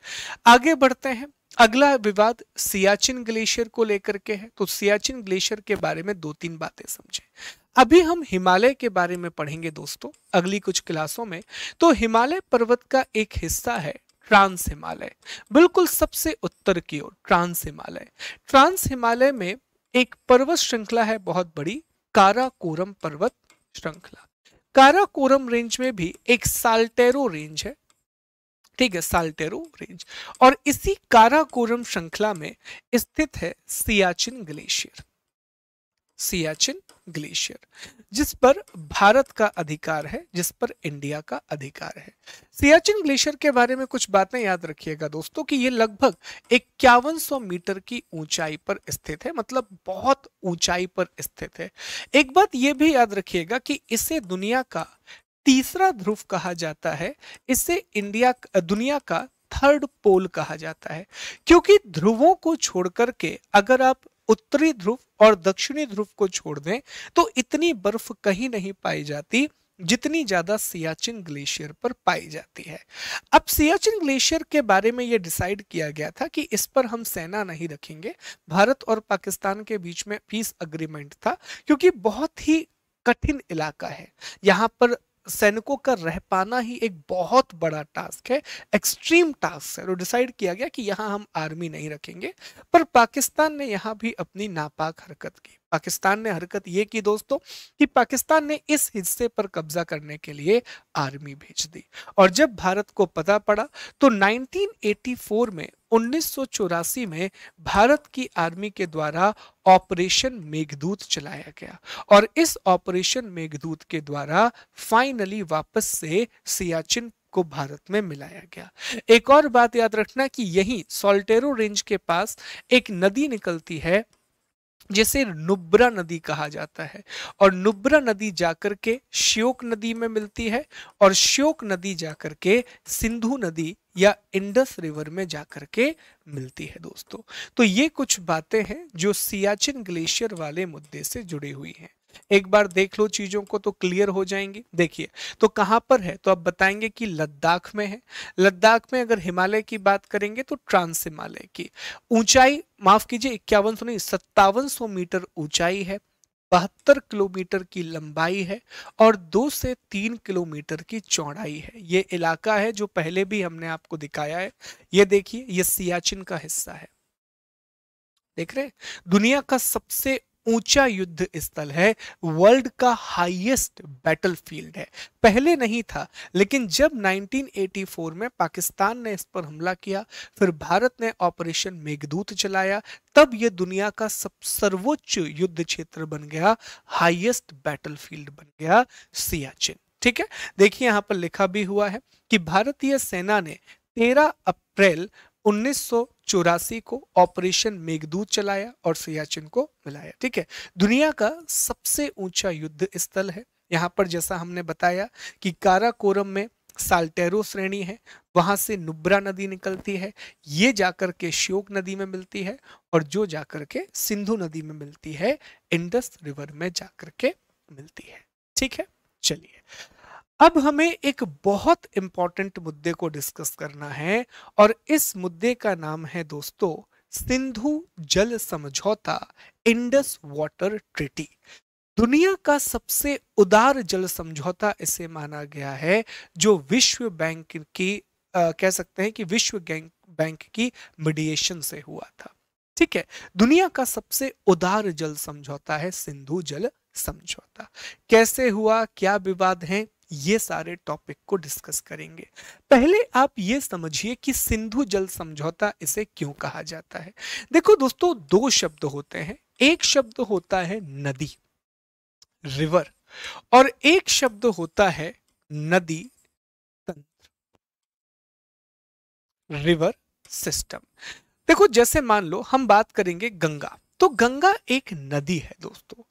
आगे बढ़ते हैं अगला विवाद सियाचिन ग्लेशियर को लेकर के है तो सियाचिन ग्लेशियर के बारे में दो तीन बातें समझें अभी हम हिमालय के बारे में पढ़ेंगे दोस्तों अगली कुछ क्लासों में तो हिमालय पर्वत का एक हिस्सा है ट्रांस हिमालय बिल्कुल सबसे उत्तर की ओर ट्रांस हिमालय ट्रांस हिमालय में एक पर्वत श्रृंखला है बहुत बड़ी काराकोरम पर्वत श्रृंखला काराकोरम रेंज में भी एक साल्टेरो रेंज है ठीक है साल्टेरो रेंज और इसी काराकोरम श्रृंखला में स्थित है सियाचिन ग्लेशियर सियाचिन ग्लेशियर जिस पर भारत का अधिकार है जिस पर इंडिया का अधिकार है सियाचिन ग्लेशियर के बारे में कुछ बातें याद रखिएगा दोस्तों कि ये लगभग इक्यावन सौ मीटर की ऊंचाई पर स्थित है मतलब बहुत ऊंचाई पर स्थित है एक बात ये भी याद रखिएगा कि इसे दुनिया का तीसरा ध्रुव कहा जाता है इसे इंडिया दुनिया का थर्ड पोल कहा जाता है क्योंकि ध्रुवों को छोड़ करके अगर आप उत्तरी ध्रुव और दक्षिणी ध्रुव को छोड़ दें तो इतनी बर्फ कहीं नहीं पाई जाती जितनी ज्यादा सियाचिन ग्लेशियर पर पाई जाती है अब सियाचिन ग्लेशियर के बारे में यह डिसाइड किया गया था कि इस पर हम सेना नहीं रखेंगे भारत और पाकिस्तान के बीच में पीस अग्रीमेंट था क्योंकि बहुत ही कठिन इलाका है यहाँ पर सैनिकों का रह पाना ही एक बहुत बड़ा टास्क है एक्सट्रीम टास्क है तो डिसाइड किया गया कि यहाँ हम आर्मी नहीं रखेंगे पर पाकिस्तान ने यहाँ भी अपनी नापाक हरकत की पाकिस्तान ने हरकत ये की दोस्तों कि पाकिस्तान ने इस हिस्से पर कब्जा करने के लिए आर्मी भेज दी और जब भारत को पता पड़ा तो 1984 में उन्नीस में भारत की आर्मी के द्वारा ऑपरेशन मेघदूत चलाया गया और इस ऑपरेशन मेघदूत के द्वारा फाइनली वापस से सियाचिन को भारत में मिलाया गया एक और बात याद रखना कि यही सोल्टेरो रेंज के पास एक नदी निकलती है जिसे नुब्रा नदी कहा जाता है और नुब्रा नदी जाकर के श्योक नदी में मिलती है और श्योक नदी जाकर के सिंधु नदी या इंडस रिवर में जाकर के मिलती है दोस्तों तो ये कुछ बातें हैं जो सियाचिन ग्लेशियर वाले मुद्दे से जुड़ी हुई हैं एक बार देख लो चीजों को तो क्लियर हो जाएंगे देखिए तो कहां पर है तो आप बताएंगे कि लद्दाख में है लद्दाख में अगर हिमालय की बात करेंगे तो ट्रांस हिमालय की ऊंचाई माफ कीजिए इक्यावन सौ नहीं सत्तावन सौ मीटर ऊंचाई है बहत्तर किलोमीटर की लंबाई है और दो से तीन किलोमीटर की चौड़ाई है ये इलाका है जो पहले भी हमने आपको दिखाया है ये देखिए ये सियाचिन का हिस्सा है देख रहे दुनिया का सबसे ऊंचा युद्ध स्थल है वर्ल्ड का हाईएस्ट बैटलफील्ड है पहले नहीं था लेकिन जब 1984 में पाकिस्तान ने इस पर हमला किया फिर भारत ने ऑपरेशन मेघदूत चलाया तब यह दुनिया का सब सर्वोच्च युद्ध क्षेत्र बन गया हाईएस्ट बैटलफील्ड बन गया सियाचिन ठीक है देखिए यहाँ पर लिखा भी हुआ है कि भारतीय सेना ने 13 अप्रैल चौरासी को ऑपरेशन मेघदूत चलाया और सियाचिन को मिलाया ठीक है दुनिया का सबसे ऊंचा युद्ध स्थल है यहाँ पर जैसा हमने बताया कि काराकोरम में साल्टेरो श्रेणी है वहां से नुब्रा नदी निकलती है ये जाकर के श्योक नदी में मिलती है और जो जाकर के सिंधु नदी में मिलती है इंडस रिवर में जाकर के मिलती है ठीक है चलिए अब हमें एक बहुत इंपॉर्टेंट मुद्दे को डिस्कस करना है और इस मुद्दे का नाम है दोस्तों सिंधु जल समझौता इंडस वाटर ट्रिटी दुनिया का सबसे उदार जल समझौता इसे माना गया है जो विश्व बैंक की आ, कह सकते हैं कि विश्व बैंक की मीडिएशन से हुआ था ठीक है दुनिया का सबसे उदार जल समझौता है सिंधु जल समझौता कैसे हुआ क्या विवाद है ये सारे टॉपिक को डिस्कस करेंगे पहले आप ये समझिए कि सिंधु जल समझौता इसे क्यों कहा जाता है देखो दोस्तों दो शब्द होते हैं एक शब्द होता है नदी रिवर और एक शब्द होता है नदी तंत्र रिवर सिस्टम देखो जैसे मान लो हम बात करेंगे गंगा तो गंगा एक नदी है दोस्तों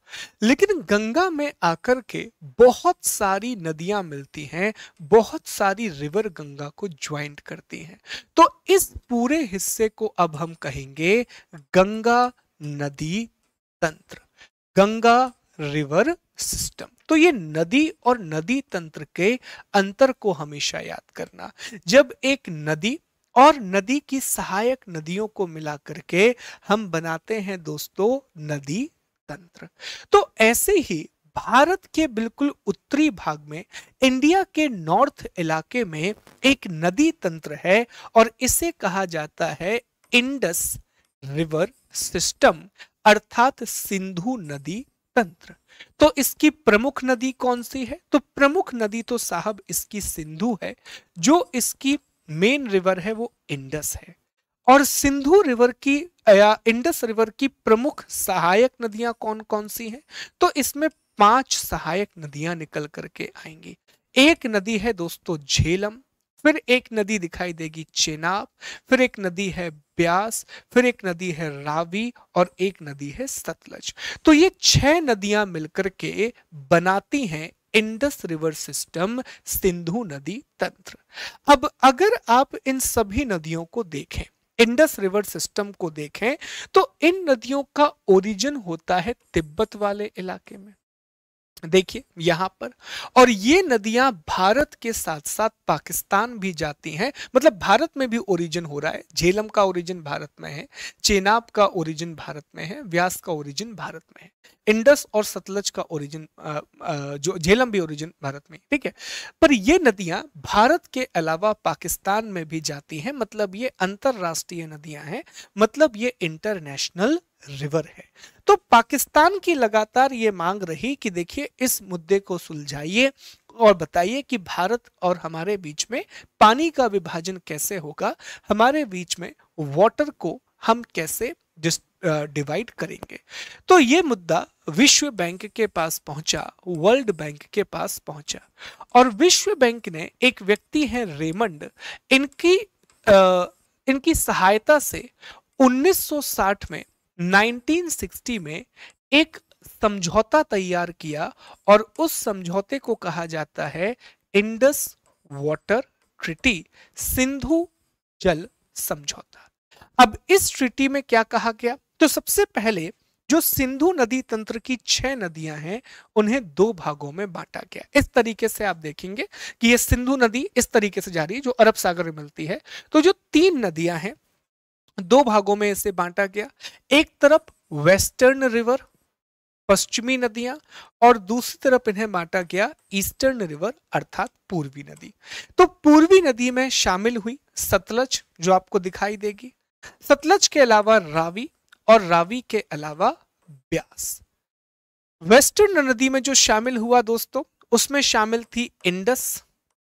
लेकिन गंगा में आकर के बहुत सारी नदियां मिलती हैं बहुत सारी रिवर गंगा को ज्वाइंट करती हैं तो इस पूरे हिस्से को अब हम कहेंगे गंगा नदी तंत्र गंगा रिवर सिस्टम तो ये नदी और नदी तंत्र के अंतर को हमेशा याद करना जब एक नदी और नदी की सहायक नदियों को मिला करके हम बनाते हैं दोस्तों नदी तंत्र तो ऐसे ही भारत के बिल्कुल उत्तरी भाग में इंडिया के नॉर्थ इलाके में एक नदी तंत्र है और इसे कहा जाता है इंडस रिवर सिस्टम अर्थात सिंधु नदी तंत्र तो इसकी प्रमुख नदी कौन सी है तो प्रमुख नदी तो साहब इसकी सिंधु है जो इसकी मेन रिवर है वो इंडस है और सिंधु रिवर की या इंडस रिवर की प्रमुख सहायक नदियां कौन कौन सी हैं तो इसमें पांच सहायक नदियां निकल करके आएंगी एक नदी है दोस्तों झेलम फिर एक नदी दिखाई देगी चेनाब फिर एक नदी है ब्यास फिर एक नदी है रावी और एक नदी है सतलज तो ये छह नदियां मिलकर के बनाती हैं इंडस रिवर सिस्टम सिंधु नदी तंत्र अब अगर आप इन सभी नदियों को देखें इंडस रिवर सिस्टम को देखें तो इन नदियों का ओरिजिन होता है तिब्बत वाले इलाके में देखिए यहाँ पर और ये नदियां भारत के साथ साथ पाकिस्तान भी जाती हैं मतलब भारत में भी ओरिजिन हो रहा है झेलम का ओरिजिन भारत में है चेनाब का ओरिजिन भारत में है व्यास का ओरिजिन भारत में है इंडस और सतलज का ओरिजिन जो झेलम भी ओरिजिन भारत में ठीक है पर ये नदियां भारत के अलावा पाकिस्तान में भी जाती हैं मतलब ये अंतरराष्ट्रीय नदियां हैं मतलब ये इंटरनेशनल रिवर है तो पाकिस्तान की लगातार ये मांग रही कि देखिए इस मुद्दे को सुलझाइए और बताइए कि भारत और हमारे बीच में पानी का विभाजन कैसे होगा हमारे बीच में वाटर को हम कैसे डिवाइड करेंगे तो ये मुद्दा विश्व बैंक के पास पहुंचा वर्ल्ड बैंक के पास पहुंचा और विश्व बैंक ने एक व्यक्ति है रेमंड इनकी आ, इनकी सहायता से 1960 में 1960 में एक समझौता तैयार किया और उस समझौते को कहा जाता है इंडस वाटर ट्रिटी सिंधु जल समझौता अब इस ट्रिटी में क्या कहा गया तो सबसे पहले जो सिंधु नदी तंत्र की छह नदियां हैं उन्हें दो भागों में बांटा गया इस तरीके से आप देखेंगे कि ये सिंधु नदी इस तरीके से जा रही है जो अरब सागर में मिलती है तो जो तीन नदियां हैं दो भागों में इसे बांटा गया एक तरफ वेस्टर्न रिवर पश्चिमी नदियां और दूसरी तरफ इन्हें बांटा गया ईस्टर्न रिवर अर्थात पूर्वी नदी तो पूर्वी नदी में शामिल हुई सतलज जो आपको दिखाई देगी सतलज के अलावा रावी और रावी के अलावा ब्यास वेस्टर्न नदी में जो शामिल हुआ दोस्तों उसमें शामिल थी इंडस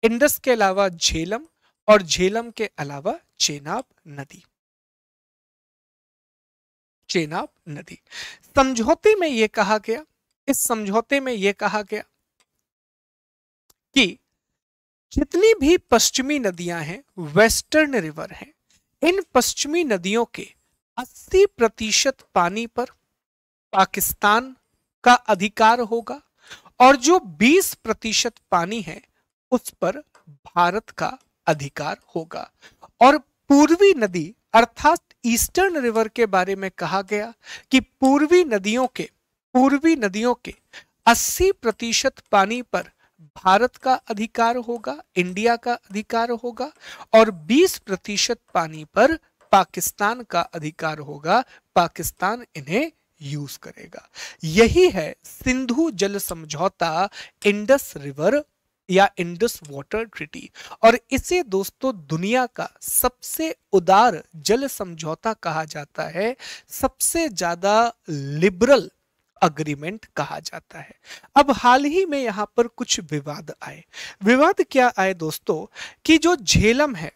इंडस के अलावा झेलम और झेलम के अलावा चेनाब नदी चेनाब नदी समझौते में यह कहा गया इस समझौते में यह कहा गया कि जितनी भी पश्चिमी नदियां हैं वेस्टर्न रिवर हैं इन पश्चिमी नदियों के 80 प्रतिशत पानी पर पाकिस्तान का अधिकार होगा और जो 20 प्रतिशत पानी है उस पर भारत का अधिकार होगा और पूर्वी नदी अर्थात ईस्टर्न रिवर के बारे में कहा गया कि पूर्वी नदियों के पूर्वी नदियों के 80 प्रतिशत पानी पर भारत का अधिकार होगा इंडिया का अधिकार होगा और 20 प्रतिशत पानी पर पाकिस्तान का अधिकार होगा पाकिस्तान इन्हें यूज करेगा यही है सिंधु जल समझौता इंडस रिवर या इंडस वाटर ट्रिटी और इसे दोस्तों दुनिया का सबसे उदार जल समझौता कहा जाता है सबसे ज्यादा लिबरल अग्रीमेंट कहा जाता है अब हाल ही में यहां पर कुछ विवाद आए विवाद क्या आए दोस्तों कि जो झेलम है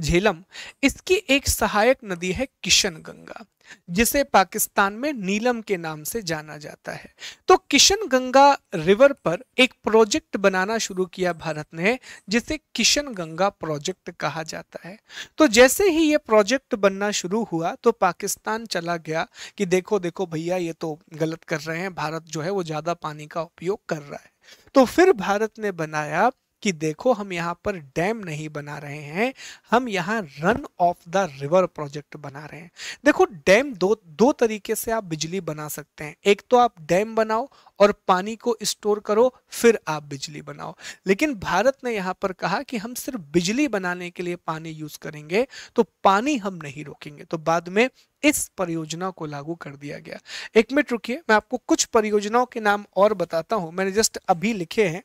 झेलम इसकी एक सहायक नदी है किशन गंगा जिसे पाकिस्तान में नीलम के नाम से जाना जाता है तो किशन गंगा रिवर पर एक प्रोजेक्ट बनाना शुरू किया भारत ने जिसे किशन गंगा प्रोजेक्ट कहा जाता है तो जैसे ही ये प्रोजेक्ट बनना शुरू हुआ तो पाकिस्तान चला गया कि देखो देखो भैया ये तो गलत कर रहे हैं भारत जो है वो ज़्यादा पानी का उपयोग कर रहा है तो फिर भारत ने बनाया कि देखो हम यहाँ पर डैम नहीं बना रहे हैं हम यहाँ run of the river project बना रहे हैं देखो डैम दो दो तरीके से आप बिजली बना सकते हैं एक तो आप डैम बनाओ और पानी को स्टोर करो फिर आप बिजली बनाओ लेकिन भारत ने यहाँ पर कहा कि हम सिर्फ बिजली बनाने के लिए पानी यूज करेंगे तो पानी हम नहीं रोकेंगे तो बाद में इस परियोजना को लागू कर दिया गया एक मिनट रुकिए मैं आपको कुछ परियोजनाओं के नाम और बताता हूँ मैंने जस्ट अभी लिखे हैं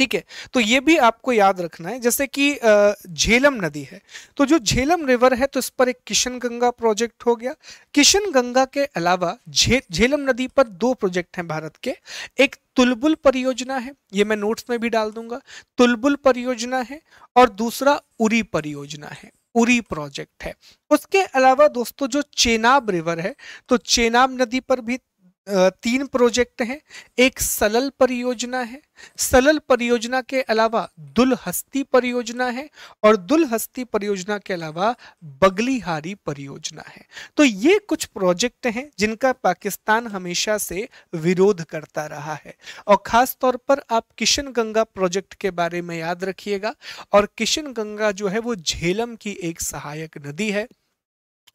ठीक है तो ये भी आपको याद रखना है जैसे कि झेलम नदी है तो जो झेलम रिवर है तो इस पर एक किशन गंगा प्रोजेक्ट हो गया किशन गंगा के अलावा झेलम जे, नदी पर दो प्रोजेक्ट हैं भारत के एक तुलबुल परियोजना है ये मैं नोट्स में भी डाल दूंगा तुलबुल परियोजना है और दूसरा उरी परियोजना है उरी प्रोजेक्ट है उसके अलावा दोस्तों जो चेनाब रिवर है तो चेनाब नदी पर भी तीन प्रोजेक्ट हैं एक सलल परियोजना है सलल परियोजना के अलावा दुलहस्ती परियोजना है और दुलहस्ती परियोजना के अलावा बगलीहारी परियोजना है तो ये कुछ प्रोजेक्ट हैं जिनका पाकिस्तान हमेशा से विरोध करता रहा है और खास तौर पर आप किशन गंगा प्रोजेक्ट के बारे में याद रखिएगा और किशन गंगा जो है वो झेलम की एक सहायक नदी है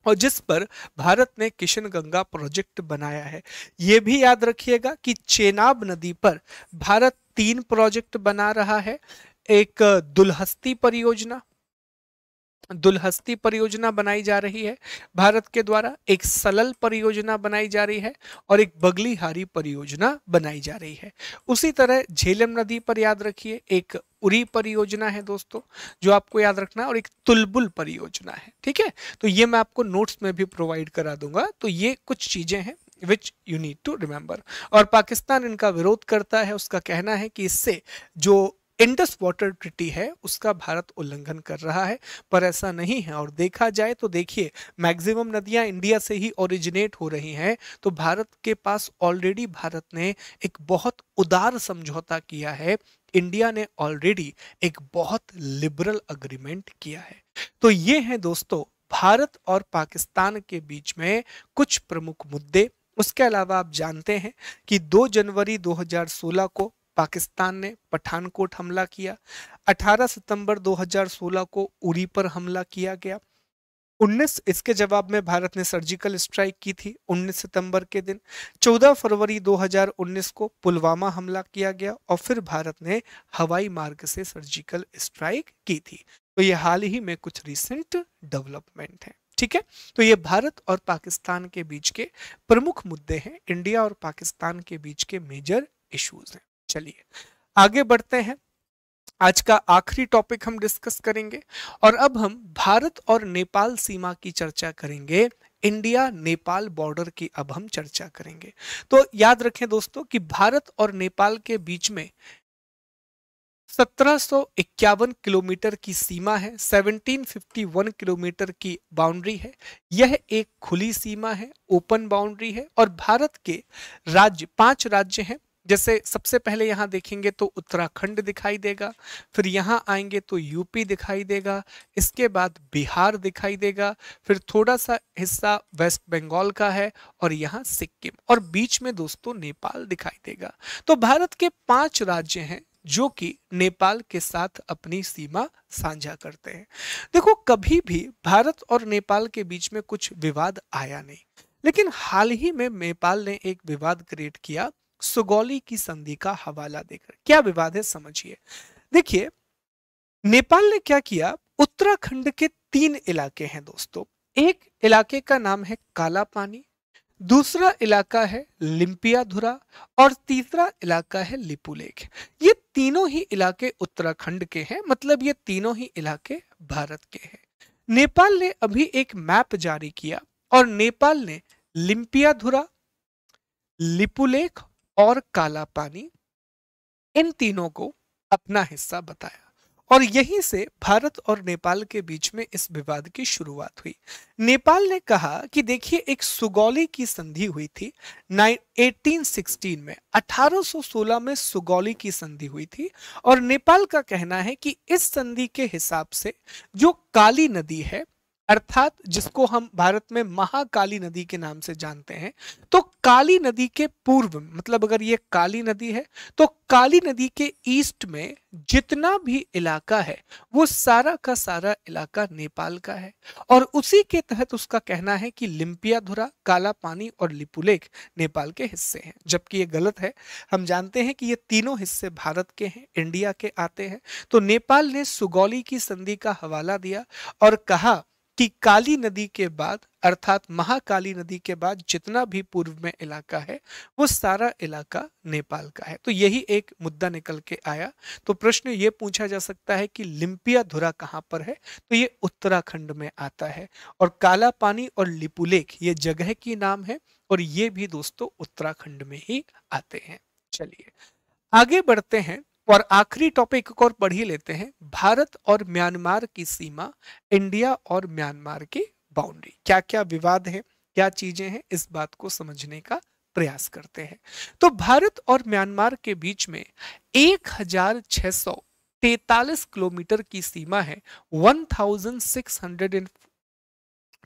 और जिस पर भारत ने किशन गंगा प्रोजेक्ट बनाया है ये भी याद रखिएगा कि चेनाब नदी पर भारत तीन प्रोजेक्ट बना रहा है एक दुलहस्ती परियोजना दुलहस्ती परियोजना बनाई जा रही है भारत के द्वारा एक सलल परियोजना बनाई जा रही है और एक बगलीहारी परियोजना बनाई जा रही है उसी तरह झेलम नदी पर याद रखिए एक उरी परियोजना है दोस्तों जो आपको याद रखना है और एक तुलबुल परियोजना है ठीक है तो ये मैं आपको नोट्स में भी प्रोवाइड करा दूंगा तो ये कुछ चीजें हैं which you need to remember और पाकिस्तान इनका विरोध करता है उसका कहना है कि इससे जो इंडस वाटर ट्रिटी है उसका भारत उल्लंघन कर रहा है पर ऐसा नहीं है और देखा जाए तो देखिए मैक्सिमम नदियां इंडिया से ही ओरिजिनेट हो रही हैं तो भारत के पास ऑलरेडी भारत ने एक बहुत उदार समझौता किया है इंडिया ने ऑलरेडी एक बहुत लिबरल अग्रीमेंट किया है तो ये है दोस्तों भारत और पाकिस्तान के बीच में कुछ प्रमुख मुद्दे उसके अलावा आप जानते हैं कि 2 जनवरी 2016 को पाकिस्तान ने पठानकोट हमला किया 18 सितंबर 2016 को उरी पर हमला किया गया 19 इसके जवाब में भारत ने सर्जिकल स्ट्राइक की थी 19 सितंबर के दिन 14 फरवरी 2019 को पुलवामा हमला किया गया और फिर भारत ने हवाई मार्ग से सर्जिकल स्ट्राइक की थी तो ये हाल ही में कुछ रिसेंट डेवलपमेंट है ठीक है तो ये भारत और पाकिस्तान के बीच के प्रमुख मुद्दे हैं इंडिया और पाकिस्तान के बीच के मेजर इश्यूज हैं चलिए आगे बढ़ते हैं आज का आखिरी टॉपिक हम डिस्कस करेंगे और अब हम भारत और नेपाल सीमा की चर्चा करेंगे इंडिया नेपाल बॉर्डर की अब हम चर्चा करेंगे तो याद रखें दोस्तों कि भारत और नेपाल के बीच में 1751 किलोमीटर की सीमा है 1751 किलोमीटर की बाउंड्री है यह एक खुली सीमा है ओपन बाउंड्री है और भारत के राज्य पांच राज्य हैं जैसे सबसे पहले यहाँ देखेंगे तो उत्तराखंड दिखाई देगा फिर यहाँ आएंगे तो यूपी दिखाई देगा इसके बाद बिहार दिखाई देगा फिर थोड़ा सा हिस्सा वेस्ट बंगाल का है और यहाँ सिक्किम और बीच में दोस्तों नेपाल दिखाई देगा तो भारत के पांच राज्य हैं जो कि नेपाल के साथ अपनी सीमा साझा करते हैं देखो कभी भी भारत और नेपाल के बीच में कुछ विवाद आया नहीं लेकिन हाल ही में नेपाल ने एक विवाद क्रिएट किया सुगौली की संधि का हवाला देकर क्या विवाद है समझिए देखिए नेपाल ने क्या किया उत्तराखंड के तीन इलाके हैं दोस्तों एक इलाके का नाम है काला पानी दूसरा इलाका है लिम्पियाधुरा और तीसरा इलाका है लिपुलेख ये तीनों ही इलाके उत्तराखंड के हैं मतलब ये तीनों ही इलाके भारत के हैं नेपाल ने अभी एक मैप जारी किया और नेपाल ने लिम्पियाधुरा लिपुलेख और काला पानी इन तीनों को अपना हिस्सा बताया और यहीं से भारत और नेपाल के बीच में इस विवाद की शुरुआत हुई नेपाल ने कहा कि देखिए एक सुगौली की संधि हुई थी 1816 में 1816 में सुगौली की संधि हुई थी और नेपाल का कहना है कि इस संधि के हिसाब से जो काली नदी है अर्थात जिसको हम भारत में महाकाली नदी के नाम से जानते हैं तो काली नदी के पूर्व मतलब अगर ये काली नदी है तो काली नदी के ईस्ट में जितना भी इलाका है वो सारा का सारा इलाका नेपाल का है और उसी के तहत उसका कहना है कि धुरा काला पानी और लिपुलेख नेपाल के हिस्से हैं जबकि ये गलत है हम जानते हैं कि ये तीनों हिस्से भारत के हैं इंडिया के आते हैं तो नेपाल ने सुगौली की संधि का हवाला दिया और कहा कि काली नदी के बाद अर्थात महाकाली नदी के बाद जितना भी पूर्व में इलाका है वो सारा इलाका नेपाल का है तो यही एक मुद्दा निकल के आया तो प्रश्न ये पूछा जा सकता है कि लिम्पिया धुरा कहाँ पर है तो ये उत्तराखंड में आता है और काला पानी और लिपुलेख ये जगह की नाम है और ये भी दोस्तों उत्तराखंड में ही आते हैं चलिए आगे बढ़ते हैं और आखिरी टॉपिक एक और पढ़ ही लेते हैं भारत और म्यांमार की सीमा इंडिया और म्यांमार की बाउंड्री क्या क्या विवाद है क्या चीजें हैं इस बात को समझने का प्रयास करते हैं तो भारत और म्यांमार के बीच में एक हजार सौ तैतालीस किलोमीटर की सीमा है 1640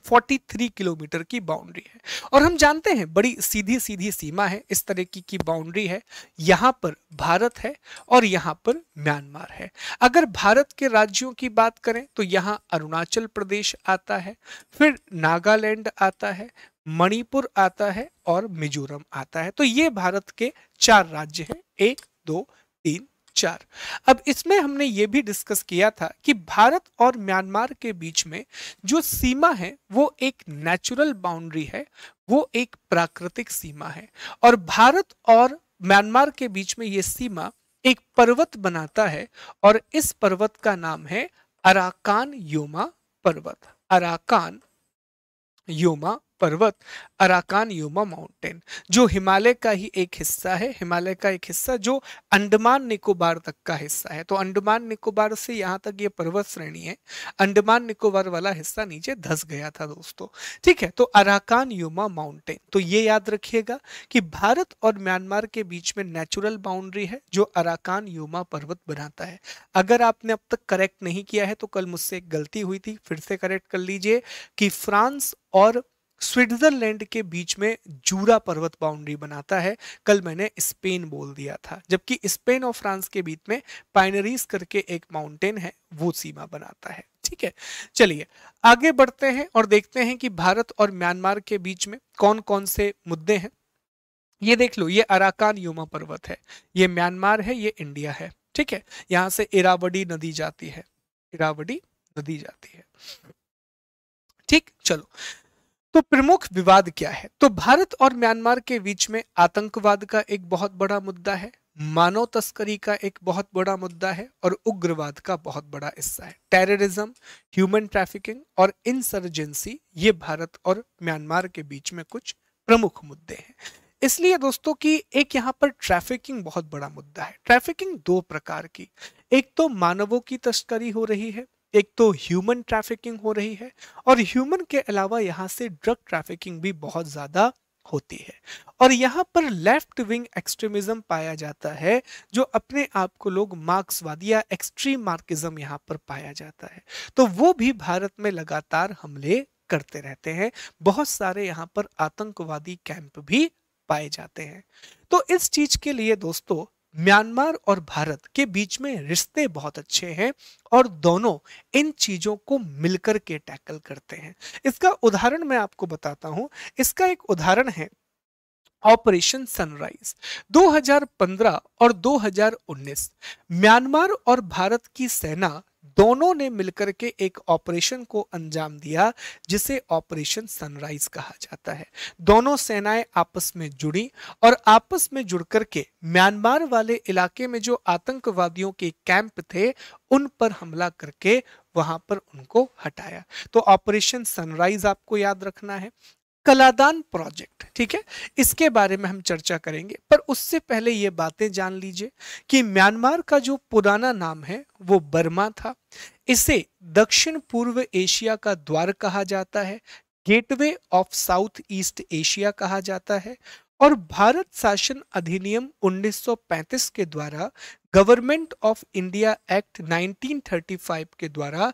43 किलोमीटर की बाउंड्री है और हम जानते हैं बड़ी सीधी सीधी सीमा है इस तरह की, की बाउंड्री है यहाँ पर भारत है और यहाँ पर म्यांमार है अगर भारत के राज्यों की बात करें तो यहाँ अरुणाचल प्रदेश आता है फिर नागालैंड आता है मणिपुर आता है और मिजोरम आता है तो ये भारत के चार राज्य हैं एक दो तीन चार अब इसमें हमने ये भी डिस्कस किया था कि भारत और म्यांमार के बीच में जो सीमा है वो एक नेचुरल बाउंड्री है वो एक प्राकृतिक सीमा है और भारत और म्यांमार के बीच में ये सीमा एक पर्वत बनाता है और इस पर्वत का नाम है अराकान योमा पर्वत अराकान योमा पर्वत अराकान युमा माउंटेन जो हिमालय का ही एक हिस्सा है हिमालय का एक हिस्सा जो अंडमान निकोबार तक का हिस्सा है तो अंडमान निकोबार से यहाँ तक ये पर्वत श्रेणी है अंडमान निकोबार वाला हिस्सा नीचे धस गया था दोस्तों ठीक है तो अराकान युमा माउंटेन तो ये याद रखिएगा कि भारत और म्यांमार के बीच में नेचुरल बाउंड्री है जो अराकान युमा पर्वत बनाता है अगर आपने अब तक करेक्ट नहीं किया है तो कल मुझसे एक गलती हुई थी फिर से करेक्ट कर लीजिए कि फ्रांस और स्विट्जरलैंड के बीच में जूरा पर्वत बाउंड्री बनाता है कल मैंने स्पेन बोल दिया था जबकि स्पेन और फ्रांस के बीच में पाइनरीज करके एक माउंटेन है वो सीमा बनाता है ठीक है चलिए आगे बढ़ते हैं और देखते हैं कि भारत और म्यांमार के बीच में कौन कौन से मुद्दे हैं ये देख लो ये अराकान योमा पर्वत है ये म्यांमार है ये इंडिया है ठीक है यहाँ से इरावडी नदी जाती है इरावडी नदी जाती है ठीक चलो तो प्रमुख विवाद क्या है तो भारत और म्यांमार के बीच में आतंकवाद का एक बहुत बड़ा मुद्दा है मानव तस्करी का एक बहुत बड़ा मुद्दा है और उग्रवाद का बहुत बड़ा हिस्सा है टेररिज्म ह्यूमन ट्रैफिकिंग और इंसर्जेंसी ये भारत और म्यांमार के बीच में कुछ प्रमुख मुद्दे हैं इसलिए दोस्तों कि एक यहाँ पर ट्रैफिकिंग बहुत बड़ा मुद्दा है ट्रैफिकिंग दो प्रकार की एक तो मानवों की तस्करी हो रही है एक तो ह्यूमन ट्रैफिकिंग हो रही है और ह्यूमन के अलावा यहाँ से ड्रग ट्रैफिकिंग भी बहुत ज़्यादा होती है और यहाँ पर लेफ्ट विंग एक्सट्रीमिज्म पाया जाता है जो अपने आप को लोग मार्क्सवादी या एक्सट्रीम मार्किज्म यहाँ पर पाया जाता है तो वो भी भारत में लगातार हमले करते रहते हैं बहुत सारे यहाँ पर आतंकवादी कैंप भी पाए जाते हैं तो इस चीज के लिए दोस्तों म्यांमार और भारत के बीच में रिश्ते बहुत अच्छे हैं और दोनों इन चीजों को मिलकर के टैकल करते हैं इसका उदाहरण मैं आपको बताता हूं इसका एक उदाहरण है ऑपरेशन सनराइज 2015 और 2019 म्यांमार और भारत की सेना दोनों ने मिलकर के एक ऑपरेशन को अंजाम दिया जिसे ऑपरेशन सनराइज कहा जाता है दोनों सेनाएं आपस में जुड़ी और आपस में जुड़ करके म्यांमार वाले इलाके में जो आतंकवादियों के कैंप थे उन पर हमला करके वहां पर उनको हटाया तो ऑपरेशन सनराइज आपको याद रखना है कलादान प्रोजेक्ट ठीक है इसके बारे में हम चर्चा करेंगे पर उससे पहले ये बातें जान लीजिए कि म्यांमार का जो पुराना नाम है वो बर्मा था इसे दक्षिण पूर्व एशिया का द्वार कहा जाता है gateway of South East Asia कहा जाता है और भारत शासन अधिनियम 1935 के द्वारा गवर्नमेंट ऑफ इंडिया एक्ट 1935 के द्वारा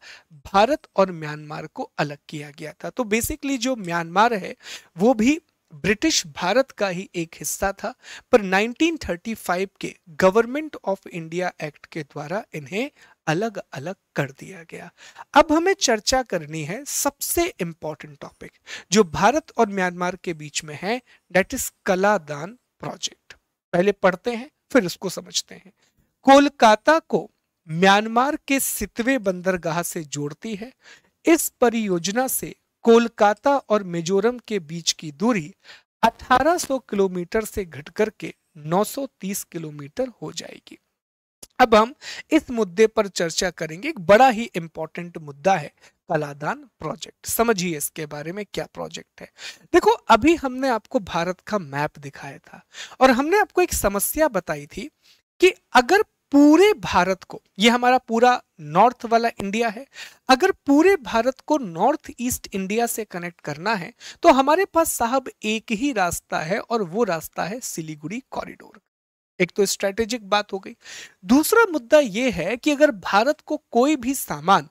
भारत और म्यांमार को अलग किया गया था तो बेसिकली जो म्यांमार है वो भी ब्रिटिश भारत का ही एक हिस्सा था पर 1935 के गवर्नमेंट ऑफ इंडिया एक्ट के द्वारा इन्हें अलग अलग कर दिया गया अब हमें चर्चा करनी है सबसे इंपॉर्टेंट टॉपिक जो भारत और म्यांमार के बीच में है डेट इज कलादान प्रोजेक्ट पहले पढ़ते हैं फिर उसको समझते हैं कोलकाता को म्यांमार के सितवे बंदरगाह से जोड़ती है इस परियोजना से कोलकाता और मिजोरम के बीच की दूरी 1800 किलोमीटर से घटकर के 930 किलोमीटर हो जाएगी अब हम इस मुद्दे पर चर्चा करेंगे एक बड़ा ही इंपॉर्टेंट मुद्दा है कलादान प्रोजेक्ट समझिए इसके बारे में क्या प्रोजेक्ट है देखो अभी हमने आपको भारत का मैप दिखाया था और हमने आपको एक समस्या बताई थी कि अगर पूरे भारत को यह हमारा पूरा नॉर्थ वाला इंडिया है अगर पूरे भारत को नॉर्थ ईस्ट इंडिया से कनेक्ट करना है तो हमारे पास साहब एक ही रास्ता है और वो रास्ता है सिलीगुड़ी कॉरिडोर एक तो स्ट्रेटेजिक बात हो गई दूसरा मुद्दा यह है कि अगर भारत को कोई भी सामान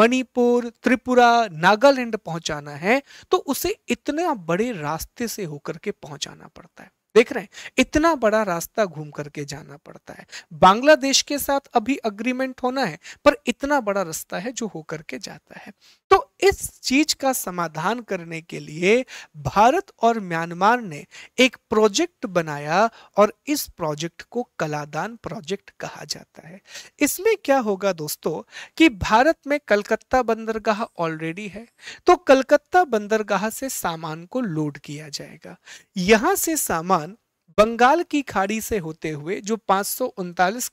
मणिपुर त्रिपुरा नागालैंड पहुंचाना है तो उसे इतना बड़े रास्ते से होकर के पहुंचाना पड़ता है देख रहे हैं इतना बड़ा रास्ता घूम करके जाना पड़ता है बांग्लादेश के साथ अभी अग्रीमेंट होना है पर इतना बड़ा रास्ता है जो होकर के जाता है तो इस चीज का समाधान करने के लिए भारत और म्यांमार ने एक प्रोजेक्ट बनाया और इस प्रोजेक्ट को कलादान प्रोजेक्ट कहा जाता है इसमें क्या होगा दोस्तों कि भारत में कलकत्ता बंदरगाह ऑलरेडी है तो कलकत्ता बंदरगाह से सामान को लोड किया जाएगा यहां से सामान बंगाल की खाड़ी से होते हुए जो पाँच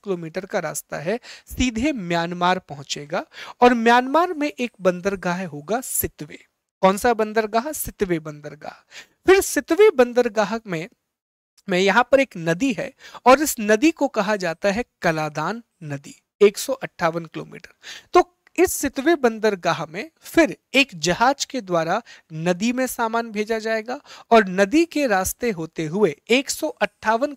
किलोमीटर का रास्ता है सीधे म्यांमार पहुंचेगा और म्यांमार में एक बंदरगाह होगा सितवे कौन सा बंदरगाह सितवे बंदरगाह फिर सितवे बंदरगाह में में यहाँ पर एक नदी है और इस नदी को कहा जाता है कलादान नदी एक किलोमीटर तो इस सितवे बंदरगाह में फिर एक जहाज के द्वारा नदी में सामान भेजा जाएगा और नदी के रास्ते होते हुए एक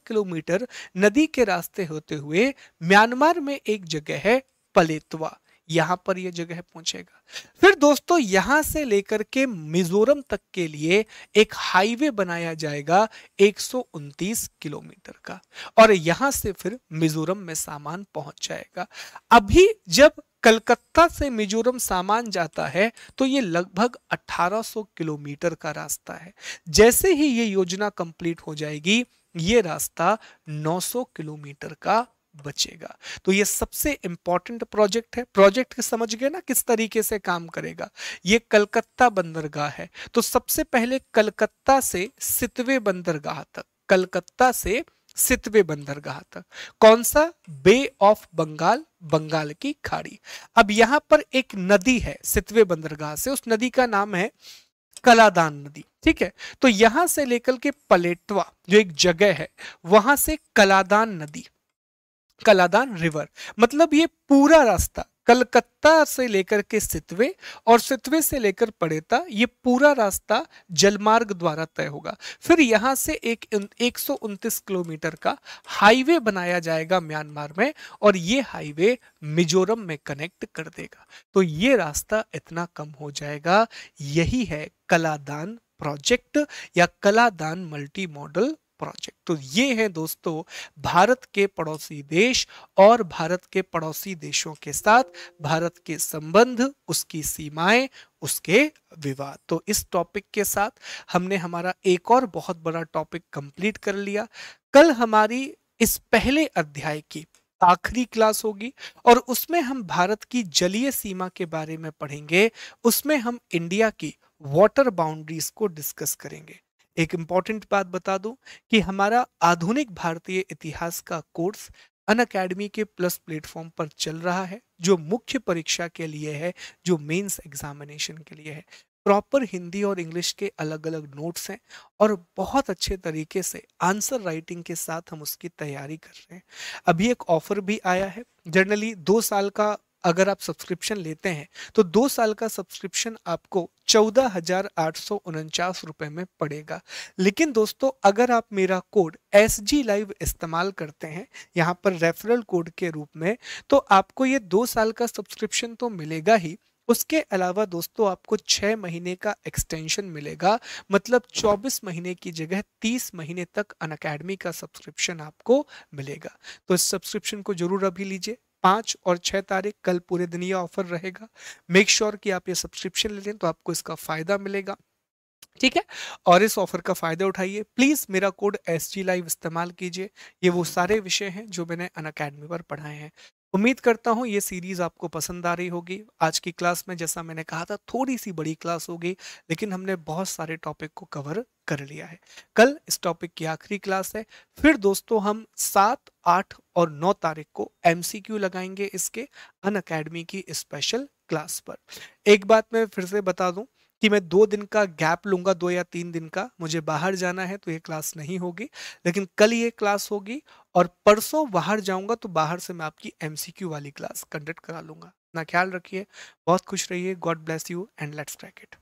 किलोमीटर नदी के रास्ते होते हुए म्यांमार में एक जगह है पलेतवा यहां पर यह जगह पहुंचेगा फिर दोस्तों यहां से लेकर के मिजोरम तक के लिए एक हाईवे बनाया जाएगा एक किलोमीटर का और यहां से फिर मिजोरम में सामान पहुंच जाएगा अभी जब कलकत्ता से मिजोरम सामान जाता है तो ये लगभग 1800 किलोमीटर का रास्ता है जैसे ही ये योजना कंप्लीट हो जाएगी ये रास्ता 900 किलोमीटर का बचेगा तो ये सबसे इंपॉर्टेंट प्रोजेक्ट है प्रोजेक्ट समझ गए ना किस तरीके से काम करेगा ये कलकत्ता बंदरगाह है तो सबसे पहले कलकत्ता से सितवे बंदरगाह तक कलकत्ता से सितवे बंदरगाह तक कौन सा बे ऑफ बंगाल बंगाल की खाड़ी अब यहां पर एक नदी है सितवे बंदरगाह से उस नदी का नाम है कलादान नदी ठीक है तो यहां से लेकर के पलेटवा जो एक जगह है वहां से कलादान नदी कलादान रिवर मतलब ये पूरा रास्ता कलकत्ता से लेकर के सितवे और सितवे से लेकर पड़ेता ये पूरा रास्ता जलमार्ग द्वारा तय होगा फिर यहाँ से एक एक किलोमीटर का हाईवे बनाया जाएगा म्यांमार में और ये हाईवे मिजोरम में कनेक्ट कर देगा तो ये रास्ता इतना कम हो जाएगा यही है कलादान प्रोजेक्ट या कलादान मल्टी मॉडल प्रोजेक्ट तो ये है दोस्तों भारत के पड़ोसी देश और भारत के पड़ोसी देशों के साथ भारत के संबंध उसकी सीमाएं उसके विवाद तो इस टॉपिक के साथ हमने हमारा एक और बहुत बड़ा टॉपिक कंप्लीट कर लिया कल हमारी इस पहले अध्याय की आखिरी क्लास होगी और उसमें हम भारत की जलीय सीमा के बारे में पढ़ेंगे उसमें हम इंडिया की वाटर बाउंड्रीज को डिस्कस करेंगे एक इम्पॉर्टेंट बात बता दूं कि हमारा आधुनिक भारतीय इतिहास का कोर्स अन अकेडमी के प्लस प्लेटफॉर्म पर चल रहा है जो मुख्य परीक्षा के लिए है जो मेंस एग्जामिनेशन के लिए है प्रॉपर हिंदी और इंग्लिश के अलग अलग नोट्स हैं और बहुत अच्छे तरीके से आंसर राइटिंग के साथ हम उसकी तैयारी कर रहे हैं अभी एक ऑफर भी आया है जनरली दो साल का अगर आप सब्सक्रिप्शन लेते हैं तो दो साल का सब्सक्रिप्शन आपको चौदह हजार आठ सौ उनचास रुपए में पड़ेगा लेकिन दोस्तों अगर आप मेरा कोड एस जी लाइव इस्तेमाल करते हैं यहाँ पर रेफरल कोड के रूप में तो आपको ये दो साल का सब्सक्रिप्शन तो मिलेगा ही उसके अलावा दोस्तों आपको छः महीने का एक्सटेंशन मिलेगा मतलब 24 महीने की जगह 30 महीने तक अन अकेडमी का सब्सक्रिप्शन आपको मिलेगा तो इस सब्सक्रिप्शन को जरूर अभी लीजिए पाँच और छः तारीख कल पूरे दिन ये ऑफर रहेगा मेक श्योर sure कि आप ये सब्सक्रिप्शन ले लें तो आपको इसका फ़ायदा मिलेगा ठीक है और इस ऑफर का फायदा उठाइए प्लीज मेरा कोड एस जी लाइव इस्तेमाल कीजिए ये वो सारे विषय हैं जो मैंने अन अकेडमी पर पढ़ाए हैं उम्मीद करता हूँ ये सीरीज़ आपको पसंद आ रही होगी आज की क्लास में जैसा मैंने कहा था थोड़ी सी बड़ी क्लास होगी लेकिन हमने बहुत सारे टॉपिक को कवर कर लिया है कल इस टॉपिक की आखिरी क्लास है फिर दोस्तों हम सात आठ और नौ तारीख को एमसीक्यू लगाएंगे इसके अन अकेडमी की स्पेशल क्लास पर एक बात मैं फिर से बता दूं कि मैं दो दिन का गैप लूंगा दो या तीन दिन का मुझे बाहर जाना है तो ये क्लास नहीं होगी लेकिन कल ये क्लास होगी और परसों बाहर जाऊंगा तो बाहर से मैं आपकी एमसीक्यू वाली क्लास कंडक्ट करा लूंगा ना ख्याल रखिए बहुत खुश रहिए God bless you and let's crack it